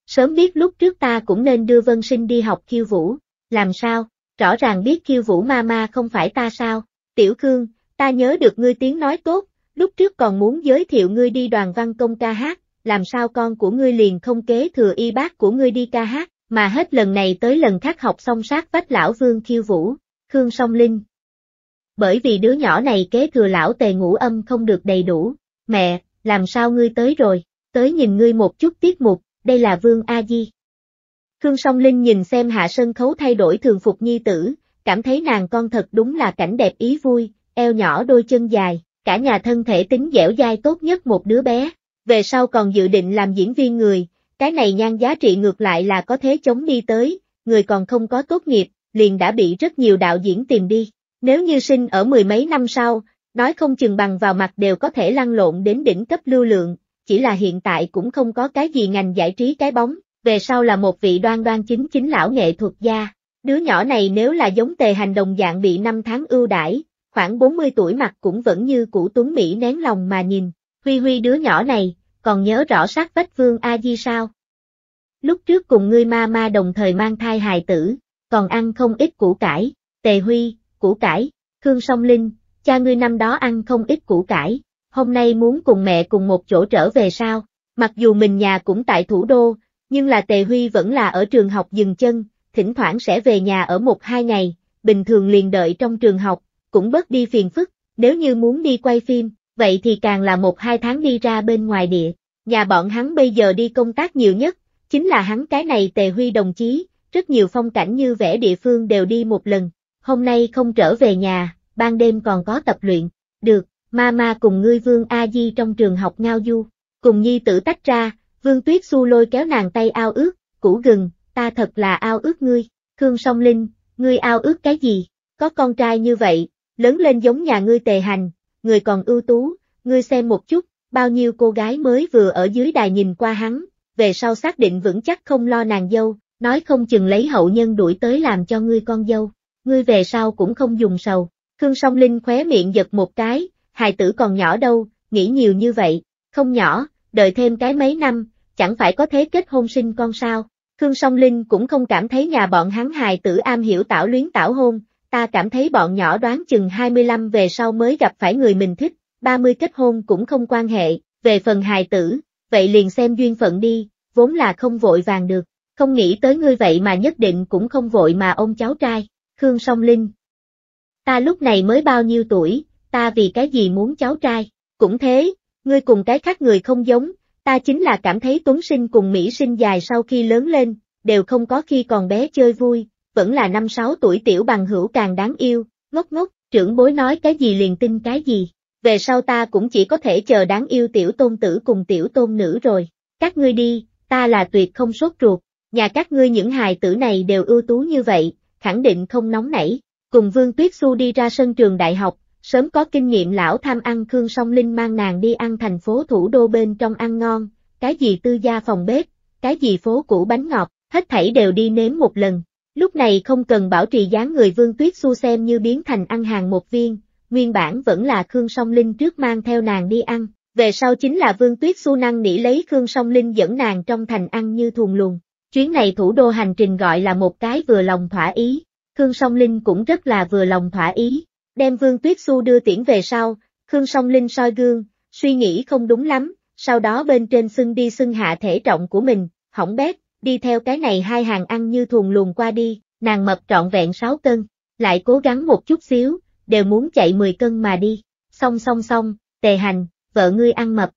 Sớm biết lúc trước ta cũng nên đưa Vân Sinh đi học khiêu vũ, làm sao? Rõ ràng biết kiêu vũ ma ma không phải ta sao? Tiểu Cương, ta nhớ được ngươi tiếng nói tốt, lúc trước còn muốn giới thiệu ngươi đi đoàn văn công ca hát, làm sao con của ngươi liền không kế thừa y bác của ngươi đi ca hát, mà hết lần này tới lần khác học song sát vách lão vương kiêu vũ, Khương Song Linh. Bởi vì đứa nhỏ này kế thừa lão tề ngũ âm không được đầy đủ, mẹ, làm sao ngươi tới rồi, tới nhìn ngươi một chút tiết mục, đây là Vương A Di. Khương Song Linh nhìn xem hạ sân khấu thay đổi thường phục nhi tử, cảm thấy nàng con thật đúng là cảnh đẹp ý vui, eo nhỏ đôi chân dài, cả nhà thân thể tính dẻo dai tốt nhất một đứa bé, về sau còn dự định làm diễn viên người, cái này nhan giá trị ngược lại là có thế chống đi tới, người còn không có tốt nghiệp, liền đã bị rất nhiều đạo diễn tìm đi, nếu như sinh ở mười mấy năm sau, nói không chừng bằng vào mặt đều có thể lăn lộn đến đỉnh cấp lưu lượng, chỉ là hiện tại cũng không có cái gì ngành giải trí cái bóng, về sau là một vị đoan đoan chính chính lão nghệ thuật gia. Đứa nhỏ này nếu là giống tề hành đồng dạng bị năm tháng ưu đãi, khoảng 40 tuổi mặt cũng vẫn như cũ tuấn Mỹ nén lòng mà nhìn, Huy Huy đứa nhỏ này, còn nhớ rõ sát vách vương A-di sao? Lúc trước cùng ngươi ma ma đồng thời mang thai hài tử, còn ăn không ít củ cải, tề huy, củ cải, thương song linh, cha ngươi năm đó ăn không ít củ cải, hôm nay muốn cùng mẹ cùng một chỗ trở về sao? Mặc dù mình nhà cũng tại thủ đô, nhưng là Tề Huy vẫn là ở trường học dừng chân, thỉnh thoảng sẽ về nhà ở một hai ngày, bình thường liền đợi trong trường học, cũng bớt đi phiền phức, nếu như muốn đi quay phim, vậy thì càng là một hai tháng đi ra bên ngoài địa. Nhà bọn hắn bây giờ đi công tác nhiều nhất, chính là hắn cái này Tề Huy đồng chí, rất nhiều phong cảnh như vẽ địa phương đều đi một lần, hôm nay không trở về nhà, ban đêm còn có tập luyện, được, ma ma cùng ngươi vương A-di trong trường học ngao du, cùng nhi tử tách ra, Vương Tuyết Xu lôi kéo nàng tay ao ước, củ gừng, ta thật là ao ước ngươi, Khương Song Linh, ngươi ao ước cái gì, có con trai như vậy, lớn lên giống nhà ngươi tề hành, người còn ưu tú, ngươi xem một chút, bao nhiêu cô gái mới vừa ở dưới đài nhìn qua hắn, về sau xác định vững chắc không lo nàng dâu, nói không chừng lấy hậu nhân đuổi tới làm cho ngươi con dâu, ngươi về sau cũng không dùng sầu. Khương Song Linh khóe miệng giật một cái, hài tử còn nhỏ đâu, nghĩ nhiều như vậy, không nhỏ, đợi thêm cái mấy năm, chẳng phải có thế kết hôn sinh con sao. Khương Song Linh cũng không cảm thấy nhà bọn hắn hài tử am hiểu tảo luyến tảo hôn, ta cảm thấy bọn nhỏ đoán chừng 25 về sau mới gặp phải người mình thích, 30 kết hôn cũng không quan hệ, về phần hài tử, vậy liền xem duyên phận đi, vốn là không vội vàng được, không nghĩ tới ngươi vậy mà nhất định cũng không vội mà ông cháu trai, Khương Song Linh. Ta lúc này mới bao nhiêu tuổi, ta vì cái gì muốn cháu trai, cũng thế, ngươi cùng cái khác người không giống, ta chính là cảm thấy Tuấn Sinh cùng Mỹ Sinh dài sau khi lớn lên, đều không có khi còn bé chơi vui, vẫn là năm sáu tuổi tiểu bằng hữu càng đáng yêu, ngốc ngốc, trưởng bối nói cái gì liền tin cái gì, về sau ta cũng chỉ có thể chờ đáng yêu tiểu tôn tử cùng tiểu tôn nữ rồi, các ngươi đi, ta là tuyệt không sốt ruột, nhà các ngươi những hài tử này đều ưu tú như vậy, khẳng định không nóng nảy, cùng Vương Tuyết Xu đi ra sân trường đại học, sớm có kinh nghiệm lão tham ăn Khương Song Linh mang nàng đi ăn thành phố thủ đô bên trong ăn ngon, cái gì tư gia phòng bếp, cái gì phố cũ bánh ngọt, hết thảy đều đi nếm một lần. Lúc này không cần bảo trì dáng người Vương Tuyết Xu xem như biến thành ăn hàng một viên, nguyên bản vẫn là Khương Song Linh trước mang theo nàng đi ăn, về sau chính là Vương Tuyết Xu năng nỉ lấy Khương Song Linh dẫn nàng trong thành ăn như thuồng luồng. Chuyến này thủ đô hành trình gọi là một cái vừa lòng thỏa ý, Khương Song Linh cũng rất là vừa lòng thỏa ý, Đem Vương Tuyết Xu đưa tiễn về sau, Khương Song Linh soi gương, suy nghĩ không đúng lắm, sau đó bên trên xưng đi xưng hạ thể trọng của mình, hỏng bét, đi theo cái này hai hàng ăn như thuồng luồn qua đi, nàng mập trọn vẹn 6 cân, lại cố gắng một chút xíu, đều muốn chạy 10 cân mà đi, song song song, tề hành, vợ ngươi ăn mập.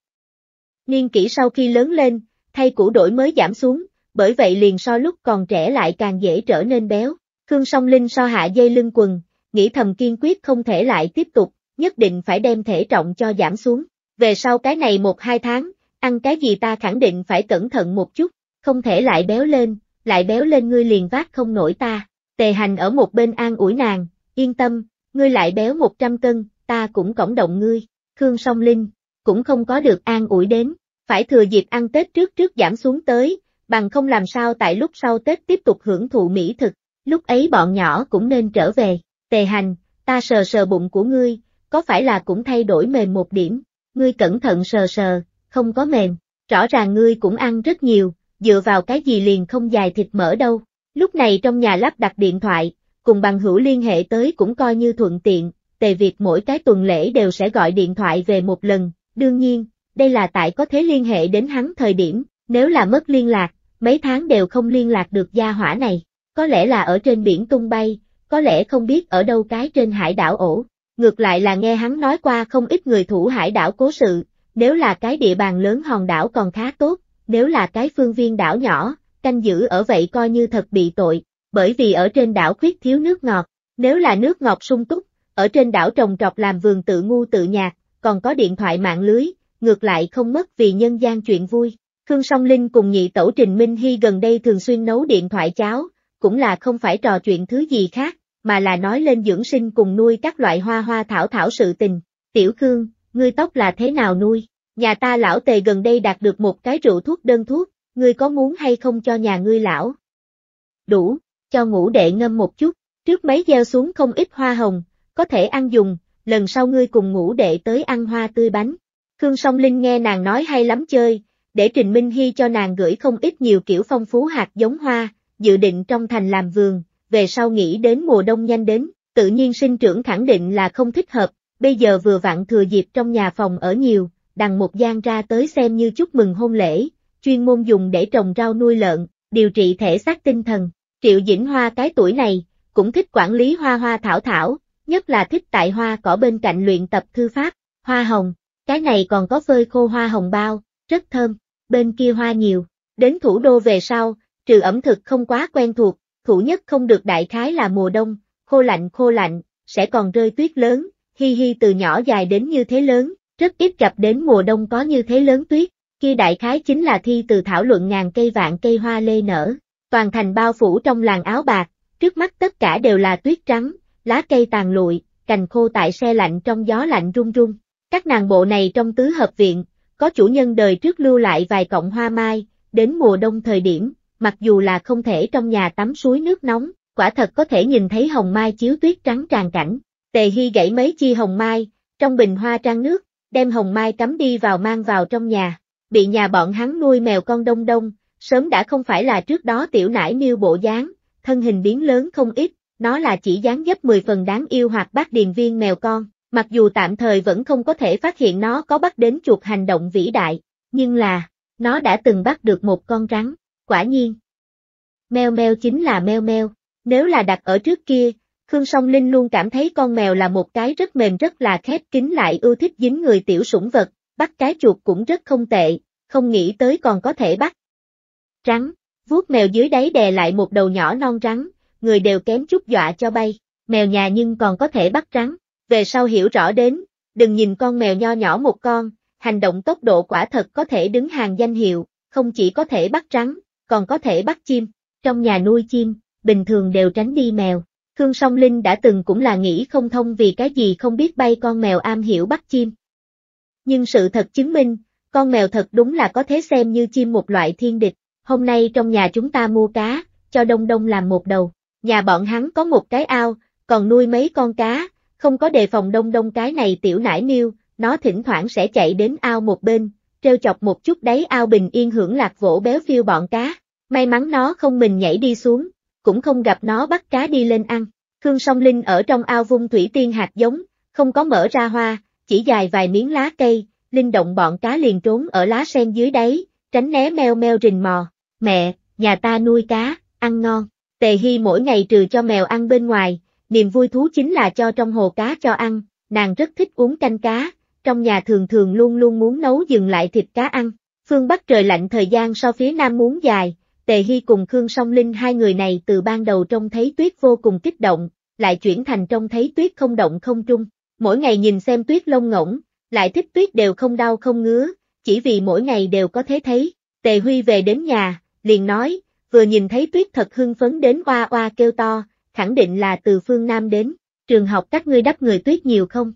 Niên kỷ sau khi lớn lên, thay cũ đổi mới giảm xuống, bởi vậy liền so lúc còn trẻ lại càng dễ trở nên béo, Khương Song Linh so hạ dây lưng quần, nghĩ thầm kiên quyết không thể lại tiếp tục, nhất định phải đem thể trọng cho giảm xuống. Về sau cái này một hai tháng, ăn cái gì ta khẳng định phải cẩn thận một chút, không thể lại béo lên, lại béo lên ngươi liền vác không nổi ta. Tề hành ở một bên an ủi nàng, yên tâm, ngươi lại béo 100 cân, ta cũng cổng động ngươi. Khương song linh, cũng không có được an ủi đến, phải thừa dịp ăn Tết trước trước giảm xuống tới, bằng không làm sao tại lúc sau Tết tiếp tục hưởng thụ mỹ thực, lúc ấy bọn nhỏ cũng nên trở về. Tề hành, ta sờ sờ bụng của ngươi, có phải là cũng thay đổi mềm một điểm, ngươi cẩn thận sờ sờ, không có mềm, rõ ràng ngươi cũng ăn rất nhiều, dựa vào cái gì liền không dài thịt mỡ đâu. Lúc này trong nhà lắp đặt điện thoại, cùng bằng hữu liên hệ tới cũng coi như thuận tiện, tề Việt mỗi cái tuần lễ đều sẽ gọi điện thoại về một lần, đương nhiên, đây là tại có thế liên hệ đến hắn thời điểm, nếu là mất liên lạc, mấy tháng đều không liên lạc được gia hỏa này, có lẽ là ở trên biển tung bay, có lẽ không biết ở đâu cái trên hải đảo ổ. Ngược lại là nghe hắn nói qua không ít người thủ hải đảo cố sự, nếu là cái địa bàn lớn hòn đảo còn khá tốt, nếu là cái phương viên đảo nhỏ, canh giữ ở vậy coi như thật bị tội, bởi vì ở trên đảo khuyết thiếu nước ngọt, nếu là nước ngọt sung túc, ở trên đảo trồng trọt làm vườn tự ngu tự nhạc, còn có điện thoại mạng lưới, ngược lại không mất vì nhân gian chuyện vui. Khương Song Linh cùng nhị tẩu Trình Minh Hy gần đây thường xuyên nấu điện thoại cháo, cũng là không phải trò chuyện thứ gì khác, mà là nói lên dưỡng sinh cùng nuôi các loại hoa hoa thảo thảo sự tình. Tiểu Khương, ngươi tóc là thế nào nuôi? Nhà ta lão tề gần đây đạt được một cái rượu thuốc đơn thuốc, ngươi có muốn hay không cho nhà ngươi lão? Đủ, cho ngủ đệ ngâm một chút, trước mấy gieo xuống không ít hoa hồng, có thể ăn dùng, lần sau ngươi cùng ngủ đệ tới ăn hoa tươi bánh. Khương Song Linh nghe nàng nói hay lắm chơi, để Trình Minh Hy cho nàng gửi không ít nhiều kiểu phong phú hạt giống hoa, dự định trong thành làm vườn, về sau nghĩ đến mùa đông nhanh đến, tự nhiên sinh trưởng khẳng định là không thích hợp, bây giờ vừa vặn thừa dịp trong nhà phòng ở nhiều, đằng một gian ra tới xem như chúc mừng hôn lễ, chuyên môn dùng để trồng rau nuôi lợn, điều trị thể xác tinh thần. Triệu Dĩnh Hoa cái tuổi này, cũng thích quản lý hoa hoa thảo thảo, nhất là thích tại hoa cỏ bên cạnh luyện tập thư pháp, hoa hồng, cái này còn có phơi khô hoa hồng bao, rất thơm, bên kia hoa nhiều, đến thủ đô về sau, trừ ẩm thực không quá quen thuộc, thủ nhất không được đại khái là mùa đông, khô lạnh khô lạnh, sẽ còn rơi tuyết lớn, hi hi từ nhỏ dài đến như thế lớn, rất ít gặp đến mùa đông có như thế lớn tuyết, kia đại khái chính là thi từ thảo luận ngàn cây vạn cây hoa lê nở, toàn thành bao phủ trong làng áo bạc, trước mắt tất cả đều là tuyết trắng, lá cây tàn lụi, cành khô tại xe lạnh trong gió lạnh rung rung. Các nàng bộ này trong tứ hợp viện, có chủ nhân đời trước lưu lại vài cọng hoa mai, đến mùa đông thời điểm, mặc dù là không thể trong nhà tắm suối nước nóng, quả thật có thể nhìn thấy hồng mai chiếu tuyết trắng tràn cảnh. Tề Hy gãy mấy chi hồng mai, trong bình hoa trang nước, đem hồng mai cắm đi vào mang vào trong nhà, bị nhà bọn hắn nuôi mèo con đông đông, sớm đã không phải là trước đó tiểu nải miêu bộ dáng, thân hình biến lớn không ít, nó là chỉ dáng dấp 10 phần đáng yêu hoặc bác điền viên mèo con, mặc dù tạm thời vẫn không có thể phát hiện nó có bắt đến chuột hành động vĩ đại, nhưng là, nó đã từng bắt được một con rắn. Quả nhiên. Mèo mèo chính là mèo mèo. Nếu là đặt ở trước kia, Khương Song Linh luôn cảm thấy con mèo là một cái rất mềm rất là khép kín lại ưa thích dính người tiểu sủng vật, bắt cái chuột cũng rất không tệ, không nghĩ tới còn có thể bắt. Rắn, vuốt mèo dưới đáy đè lại một đầu nhỏ non rắn, người đều kém chút dọa cho bay, mèo nhà nhưng còn có thể bắt rắn, về sau hiểu rõ đến, đừng nhìn con mèo nho nhỏ một con, hành động tốc độ quả thật có thể đứng hàng danh hiệu, không chỉ có thể bắt rắn, còn có thể bắt chim. Trong nhà nuôi chim, bình thường đều tránh đi mèo. Khương Song Linh đã từng cũng là nghĩ không thông vì cái gì không biết bay con mèo am hiểu bắt chim. Nhưng sự thật chứng minh, con mèo thật đúng là có thế xem như chim một loại thiên địch. Hôm nay trong nhà chúng ta mua cá, cho Đông Đông làm một đầu. Nhà bọn hắn có một cái ao, còn nuôi mấy con cá, không có đề phòng Đông Đông cái này tiểu nải miêu nó thỉnh thoảng sẽ chạy đến ao một bên, treo chọc một chút đáy ao bình yên hưởng lạc vỗ béo phiêu bọn cá. May mắn nó không mình nhảy đi xuống, cũng không gặp nó bắt cá đi lên ăn. Khương Song Linh ở trong ao vung thủy tiên hạt giống, không có mở ra hoa, chỉ dài vài miếng lá cây, linh động bọn cá liền trốn ở lá sen dưới đáy, tránh né meo meo rình mò. Mẹ, nhà ta nuôi cá, ăn ngon. Tề Hy mỗi ngày trừ cho mèo ăn bên ngoài, niềm vui thú chính là cho trong hồ cá cho ăn, nàng rất thích uống canh cá, trong nhà thường thường luôn luôn muốn nấu dừng lại thịt cá ăn. Phương Bắc trời lạnh thời gian so phía Nam muốn dài, Tề Hy cùng Khương Song Linh hai người này từ ban đầu trông thấy tuyết vô cùng kích động, lại chuyển thành trông thấy tuyết không động không trung. Mỗi ngày nhìn xem tuyết lông ngỗng, lại thích tuyết đều không đau không ngứa, chỉ vì mỗi ngày đều có thế thấy. Tề Huy về đến nhà, liền nói, vừa nhìn thấy tuyết thật hưng phấn đến oa oa kêu to, khẳng định là từ phương Nam đến, trường học các ngươi đắp người tuyết nhiều không?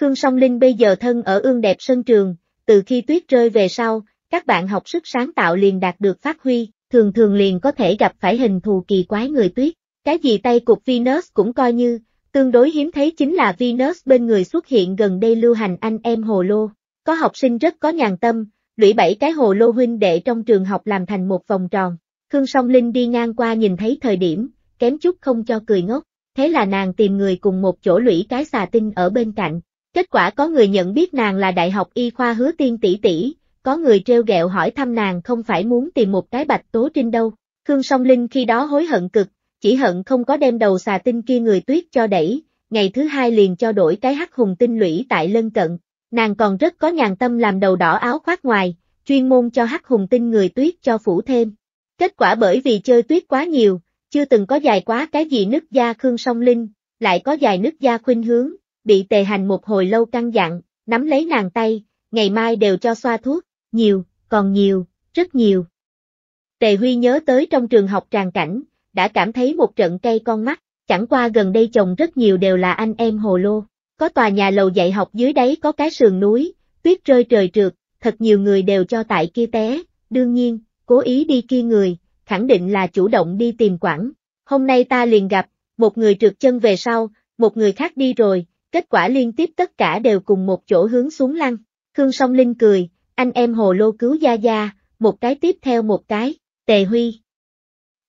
Khương Song Linh bây giờ thân ở ương đẹp sân trường, từ khi tuyết rơi về sau, các bạn học sức sáng tạo liền đạt được phát huy, thường thường liền có thể gặp phải hình thù kỳ quái người tuyết. Cái gì tay cục Venus cũng coi như, tương đối hiếm thấy chính là Venus bên người xuất hiện gần đây lưu hành anh em hồ lô. Có học sinh rất có nhàn tâm, lũy bảy cái hồ lô huynh đệ trong trường học làm thành một vòng tròn. Khương Song Linh đi ngang qua nhìn thấy thời điểm, kém chút không cho cười ngốc, thế là nàng tìm người cùng một chỗ lũy cái xà tinh ở bên cạnh. Kết quả có người nhận biết nàng là Đại học Y khoa Hứa Tiên tỷ tỷ, có người trêu ghẹo hỏi thăm nàng không phải muốn tìm một cái bạch tố trinh đâu. Khương Song Linh khi đó hối hận cực, chỉ hận không có đem đầu xà tinh kia người tuyết cho đẩy, ngày thứ hai liền cho đổi cái hắc hùng tinh lũy tại lân cận. Nàng còn rất có nhàn tâm làm đầu đỏ áo khoác ngoài, chuyên môn cho hắc hùng tinh người tuyết cho phủ thêm. Kết quả bởi vì chơi tuyết quá nhiều, chưa từng có dài quá cái gì nứt da Khương Song Linh, lại có dài nứt da khuynh hướng, bị tề hành một hồi lâu căng dặn, nắm lấy nàng tay, ngày mai đều cho xoa thuốc, nhiều, còn nhiều, rất nhiều. Tề Huy nhớ tới trong trường học tràn cảnh, đã cảm thấy một trận cây con mắt, chẳng qua gần đây chồng rất nhiều đều là anh em hồ lô. Có tòa nhà lầu dạy học dưới đáy có cái sườn núi, tuyết rơi trời trượt, thật nhiều người đều cho tại kia té, đương nhiên, cố ý đi kia người, khẳng định là chủ động đi tìm quảng. Hôm nay ta liền gặp, một người trượt chân về sau, một người khác đi rồi, kết quả liên tiếp tất cả đều cùng một chỗ hướng xuống lăn. Khương Song Linh cười, anh em hồ lô cứu Gia Gia, một cái tiếp theo một cái, tề huy.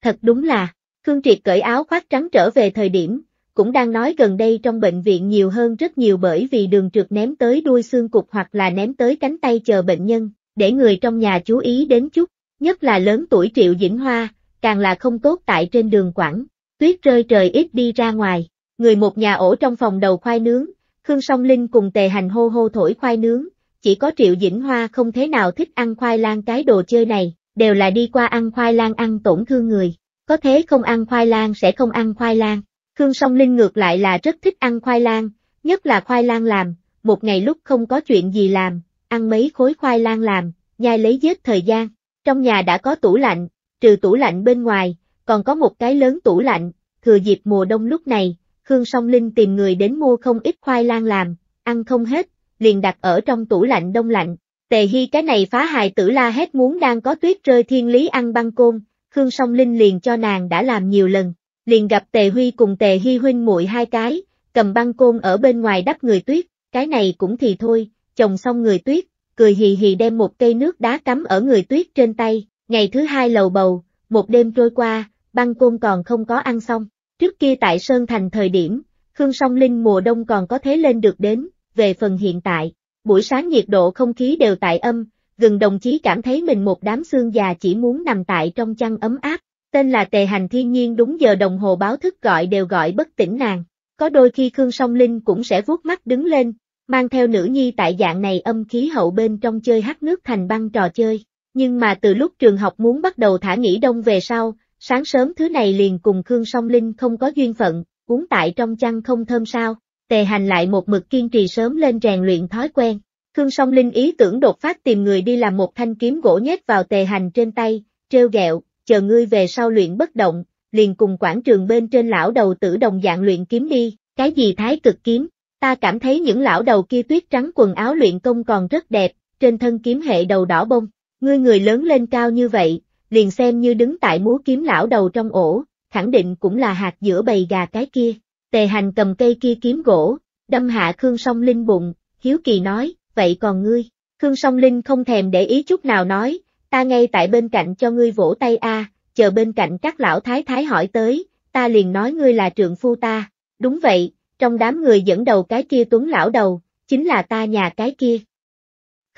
Thật đúng là, Khương Triệt cởi áo khoác trắng trở về thời điểm, cũng đang nói gần đây trong bệnh viện nhiều hơn rất nhiều bởi vì đường trượt ném tới đuôi xương cục hoặc là ném tới cánh tay chờ bệnh nhân, để người trong nhà chú ý đến chút, nhất là lớn tuổi Triệu Dĩnh Hoa, càng là không tốt tại trên đường quảng, tuyết rơi trời ít đi ra ngoài, người một nhà ổ trong phòng đầu khoai nướng, Khương Song Linh cùng tề hành hô hô thổi khoai nướng, chỉ có Triệu Dĩnh Hoa không thế nào thích ăn khoai lang cái đồ chơi này, đều là đi qua ăn khoai lang ăn tổn thương người, có thế không ăn khoai lang sẽ không ăn khoai lang. Khương Song Linh ngược lại là rất thích ăn khoai lang, nhất là khoai lang làm, một ngày lúc không có chuyện gì làm, ăn mấy khối khoai lang làm, nhai lấy giết thời gian. Trong nhà đã có tủ lạnh, trừ tủ lạnh bên ngoài, còn có một cái lớn tủ lạnh, thừa dịp mùa đông lúc này, Khương Song Linh tìm người đến mua không ít khoai lang làm, ăn không hết, liền đặt ở trong tủ lạnh đông lạnh. Tề Hy cái này phá hài tử la hét muốn đang có tuyết rơi thiên lý ăn băng côn, Khương Song Linh liền cho nàng đã làm nhiều lần, liền gặp Tề Huy cùng Tề Hy huynh muội hai cái, cầm băng côn ở bên ngoài đắp người tuyết, cái này cũng thì thôi, chồng xong người tuyết, cười hì hì đem một cây nước đá cắm ở người tuyết trên tay, ngày thứ hai lầu bầu, một đêm trôi qua, băng côn còn không có ăn xong, trước kia tại Sơn Thành thời điểm, Khương Song Linh mùa đông còn có thế lên được đến, về phần hiện tại, buổi sáng nhiệt độ không khí đều tại âm, gần đồng chí cảm thấy mình một đám xương già chỉ muốn nằm tại trong chăn ấm áp, tên là tề hành thiên nhiên đúng giờ đồng hồ báo thức gọi đều gọi bất tỉnh nàng, có đôi khi Khương Song Linh cũng sẽ vuốt mắt đứng lên, mang theo nữ nhi tại dạng này âm khí hậu bên trong chơi hát nước thành băng trò chơi, nhưng mà từ lúc trường học muốn bắt đầu thả nghỉ đông về sau, sáng sớm thứ này liền cùng Khương Song Linh không có duyên phận, uống tại trong chăn không thơm sao. Tề hành lại một mực kiên trì sớm lên rèn luyện thói quen. Khương song linh ý tưởng đột phát tìm người đi làm một thanh kiếm gỗ nhét vào tề hành trên tay, treo gẹo chờ ngươi về sau luyện bất động, liền cùng quảng trường bên trên lão đầu tử đồng dạng luyện kiếm đi, cái gì thái cực kiếm, ta cảm thấy những lão đầu kia tuyết trắng quần áo luyện công còn rất đẹp, trên thân kiếm hệ đầu đỏ bông, ngươi người lớn lên cao như vậy, liền xem như đứng tại múa kiếm lão đầu trong ổ, khẳng định cũng là hạt giữa bầy gà cái kia. Tề hành cầm cây kia kiếm gỗ, đâm hạ Khương Song Linh bụng, hiếu kỳ nói, vậy còn ngươi? Khương Song Linh không thèm để ý chút nào nói, ta ngay tại bên cạnh cho ngươi vỗ tay a, chờ bên cạnh các lão thái thái hỏi tới, ta liền nói ngươi là trượng phu ta. Đúng vậy, trong đám người dẫn đầu cái kia tuấn lão đầu, chính là ta nhà cái kia.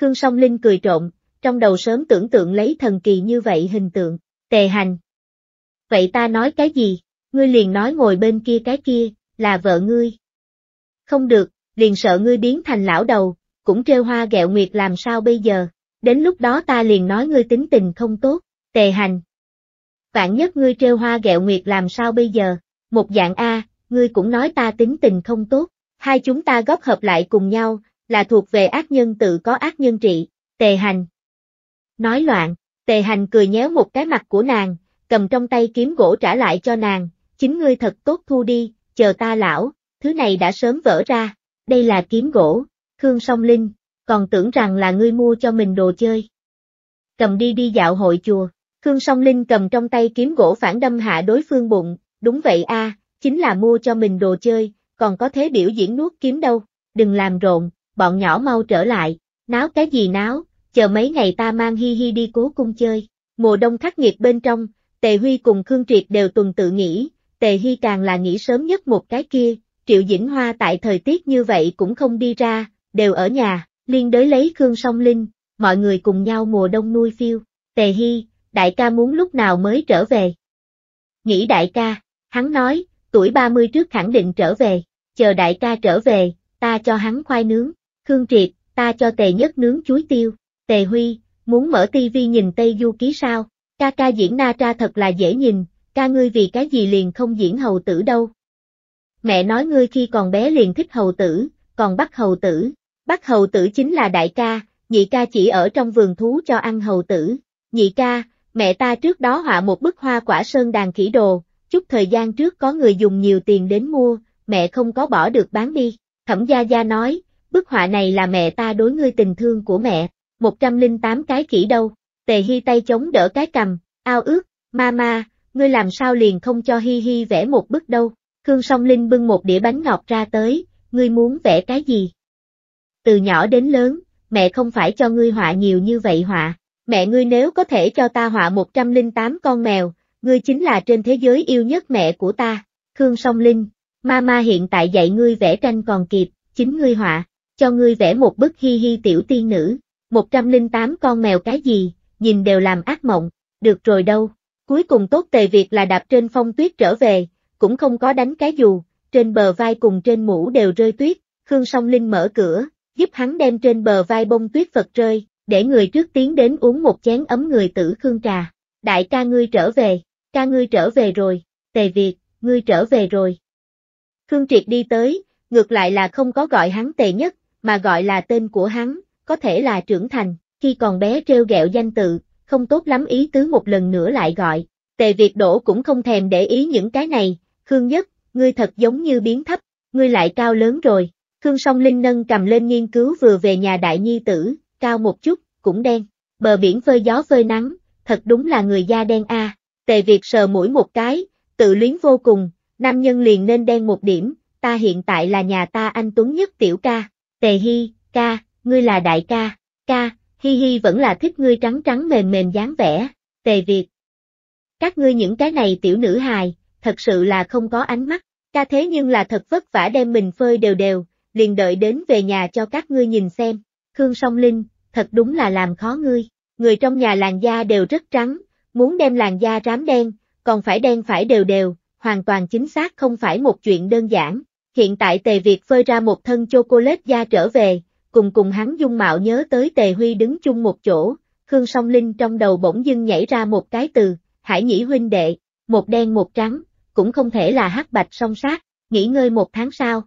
Khương Song Linh cười trộm, trong đầu sớm tưởng tượng lấy thần kỳ như vậy hình tượng, tề hành. Vậy ta nói cái gì? Ngươi liền nói ngồi bên kia cái kia, là vợ ngươi. Không được, liền sợ ngươi biến thành lão đầu, cũng trêu hoa ghẹo nguyệt làm sao bây giờ, đến lúc đó ta liền nói ngươi tính tình không tốt, tề hành. Vạn nhất ngươi trêu hoa ghẹo nguyệt làm sao bây giờ, một dạng A, ngươi cũng nói ta tính tình không tốt, hai chúng ta góp hợp lại cùng nhau, là thuộc về ác nhân tự có ác nhân trị, tề hành. Nói loạn, tề hành cười nhéo một cái mặt của nàng, cầm trong tay kiếm gỗ trả lại cho nàng, chính ngươi thật tốt thu đi, chờ ta lão, thứ này đã sớm vỡ ra, đây là kiếm gỗ, Khương Song Linh, còn tưởng rằng là ngươi mua cho mình đồ chơi. Cầm đi đi dạo hội chùa, Khương Song Linh cầm trong tay kiếm gỗ phản đâm hạ đối phương bụng, đúng vậy a, chính là mua cho mình đồ chơi, còn có thế biểu diễn nuốt kiếm đâu, đừng làm rộn, bọn nhỏ mau trở lại, náo cái gì náo, chờ mấy ngày ta mang hi hi đi cố cung chơi, mùa đông khắc nghiệt bên trong, Tề Huy cùng Khương Triệt đều tuần tự nghĩ, Tề Hy càng là nghĩ sớm nhất một cái kia, Triệu Dĩnh Hoa tại thời tiết như vậy cũng không đi ra, đều ở nhà, liên đới lấy Khương Song Linh, mọi người cùng nhau mùa đông nuôi phiêu, Tề Hy, đại ca muốn lúc nào mới trở về. Nghĩ đại ca, hắn nói, tuổi 30 trước khẳng định trở về, chờ đại ca trở về, ta cho hắn khoai nướng, Khương Triệt, ta cho Tề Nhất nướng chuối tiêu, Tề Huy, muốn mở tivi nhìn Tây Du Ký sao, ca ca diễn na Tra thật là dễ nhìn, ca ngươi vì cái gì liền không diễn hầu tử đâu. Mẹ nói ngươi khi còn bé liền thích hầu tử, còn bắt hầu tử, bắt hầu tử chính là đại ca, nhị ca chỉ ở trong vườn thú cho ăn hầu tử, nhị ca, mẹ ta trước đó họa một bức hoa quả sơn đàn khỉ đồ, chút thời gian trước có người dùng nhiều tiền đến mua, mẹ không có bỏ được bán đi, thẩm gia gia nói, bức họa này là mẹ ta đối ngươi tình thương của mẹ, 108 cái khỉ đâu, tề hy tay chống đỡ cái cầm, ao ước, ma ma, ngươi làm sao liền không cho Hi Hi vẽ một bức đâu. Khương Song Linh bưng một đĩa bánh ngọt ra tới, ngươi muốn vẽ cái gì? Từ nhỏ đến lớn, mẹ không phải cho ngươi họa nhiều như vậy họa. Mẹ ngươi nếu có thể cho ta họa 108 con mèo, ngươi chính là trên thế giới yêu nhất mẹ của ta. Khương Song Linh, Mama hiện tại dạy ngươi vẽ tranh còn kịp, chính ngươi họa, cho ngươi vẽ một bức hi hi tiểu tiên nữ, 108 con mèo cái gì, nhìn đều làm ác mộng, được rồi đâu, Cuối cùng tốt tề việc là đạp trên phong tuyết trở về, cũng không có đánh cái dù, trên bờ vai cùng trên mũ đều rơi tuyết, Khương Song Linh mở cửa, giúp hắn đem trên bờ vai bông tuyết Phật rơi, để người trước tiến đến uống một chén ấm người tử Khương trà. Đại ca ngươi trở về, ca ngươi trở về rồi, tề Việt, ngươi trở về rồi. Khương Triệt đi tới, ngược lại là không có gọi hắn tề nhất, mà gọi là tên của hắn, có thể là trưởng thành, khi còn bé treo gẹo danh tự, không tốt lắm ý tứ một lần nữa lại gọi. Tề Việt Đỗ cũng không thèm để ý những cái này, Khương Nhất, ngươi thật giống như biến thấp, ngươi lại cao lớn rồi. Khương Song Linh nâng cầm lên nghiên cứu vừa về nhà đại nhi tử, cao một chút, cũng đen, bờ biển phơi gió phơi nắng, thật đúng là người da đen a. Tề Việt sờ mũi một cái, tự luyến vô cùng, nam nhân liền nên đen một điểm, ta hiện tại là nhà ta anh Tuấn nhất tiểu ca, Tề hi ca, ngươi là đại ca, ca, hi hi vẫn là thích ngươi trắng trắng mềm mềm dáng vẻ, tề việt. Các ngươi những cái này tiểu nữ hài, thật sự là không có ánh mắt, ca thế nhưng là thật vất vả đem mình phơi đều đều, liền đợi đến về nhà cho các ngươi nhìn xem, Khương Song Linh, thật đúng là làm khó ngươi, người trong nhà làn da đều rất trắng, muốn đem làn da rám đen, còn phải đen phải đều đều, hoàn toàn chính xác không phải một chuyện đơn giản. Hiện tại Tề Việt phơi ra một thân chocolate da trở về, cùng cùng hắn dung mạo nhớ tới Tề Huy đứng chung một chỗ, Khương Song Linh trong đầu bỗng dưng nhảy ra một cái từ, hải nhĩ huynh đệ, một đen một trắng, cũng không thể là hắc bạch song sát, nghỉ ngơi một tháng sau.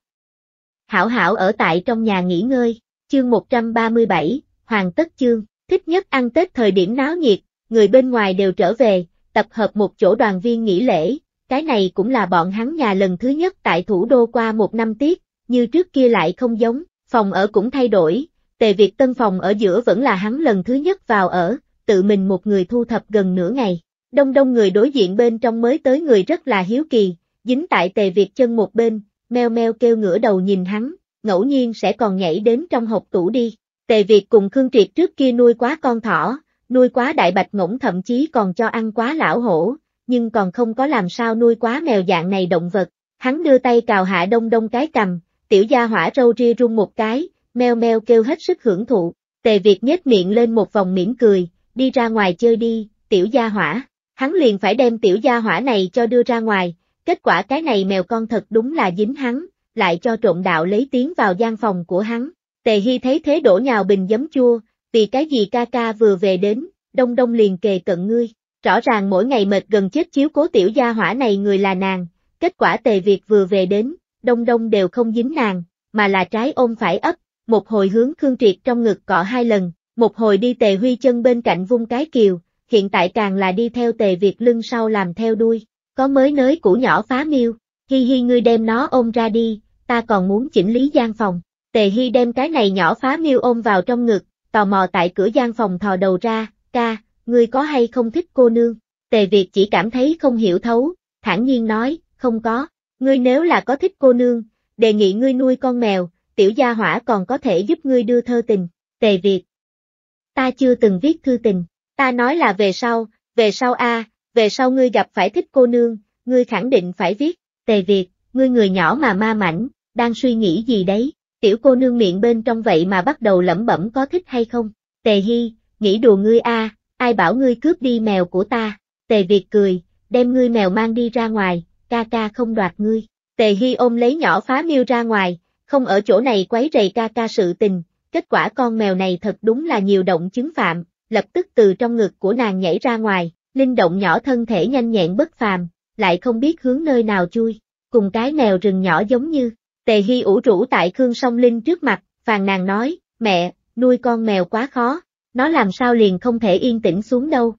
Hảo hảo ở tại trong nhà nghỉ ngơi, chương 137, Hoàng Tất Chương, thích nhất ăn Tết thời điểm náo nhiệt, người bên ngoài đều trở về, tập hợp một chỗ đoàn viên nghỉ lễ, cái này cũng là bọn hắn nhà lần thứ nhất tại thủ đô qua một năm tiết, như trước kia lại không giống, phòng ở cũng thay đổi, tề Việt Tân phòng ở giữa vẫn là hắn lần thứ nhất vào ở, tự mình một người thu thập gần nửa ngày. Đông đông người đối diện bên trong mới tới người rất là hiếu kỳ, dính tại tề Việt chân một bên, meo meo kêu ngửa đầu nhìn hắn, ngẫu nhiên sẽ còn nhảy đến trong hộp tủ đi. Tề Việt cùng Khương Triệt trước kia nuôi quá con thỏ, nuôi quá đại bạch ngỗng thậm chí còn cho ăn quá lão hổ, nhưng còn không có làm sao nuôi quá mèo dạng này động vật. Hắn đưa tay cào hạ đông đông cái cầm, tiểu gia hỏa râu ria rung một cái, meo meo kêu hết sức hưởng thụ, tề Việt nhếch miệng lên một vòng mỉm cười, đi ra ngoài chơi đi, tiểu gia hỏa, hắn liền phải đem tiểu gia hỏa này cho đưa ra ngoài, kết quả cái này mèo con thật đúng là dính hắn, lại cho trộm đạo lấy tiếng vào gian phòng của hắn, tề hy thấy thế đổ nhào bình giấm chua, vì cái gì ca ca vừa về đến, đông đông liền kề cận ngươi, rõ ràng mỗi ngày mệt gần chết chiếu cố tiểu gia hỏa này người là nàng, kết quả tề Việt vừa về đến, đông đông đều không dính nàng, mà là trái ôm phải ấp, một hồi hướng Khương Triệt trong ngực cọ hai lần, một hồi đi tề huy chân bên cạnh vung cái kiều, hiện tại càng là đi theo tề Việt lưng sau làm theo đuôi, có mới nới củ nhỏ phá miêu, hi hi ngươi đem nó ôm ra đi, ta còn muốn chỉnh lý gian phòng. Tề Hy đem cái này nhỏ phá miêu ôm vào trong ngực, tò mò tại cửa gian phòng thò đầu ra, ca, ngươi có hay không thích cô nương? Tề Việt chỉ cảm thấy không hiểu thấu, thản nhiên nói, không có, Ngươi nếu là có thích cô nương, đề nghị ngươi nuôi con mèo, tiểu gia hỏa còn có thể giúp ngươi đưa thơ tình, tề Việt. Ta chưa từng viết thư tình, ta nói là về sau, về sau a, về sau ngươi gặp phải thích cô nương, ngươi khẳng định phải viết, tề Việt, ngươi người nhỏ mà ma mảnh, đang suy nghĩ gì đấy, tiểu cô nương miệng bên trong vậy mà bắt đầu lẩm bẩm có thích hay không, tề Hy, nghĩ đùa ngươi a, ai bảo ngươi cướp đi mèo của ta, tề Việt cười, đem ngươi mèo mang đi ra ngoài, ca ca không đoạt ngươi. Tề Hy ôm lấy nhỏ phá miêu ra ngoài, không ở chỗ này quấy rầy ca ca sự tình, kết quả con mèo này thật đúng là nhiều động chứng phạm, lập tức từ trong ngực của nàng nhảy ra ngoài, linh động nhỏ thân thể nhanh nhẹn bất phàm, lại không biết hướng nơi nào chui, cùng cái mèo rừng nhỏ giống như. Tề Hy ủ rũ tại Khương Song Linh trước mặt, phàn nàng nói, mẹ, nuôi con mèo quá khó, nó làm sao liền không thể yên tĩnh xuống đâu.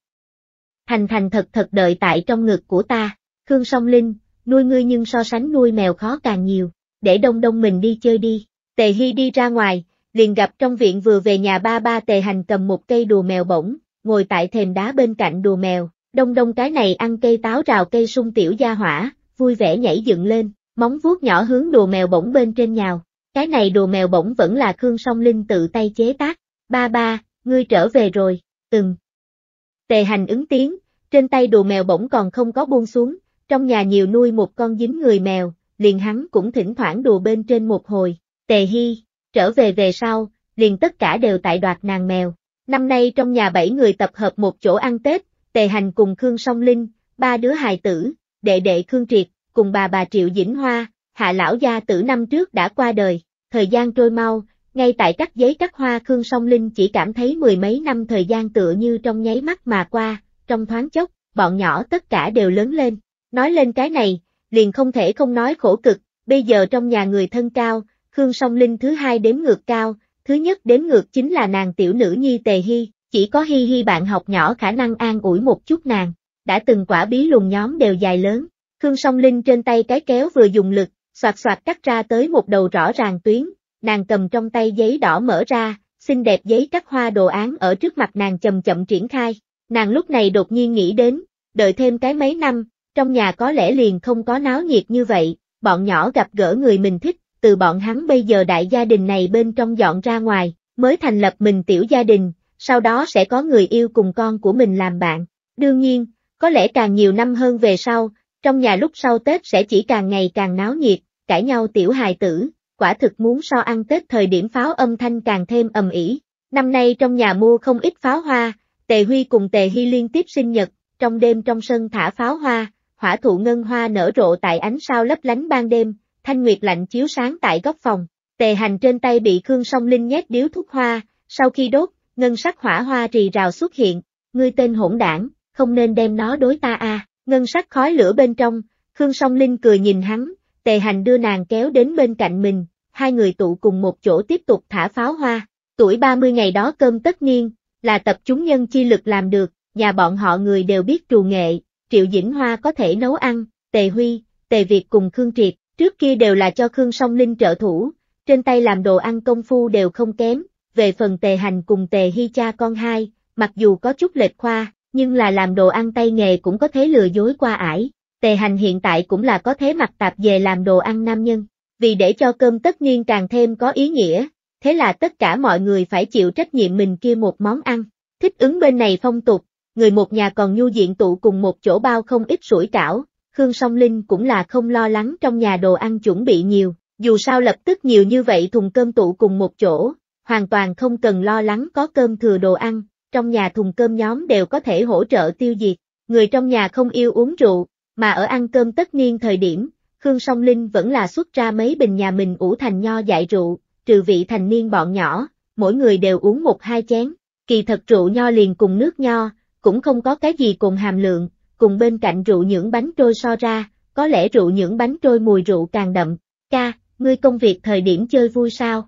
Thành thành thật thật đợi tại trong ngực của ta. Khương Song Linh, nuôi ngươi nhưng so sánh nuôi mèo khó càng nhiều, để đông đông mình đi chơi đi. Tề Hy đi ra ngoài, liền gặp trong viện vừa về nhà ba ba Tề Hành cầm một cây đùa mèo bổng, ngồi tại thềm đá bên cạnh đùa mèo, đông đông cái này ăn cây táo rào cây sung tiểu gia hỏa, vui vẻ nhảy dựng lên, móng vuốt nhỏ hướng đùa mèo bổng bên trên nhào. Cái này đùa mèo bổng vẫn là Khương Song Linh tự tay chế tác. Ba ba, ngươi trở về rồi, từng. Tề hành ứng tiếng, trên tay đùa mèo bổng còn không có buông xuống, trong nhà nhiều nuôi một con dính người mèo, liền hắn cũng thỉnh thoảng đùa bên trên một hồi, tề hy, trở về về sau, liền tất cả đều tại đoạt nàng mèo. Năm nay trong nhà bảy người tập hợp một chỗ ăn Tết, tề hành cùng Khương Song Linh, ba đứa hài tử, đệ đệ Khương Triệt, cùng bà bà Triệu Dĩnh Hoa, hạ lão gia tử năm trước đã qua đời, thời gian trôi mau, ngay tại cắt giấy cắt hoa Khương Song Linh chỉ cảm thấy mười mấy năm thời gian tựa như trong nháy mắt mà qua, trong thoáng chốc, bọn nhỏ tất cả đều lớn lên, Nói lên cái này, liền không thể không nói khổ cực, bây giờ trong nhà người thân cao, Khương Song Linh thứ hai đếm ngược cao, thứ nhất đếm ngược chính là nàng tiểu nữ nhi Tề Hy, chỉ có hi hi bạn học nhỏ khả năng an ủi một chút nàng, đã từng quả bí lùng nhóm đều dài lớn, Khương Song Linh trên tay cái kéo vừa dùng lực, soạt soạt cắt ra tới một đầu rõ ràng tuyến, nàng cầm trong tay giấy đỏ mở ra, xinh đẹp giấy cắt hoa đồ án ở trước mặt nàng chậm chậm triển khai, nàng lúc này đột nhiên nghĩ đến, đợi thêm cái mấy năm, trong nhà có lẽ liền không có náo nhiệt như vậy, bọn nhỏ gặp gỡ người mình thích, từ bọn hắn bây giờ đại gia đình này bên trong dọn ra ngoài, mới thành lập mình tiểu gia đình, sau đó sẽ có người yêu cùng con của mình làm bạn. Đương nhiên, có lẽ càng nhiều năm hơn về sau, trong nhà lúc sau Tết sẽ chỉ càng ngày càng náo nhiệt, cãi nhau tiểu hài tử, quả thực muốn so ăn Tết thời điểm pháo âm thanh càng thêm ầm ĩ. Năm nay trong nhà mua không ít pháo hoa, Tề Huy cùng Tề Hy liên tiếp sinh nhật, trong đêm trong sân thả pháo hoa, hỏa thụ ngân hoa nở rộ tại ánh sao lấp lánh ban đêm, thanh nguyệt lạnh chiếu sáng tại góc phòng, tề hành trên tay bị Khương Song Linh nhét điếu thuốc hoa, sau khi đốt, ngân sắc hỏa hoa rì rào xuất hiện, ngươi tên hỗn đảng, không nên đem nó đối ta a. ngân sắc khói lửa bên trong, Khương Song Linh cười nhìn hắn, tề hành đưa nàng kéo đến bên cạnh mình, hai người tụ cùng một chỗ tiếp tục thả pháo hoa, tuổi 30 ngày đó cơm tất niên, là tập chúng nhân chi lực làm được, nhà bọn họ người đều biết trù nghệ, Triệu Dĩnh Hoa có thể nấu ăn, Tề Huy, Tề Việt cùng Khương Triệt, trước kia đều là cho Khương Song Linh trợ thủ, trên tay làm đồ ăn công phu đều không kém, về phần Tề Hành cùng Tề Hy cha con hai, mặc dù có chút lệch khoa, nhưng là làm đồ ăn tay nghề cũng có thể lừa dối qua ải. Tề Hành hiện tại cũng là có thế mặt tạp về làm đồ ăn nam nhân, vì để cho cơm tất nhiên càng thêm có ý nghĩa, thế là tất cả mọi người phải chịu trách nhiệm mình kia một món ăn. Thích ứng bên này phong tục, người một nhà còn nhu diện tụ cùng một chỗ bao không ít sủi cảo, Khương Song Linh cũng là không lo lắng trong nhà đồ ăn chuẩn bị nhiều, dù sao lập tức nhiều như vậy thùng cơm tụ cùng một chỗ, hoàn toàn không cần lo lắng có cơm thừa đồ ăn, trong nhà thùng cơm nhóm đều có thể hỗ trợ tiêu diệt, người trong nhà không yêu uống rượu, mà ở ăn cơm tất niên thời điểm, Khương Song Linh vẫn là xuất ra mấy bình nhà mình ủ thành nho dại rượu, trừ vị thành niên bọn nhỏ, mỗi người đều uống một hai chén, kỳ thật rượu nho liền cùng nước nho, cũng không có cái gì cùng hàm lượng, cùng bên cạnh rượu nhưỡng bánh trôi so ra, có lẽ rượu nhưỡng bánh trôi mùi rượu càng đậm, ca, ngươi công việc thời điểm chơi vui sao?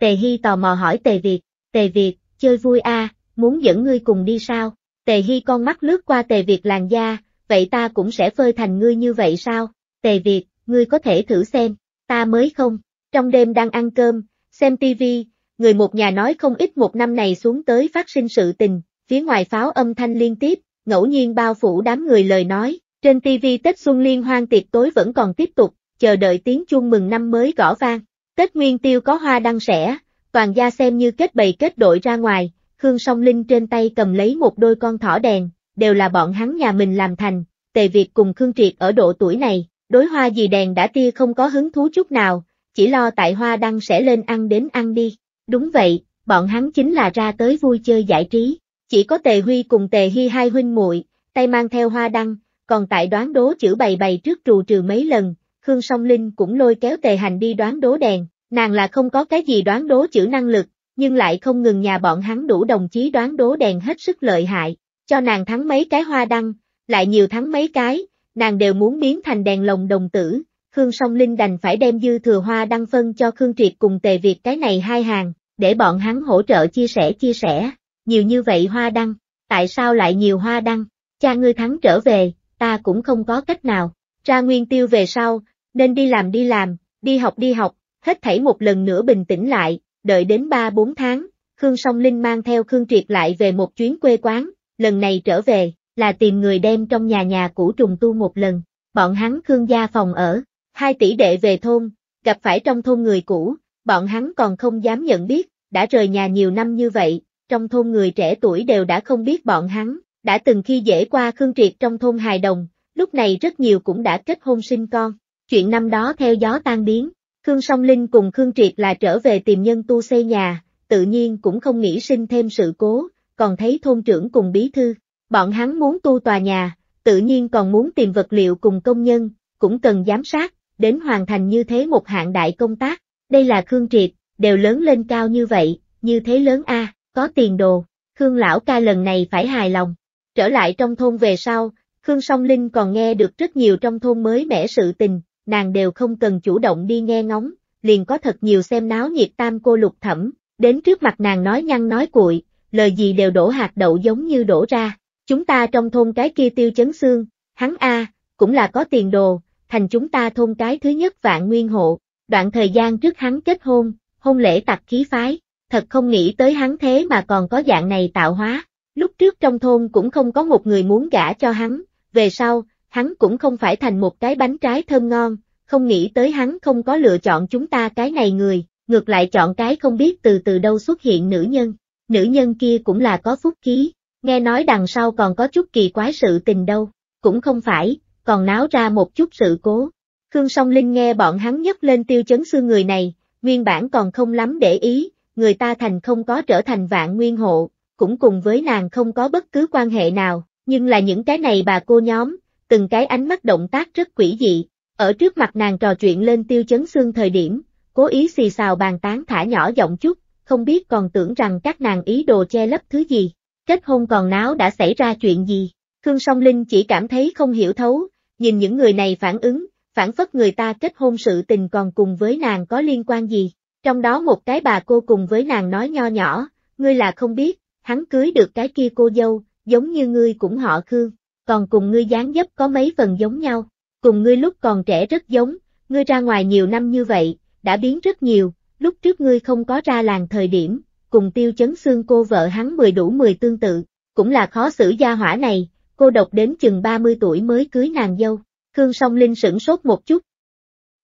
Tề Hy tò mò hỏi Tề Việt, Tề Việt, chơi vui a à, muốn dẫn ngươi cùng đi sao? Tề Hy con mắt lướt qua Tề Việt làn da, vậy ta cũng sẽ phơi thành ngươi như vậy sao? Tề Việt, ngươi có thể thử xem, ta mới không, trong đêm đang ăn cơm, xem tivi, người một nhà nói không ít một năm này xuống tới phát sinh sự tình, phía ngoài pháo âm thanh liên tiếp, ngẫu nhiên bao phủ đám người lời nói, trên TV Tết Xuân Liên hoan tiệc tối vẫn còn tiếp tục, chờ đợi tiếng chuông mừng năm mới gõ vang. Tết Nguyên Tiêu có hoa đăng sẻ, toàn gia xem như kết bầy kết đội ra ngoài, Khương Song Linh trên tay cầm lấy một đôi con thỏ đèn, đều là bọn hắn nhà mình làm thành, tề Việt cùng Khương Triệt ở độ tuổi này, đối hoa gì đèn đã tia không có hứng thú chút nào, chỉ lo tại hoa đăng sẽ lên ăn đến ăn đi. Đúng vậy, bọn hắn chính là ra tới vui chơi giải trí, chỉ có Tề Huy cùng Tề Hy hai huynh muội, tay mang theo hoa đăng, còn tại đoán đố chữ bày bày trước trù trừ mấy lần, Khương Song Linh cũng lôi kéo Tề Hành đi đoán đố đèn, nàng là không có cái gì đoán đố chữ năng lực, nhưng lại không ngừng nhà bọn hắn đủ đồng chí đoán đố đèn hết sức lợi hại, cho nàng thắng mấy cái hoa đăng, lại nhiều thắng mấy cái, nàng đều muốn biến thành đèn lồng đồng tử, Khương Song Linh đành phải đem dư thừa hoa đăng phân cho Khương Triệt cùng Tề Việt cái này hai hàng, để bọn hắn hỗ trợ chia sẻ chia sẻ nhiều như vậy hoa đăng, tại sao lại nhiều hoa đăng, cha ngươi thắng trở về, ta cũng không có cách nào, ra nguyên tiêu về sau, nên đi làm đi làm, đi học đi học, hết thảy một lần nữa bình tĩnh lại, đợi đến 3-4 tháng, Khương Song Linh mang theo Khương Triệt lại về một chuyến quê quán, lần này trở về, là tìm người đem trong nhà nhà cũ trùng tu một lần, bọn hắn Khương gia phòng ở, hai tỷ đệ về thôn, gặp phải trong thôn người cũ, bọn hắn còn không dám nhận biết, đã rời nhà nhiều năm như vậy, trong thôn người trẻ tuổi đều đã không biết bọn hắn, đã từng khi dễ qua Khương Triệt trong thôn hài đồng, lúc này rất nhiều cũng đã kết hôn sinh con. Chuyện năm đó theo gió tan biến, Khương Song Linh cùng Khương Triệt là trở về tìm nhân tu xây nhà, tự nhiên cũng không nghĩ sinh thêm sự cố, còn thấy thôn trưởng cùng bí thư, bọn hắn muốn tu tòa nhà, tự nhiên còn muốn tìm vật liệu cùng công nhân, cũng cần giám sát, đến hoàn thành như thế một hạng đại công tác, đây là Khương Triệt, đều lớn lên cao như vậy, như thế lớn a có tiền đồ, Khương lão ca lần này phải hài lòng. Trở lại trong thôn về sau, Khương Song Linh còn nghe được rất nhiều trong thôn mới mẻ sự tình, nàng đều không cần chủ động đi nghe ngóng, liền có thật nhiều xem náo nhiệt tam cô lục thẩm, đến trước mặt nàng nói nhăn nói cuội, lời gì đều đổ hạt đậu giống như đổ ra, chúng ta trong thôn cái kia tiêu chấn xương, hắn A, cũng là có tiền đồ, thành chúng ta thôn cái thứ nhất vạn nguyên hộ, đoạn thời gian trước hắn kết hôn, hôn lễ tặc khí phái, thật không nghĩ tới hắn thế mà còn có dạng này tạo hóa. Lúc trước trong thôn cũng không có một người muốn gả cho hắn, về sau, hắn cũng không phải thành một cái bánh trái thơm ngon, không nghĩ tới hắn không có lựa chọn chúng ta cái này người, ngược lại chọn cái không biết từ từ đâu xuất hiện nữ nhân. Nữ nhân kia cũng là có phúc khí, nghe nói đằng sau còn có chút kỳ quái sự tình đâu, cũng không phải, còn náo ra một chút sự cố. Khương Song Linh nghe bọn hắn nhấc lên tiêu chấn xương người này, nguyên bản còn không lắm để ý, người ta thành không có trở thành vạn nguyên hộ, cũng cùng với nàng không có bất cứ quan hệ nào, nhưng là những cái này bà cô nhóm, từng cái ánh mắt động tác rất quỷ dị, ở trước mặt nàng trò chuyện lên tiêu chấn xương thời điểm, cố ý xì xào bàn tán thả nhỏ giọng chút, không biết còn tưởng rằng các nàng ý đồ che lấp thứ gì, kết hôn còn náo đã xảy ra chuyện gì, Khương Song Linh chỉ cảm thấy không hiểu thấu, nhìn những người này phản ứng, phản phất người ta kết hôn sự tình còn cùng với nàng có liên quan gì, trong đó một cái bà cô cùng với nàng nói nho nhỏ, ngươi là không biết, hắn cưới được cái kia cô dâu, giống như ngươi cũng họ Khương, còn cùng ngươi dáng dấp có mấy phần giống nhau, cùng ngươi lúc còn trẻ rất giống, ngươi ra ngoài nhiều năm như vậy, đã biến rất nhiều, lúc trước ngươi không có ra làng thời điểm, cùng tiêu chấn xương cô vợ hắn mười đủ mười tương tự, cũng là khó xử gia hỏa này, cô độc đến chừng 30 tuổi mới cưới nàng dâu, Khương Song Linh sửng sốt một chút.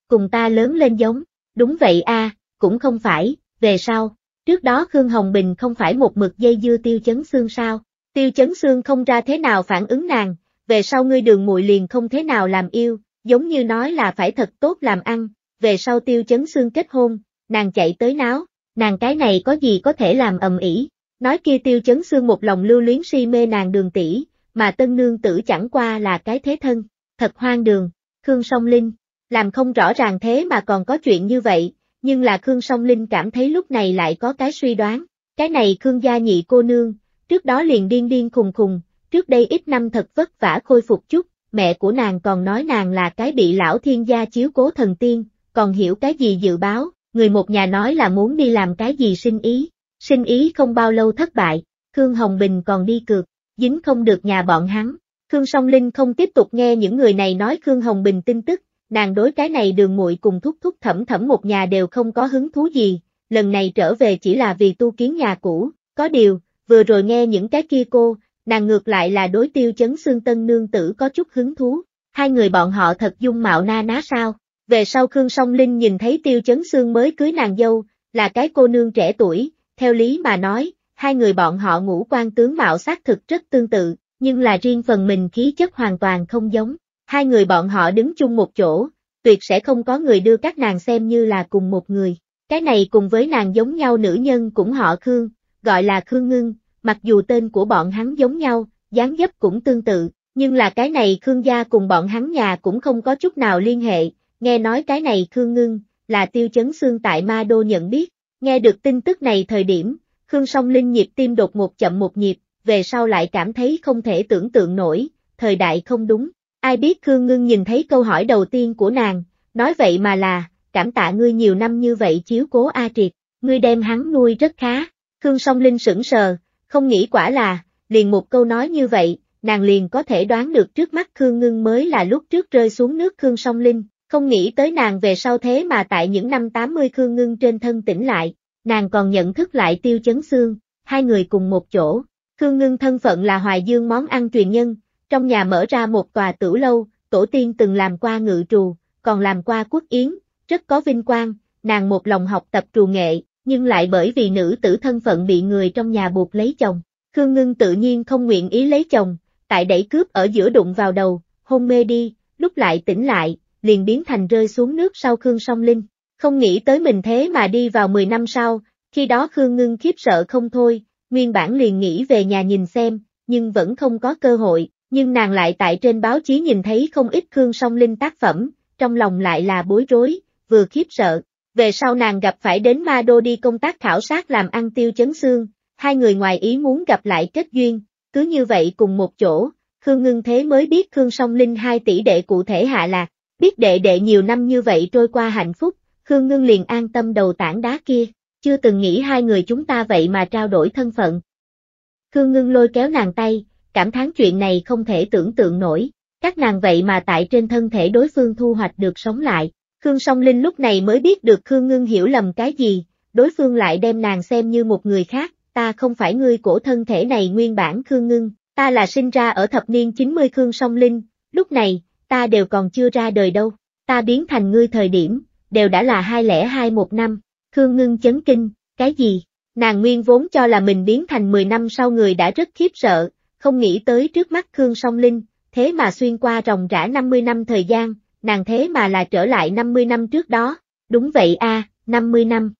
Cùng ta lớn lên giống, đúng vậy a, à, cũng không phải, về sau, trước đó Khương Hồng Bình không phải một mực dây dưa tiêu chấn xương sao, tiêu chấn xương không ra thế nào phản ứng nàng, về sau ngươi đường muội liền không thế nào làm yêu, giống như nói là phải thật tốt làm ăn, về sau tiêu chấn xương kết hôn, nàng chạy tới náo, nàng cái này có gì có thể làm ầm ĩ nói kia tiêu chấn xương một lòng lưu luyến si mê nàng đường tỷ mà tân nương tử chẳng qua là cái thế thân, thật hoang đường, Khương Song Linh, làm không rõ ràng thế mà còn có chuyện như vậy, nhưng là Khương Song Linh cảm thấy lúc này lại có cái suy đoán, cái này Khương gia nhị cô nương, trước đó liền điên điên khùng khùng, trước đây ít năm thật vất vả khôi phục chút, mẹ của nàng còn nói nàng là cái bị lão thiên gia chiếu cố thần tiên, còn hiểu cái gì dự báo, người một nhà nói là muốn đi làm cái gì sinh ý, sinh ý không bao lâu thất bại, Khương Hồng Bình còn đi cược, dính không được nhà bọn hắn. Khương Song Linh không tiếp tục nghe những người này nói Khương Hồng Bình tin tức, nàng đối cái này đường muội cùng thúc thúc thẩm thẩm một nhà đều không có hứng thú gì, lần này trở về chỉ là vì tu kiến nhà cũ, có điều, vừa rồi nghe những cái kia cô, nàng ngược lại là đối tiêu chấn xương tân nương tử có chút hứng thú, hai người bọn họ thật dung mạo na ná sao, về sau Khương Song Linh nhìn thấy tiêu chấn xương mới cưới nàng dâu, là cái cô nương trẻ tuổi, theo lý mà nói, hai người bọn họ ngũ quan tướng mạo xác thực rất tương tự, nhưng là riêng phần mình khí chất hoàn toàn không giống, hai người bọn họ đứng chung một chỗ, tuyệt sẽ không có người đưa các nàng xem như là cùng một người. Cái này cùng với nàng giống nhau nữ nhân cũng họ Khương, gọi là Khương Ngưng, mặc dù tên của bọn hắn giống nhau, dáng dấp cũng tương tự, nhưng là cái này Khương gia cùng bọn hắn nhà cũng không có chút nào liên hệ, nghe nói cái này Khương Ngưng, là tiêu chấn xương tại Ma Đô nhận biết, nghe được tin tức này thời điểm, Khương song linh nhịp tim đột một chậm một nhịp, về sau lại cảm thấy không thể tưởng tượng nổi, thời đại không đúng, Ai biết Khương Ngưng nhìn thấy câu hỏi đầu tiên của nàng, nói vậy mà là, cảm tạ ngươi nhiều năm như vậy chiếu cố A Triệt, ngươi đem hắn nuôi rất khá. Khương Song Linh sững sờ, không nghĩ quả là, liền một câu nói như vậy, nàng liền có thể đoán được trước mắt Khương Ngưng mới là lúc trước rơi xuống nước Khương Song Linh, không nghĩ tới nàng về sau thế mà tại những năm 80 Khương Ngưng trên thân tỉnh lại, nàng còn nhận thức lại tiêu chấn xương, hai người cùng một chỗ. Khương Ngưng thân phận là Hoài Dương món ăn truyền nhân, trong nhà mở ra một tòa tử lâu, tổ tiên từng làm qua ngự trù, còn làm qua quốc yến, rất có vinh quang, nàng một lòng học tập trù nghệ, nhưng lại bởi vì nữ tử thân phận bị người trong nhà buộc lấy chồng. Khương Ngưng tự nhiên không nguyện ý lấy chồng, tại đẩy cướp ở giữa đụng vào đầu, hôn mê đi, lúc lại tỉnh lại, liền biến thành rơi xuống nước sau Khương Song Linh. Không nghĩ tới mình thế mà đi vào 10 năm sau, khi đó Khương Ngưng khiếp sợ không thôi, nguyên bản liền nghĩ về nhà nhìn xem, nhưng vẫn không có cơ hội, nhưng nàng lại tại trên báo chí nhìn thấy không ít Khương Song Linh tác phẩm, trong lòng lại là bối rối, vừa khiếp sợ. Về sau nàng gặp phải đến Ma Đô đi công tác khảo sát làm ăn tiêu chấn xương, hai người ngoài ý muốn gặp lại kết duyên, cứ như vậy cùng một chỗ, Khương Ngưng Thế mới biết Khương Song Linh hai tỷ đệ cụ thể hạ lạc, biết đệ đệ nhiều năm như vậy trôi qua hạnh phúc, Khương Ngưng liền an tâm đầu tảng đá kia, chưa từng nghĩ hai người chúng ta vậy mà trao đổi thân phận. Khương Ngưng lôi kéo nàng tay, cảm thán chuyện này không thể tưởng tượng nổi, các nàng vậy mà tại trên thân thể đối phương thu hoạch được sống lại, Khương Song Linh lúc này mới biết được Khương Ngưng hiểu lầm cái gì, đối phương lại đem nàng xem như một người khác, ta không phải ngươi cổ thân thể này nguyên bản Khương Ngưng, ta là sinh ra ở thập niên 90 Khương Song Linh, lúc này, ta đều còn chưa ra đời đâu, ta biến thành ngươi thời điểm, đều đã là một năm, Khương Ngưng chấn kinh, cái gì, nàng nguyên vốn cho là mình biến thành 10 năm sau người đã rất khiếp sợ, không nghĩ tới trước mắt Khương Song Linh, thế mà xuyên qua ròng rã 50 năm thời gian, nàng thế mà là trở lại 50 năm trước đó, đúng vậy a, à, 50 năm.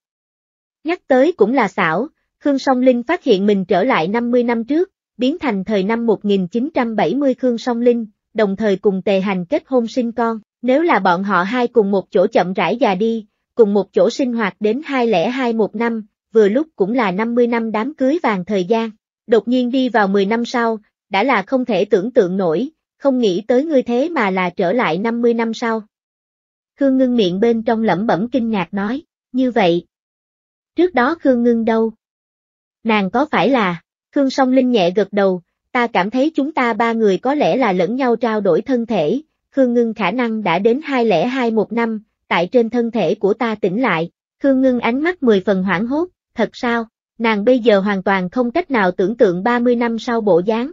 Nhắc tới cũng là xảo, Khương Song Linh phát hiện mình trở lại 50 năm trước, biến thành thời năm 1970 Khương Song Linh, đồng thời cùng tề hành kết hôn sinh con, nếu là bọn họ hai cùng một chỗ chậm rãi già đi, cùng một chỗ sinh hoạt đến 2021 năm, vừa lúc cũng là 50 năm đám cưới vàng thời gian đột nhiên đi vào 10 năm sau, đã là không thể tưởng tượng nổi, không nghĩ tới ngươi thế mà là trở lại 50 năm sau. Khương Ngưng miệng bên trong lẩm bẩm kinh ngạc nói, như vậy. Trước đó Khương Ngưng đâu? Nàng có phải là, Khương Song Linh nhẹ gật đầu, ta cảm thấy chúng ta ba người có lẽ là lẫn nhau trao đổi thân thể, Khương Ngưng khả năng đã đến 2002 một năm, tại trên thân thể của ta tỉnh lại, Khương Ngưng ánh mắt mười phần hoảng hốt, thật sao? Nàng bây giờ hoàn toàn không cách nào tưởng tượng 30 năm sau bộ dáng,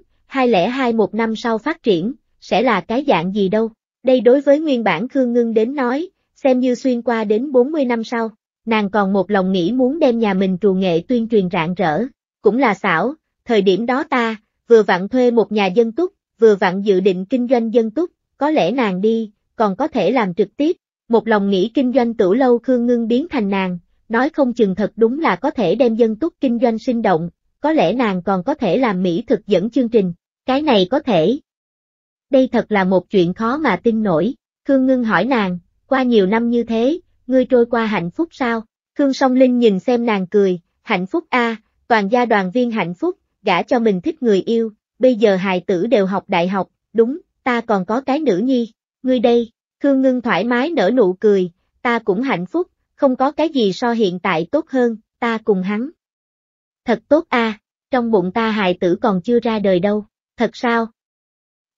một năm sau phát triển, sẽ là cái dạng gì đâu. Đây đối với nguyên bản Khương Ngưng đến nói, xem như xuyên qua đến 40 năm sau, nàng còn một lòng nghĩ muốn đem nhà mình trù nghệ tuyên truyền rạng rỡ. Cũng là xảo, thời điểm đó ta, vừa vặn thuê một nhà dân túc, vừa vặn dự định kinh doanh dân túc, có lẽ nàng đi, còn có thể làm trực tiếp. Một lòng nghĩ kinh doanh tửu lâu Khương Ngưng biến thành nàng, nói không chừng thật đúng là có thể đem dân túc kinh doanh sinh động, có lẽ nàng còn có thể làm mỹ thực dẫn chương trình, cái này có thể. Đây thật là một chuyện khó mà tin nổi, Khương Ngưng hỏi nàng, qua nhiều năm như thế, ngươi trôi qua hạnh phúc sao? Khương Song Linh nhìn xem nàng cười, hạnh phúc a, toàn gia đoàn viên hạnh phúc, gả cho mình thích người yêu, bây giờ hài tử đều học đại học, đúng, ta còn có cái nữ nhi, ngươi đây, Khương Ngưng thoải mái nở nụ cười, ta cũng hạnh phúc, không có cái gì so hiện tại tốt hơn, ta cùng hắn. Thật tốt a, trong bụng ta hài tử còn chưa ra đời đâu, thật sao?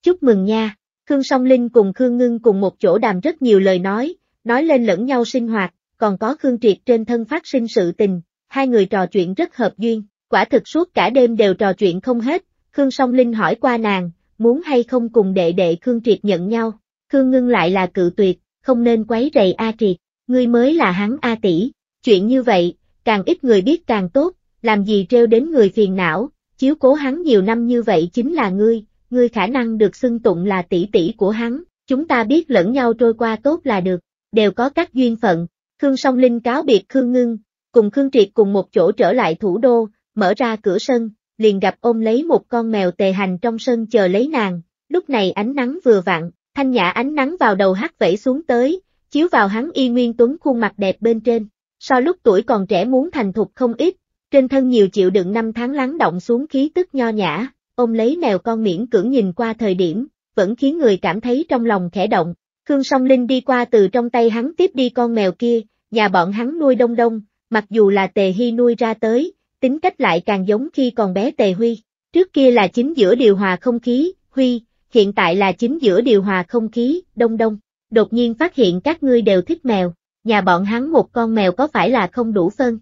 Chúc mừng nha, Khương Song Linh cùng Khương Ngưng cùng một chỗ đàm rất nhiều lời nói, nói lên lẫn nhau sinh hoạt, còn có Khương Triệt trên thân phát sinh sự tình, hai người trò chuyện rất hợp duyên, quả thực suốt cả đêm đều trò chuyện không hết, Khương Song Linh hỏi qua nàng, muốn hay không cùng đệ đệ Khương Triệt nhận nhau, Khương Ngưng lại là cự tuyệt, không nên quấy rầy A Triệt ngươi mới là hắn A tỷ. Chuyện như vậy, càng ít người biết càng tốt, làm gì treo đến người phiền não, chiếu cố hắn nhiều năm như vậy chính là ngươi, ngươi khả năng được xưng tụng là tỷ tỷ của hắn, chúng ta biết lẫn nhau trôi qua tốt là được, đều có các duyên phận. Khương Song Linh cáo biệt Khương Ngưng, cùng Khương Triệt cùng một chỗ trở lại thủ đô, mở ra cửa sân, liền gặp ôm lấy một con mèo tề hành trong sân chờ lấy nàng, lúc này ánh nắng vừa vặn, thanh nhã ánh nắng vào đầu hắt vẫy xuống tới, chiếu vào hắn y nguyên tuấn khuôn mặt đẹp bên trên, so lúc tuổi còn trẻ muốn thành thục không ít, trên thân nhiều chịu đựng năm tháng lắng động xuống khí tức nho nhã, ôm lấy mèo con miễn cưỡng nhìn qua thời điểm, vẫn khiến người cảm thấy trong lòng khẽ động. Khương Song Linh đi qua từ trong tay hắn tiếp đi con mèo kia, nhà bọn hắn nuôi đông đông, mặc dù là Tề Hy nuôi ra tới, tính cách lại càng giống khi còn bé Tề Huy. Trước kia là chính giữa điều hòa không khí, Huy, hiện tại là chính giữa điều hòa không khí, đông đông đột nhiên phát hiện các ngươi đều thích mèo, nhà bọn hắn một con mèo có phải là không đủ phân.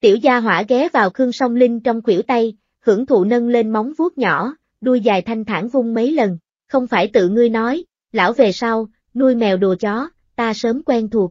Tiểu gia hỏa ghé vào Khương Song Linh trong khuỷu tay, hưởng thụ nâng lên móng vuốt nhỏ, đuôi dài thanh thản vung mấy lần, không phải tự ngươi nói, lão về sau, nuôi mèo đùa chó, ta sớm quen thuộc.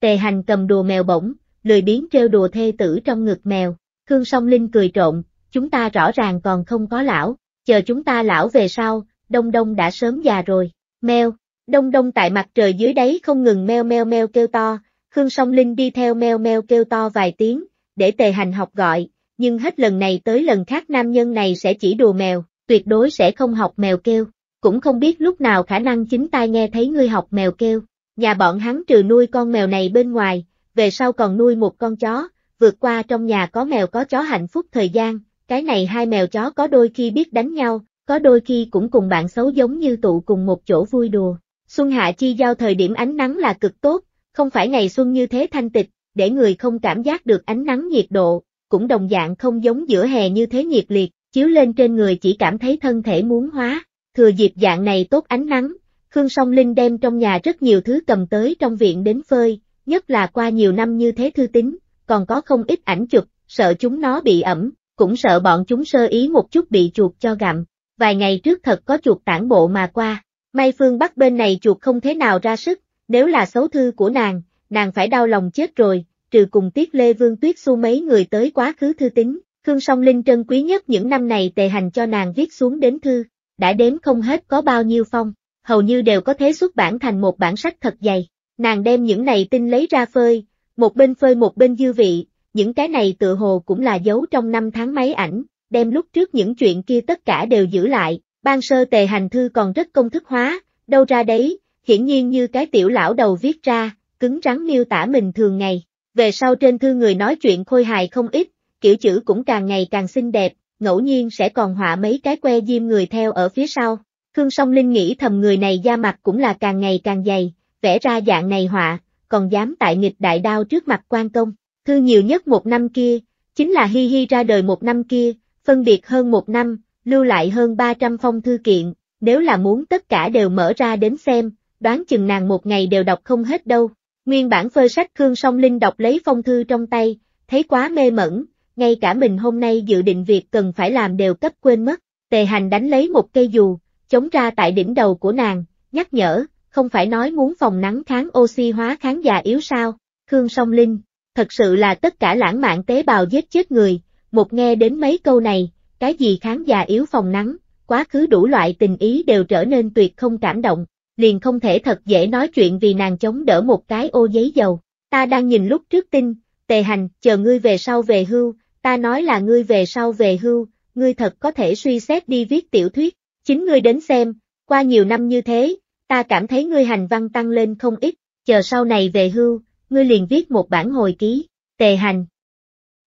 Tề hành cầm đùa mèo bổng, lười biến treo đùa thê tử trong ngực mèo, Khương Song Linh cười trộn, chúng ta rõ ràng còn không có lão, chờ chúng ta lão về sau, đông đông đã sớm già rồi, mèo, Đông đông tại mặt trời dưới đáy không ngừng meo meo meo kêu to, Khương Song Linh đi theo meo meo kêu to vài tiếng, để tề hành học gọi, nhưng hết lần này tới lần khác nam nhân này sẽ chỉ đùa mèo, tuyệt đối sẽ không học mèo kêu, cũng không biết lúc nào khả năng chính tai nghe thấy ngươi học mèo kêu. Nhà bọn hắn trừ nuôi con mèo này bên ngoài, về sau còn nuôi một con chó, vượt qua trong nhà có mèo có chó hạnh phúc thời gian, cái này hai mèo chó có đôi khi biết đánh nhau, có đôi khi cũng cùng bạn xấu giống như tụ cùng một chỗ vui đùa, Xuân hạ chi giao thời điểm ánh nắng là cực tốt, không phải ngày xuân như thế thanh tịch, để người không cảm giác được ánh nắng nhiệt độ, cũng đồng dạng không giống giữa hè như thế nhiệt liệt, chiếu lên trên người chỉ cảm thấy thân thể muốn hóa. Thừa dịp dạng này tốt ánh nắng, Khương Song Linh đem trong nhà rất nhiều thứ cầm tới trong viện đến phơi, nhất là qua nhiều năm như thế thư tính, còn có không ít ảnh chụp, sợ chúng nó bị ẩm, cũng sợ bọn chúng sơ ý một chút bị chuột cho gặm. Vài ngày trước thật có chuột tản bộ mà qua, May phương Bắc bên này chuột không thế nào ra sức, nếu là xấu thư của nàng, nàng phải đau lòng chết rồi, trừ cùng Tiết Lê Vương Tuyết Xu mấy người tới quá khứ thư tính, Khương Song Linh trân quý nhất những năm này tề hành cho nàng viết xuống đến thư, đã đếm không hết có bao nhiêu phong, hầu như đều có thế xuất bản thành một bản sách thật dày, nàng đem những này tinh lấy ra phơi, một bên phơi một bên dư vị, những cái này tự hồ cũng là dấu trong năm tháng máy ảnh, đem lúc trước những chuyện kia tất cả đều giữ lại, ban sơ tề hành thư còn rất công thức hóa, đâu ra đấy, hiển nhiên như cái tiểu lão đầu viết ra, cứng rắn miêu tả mình thường ngày. Về sau trên thư người nói chuyện khôi hài không ít, kiểu chữ cũng càng ngày càng xinh đẹp, ngẫu nhiên sẽ còn họa mấy cái que diêm người theo ở phía sau. Khương Song Linh nghĩ thầm người này da mặt cũng là càng ngày càng dày, vẽ ra dạng này họa, còn dám tại nghịch đại đao trước mặt quan công. Thư nhiều nhất một năm kia, chính là Hi Hi ra đời một năm kia, phân biệt hơn một năm, lưu lại hơn 300 phong thư kiện, nếu là muốn tất cả đều mở ra đến xem, đoán chừng nàng một ngày đều đọc không hết đâu. Nguyên bản phơi sách Khương Song Linh đọc lấy phong thư trong tay, thấy quá mê mẩn, ngay cả mình hôm nay dự định việc cần phải làm đều cấp quên mất. Tề hành đánh lấy một cây dù, chống ra tại đỉnh đầu của nàng, nhắc nhở, không phải nói muốn phòng nắng kháng oxy hóa kháng già yếu sao, Khương Song Linh, thật sự là tất cả lãng mạn tế bào giết chết người, một nghe đến mấy câu này, cái gì khán già yếu phòng nắng, quá khứ đủ loại tình ý đều trở nên tuyệt không cảm động, liền không thể thật dễ nói chuyện vì nàng chống đỡ một cái ô giấy dầu. Ta đang nhìn lúc trước tin, tề hành, chờ ngươi về sau về hưu, ta nói là ngươi về sau về hưu, ngươi thật có thể suy xét đi viết tiểu thuyết, chính ngươi đến xem, qua nhiều năm như thế, ta cảm thấy ngươi hành văn tăng lên không ít, chờ sau này về hưu, ngươi liền viết một bản hồi ký, tề hành.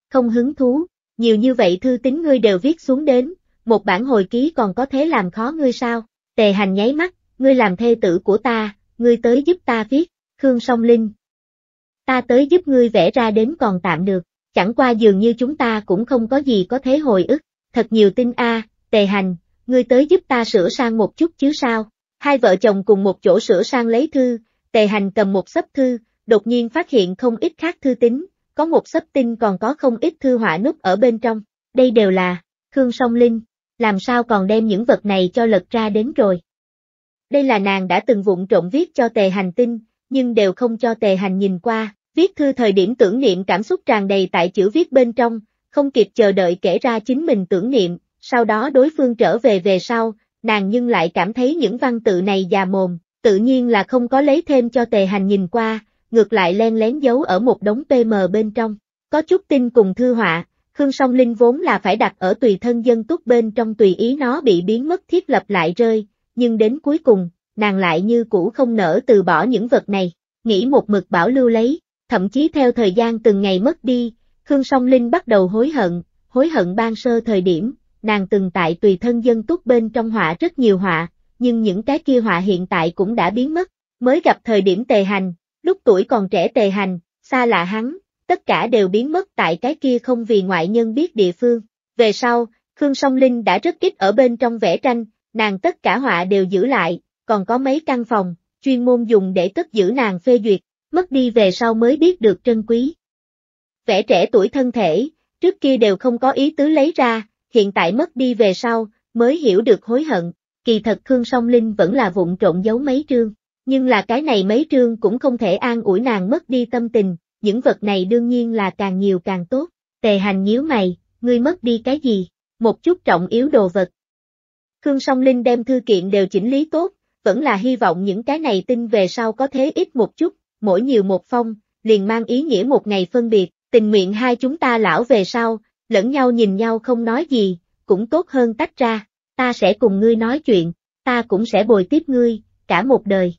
Không hứng thú, nhiều như vậy thư tín ngươi đều viết xuống đến, một bản hồi ký còn có thế làm khó ngươi sao? Tề hành nháy mắt, ngươi làm thê tử của ta, ngươi tới giúp ta viết, Khương Song Linh. Ta tới giúp ngươi vẽ ra đến còn tạm được, chẳng qua dường như chúng ta cũng không có gì có thế hồi ức, thật nhiều tin a, tề hành, ngươi tới giúp ta sửa sang một chút chứ sao? Hai vợ chồng cùng một chỗ sửa sang lấy thư, tề hành cầm một sấp thư, đột nhiên phát hiện không ít khác thư tín, có một sấp tin còn có không ít thư họa núp ở bên trong, đây đều là, Khương Song Linh, làm sao còn đem những vật này cho lật ra đến rồi. Đây là nàng đã từng vụng trộm viết cho tề hành tinh, nhưng đều không cho tề hành nhìn qua, viết thư thời điểm tưởng niệm cảm xúc tràn đầy tại chữ viết bên trong, không kịp chờ đợi kể ra chính mình tưởng niệm, sau đó đối phương trở về về sau, nàng nhưng lại cảm thấy những văn tự này già mồm, tự nhiên là không có lấy thêm cho tề hành nhìn qua, ngược lại len lén giấu ở một đống PM bên trong. Có chút tin cùng thư họa, Khương Song Linh vốn là phải đặt ở tùy thân dân túc bên trong tùy ý nó bị biến mất thiết lập lại rơi, nhưng đến cuối cùng, nàng lại như cũ không nỡ từ bỏ những vật này, nghĩ một mực bảo lưu lấy, thậm chí theo thời gian từng ngày mất đi, Khương Song Linh bắt đầu hối hận, hối hận ban sơ thời điểm, nàng từng tại tùy thân dân túc bên trong họa rất nhiều họa, nhưng những cái kia họa hiện tại cũng đã biến mất, mới gặp thời điểm tề hành, Lúc tuổi còn trẻ tề hành, xa lạ hắn, tất cả đều biến mất tại cái kia không vì ngoại nhân biết địa phương. Về sau, Khương Song Linh đã rất ít ở bên trong vẽ tranh, nàng tất cả họa đều giữ lại, còn có mấy căn phòng, chuyên môn dùng để cất giữ nàng phê duyệt, mất đi về sau mới biết được trân quý. Vẽ trẻ tuổi thân thể, trước kia đều không có ý tứ lấy ra, hiện tại mất đi về sau, mới hiểu được hối hận, kỳ thật Khương Song Linh vẫn là vụng trộn giấu mấy trương, nhưng là cái này mấy trương cũng không thể an ủi nàng mất đi tâm tình, những vật này đương nhiên là càng nhiều càng tốt. Tề hành nhíu mày, ngươi mất đi cái gì? Một chút trọng yếu đồ vật. Khương Song Linh đem thư kiện đều chỉnh lý tốt, vẫn là hy vọng những cái này tin về sau có thế ít một chút, mỗi nhiều một phong, liền mang ý nghĩa một ngày phân biệt, tình nguyện hai chúng ta lão về sau, lẫn nhau nhìn nhau không nói gì, cũng tốt hơn tách ra, ta sẽ cùng ngươi nói chuyện, ta cũng sẽ bồi tiếp ngươi, cả một đời.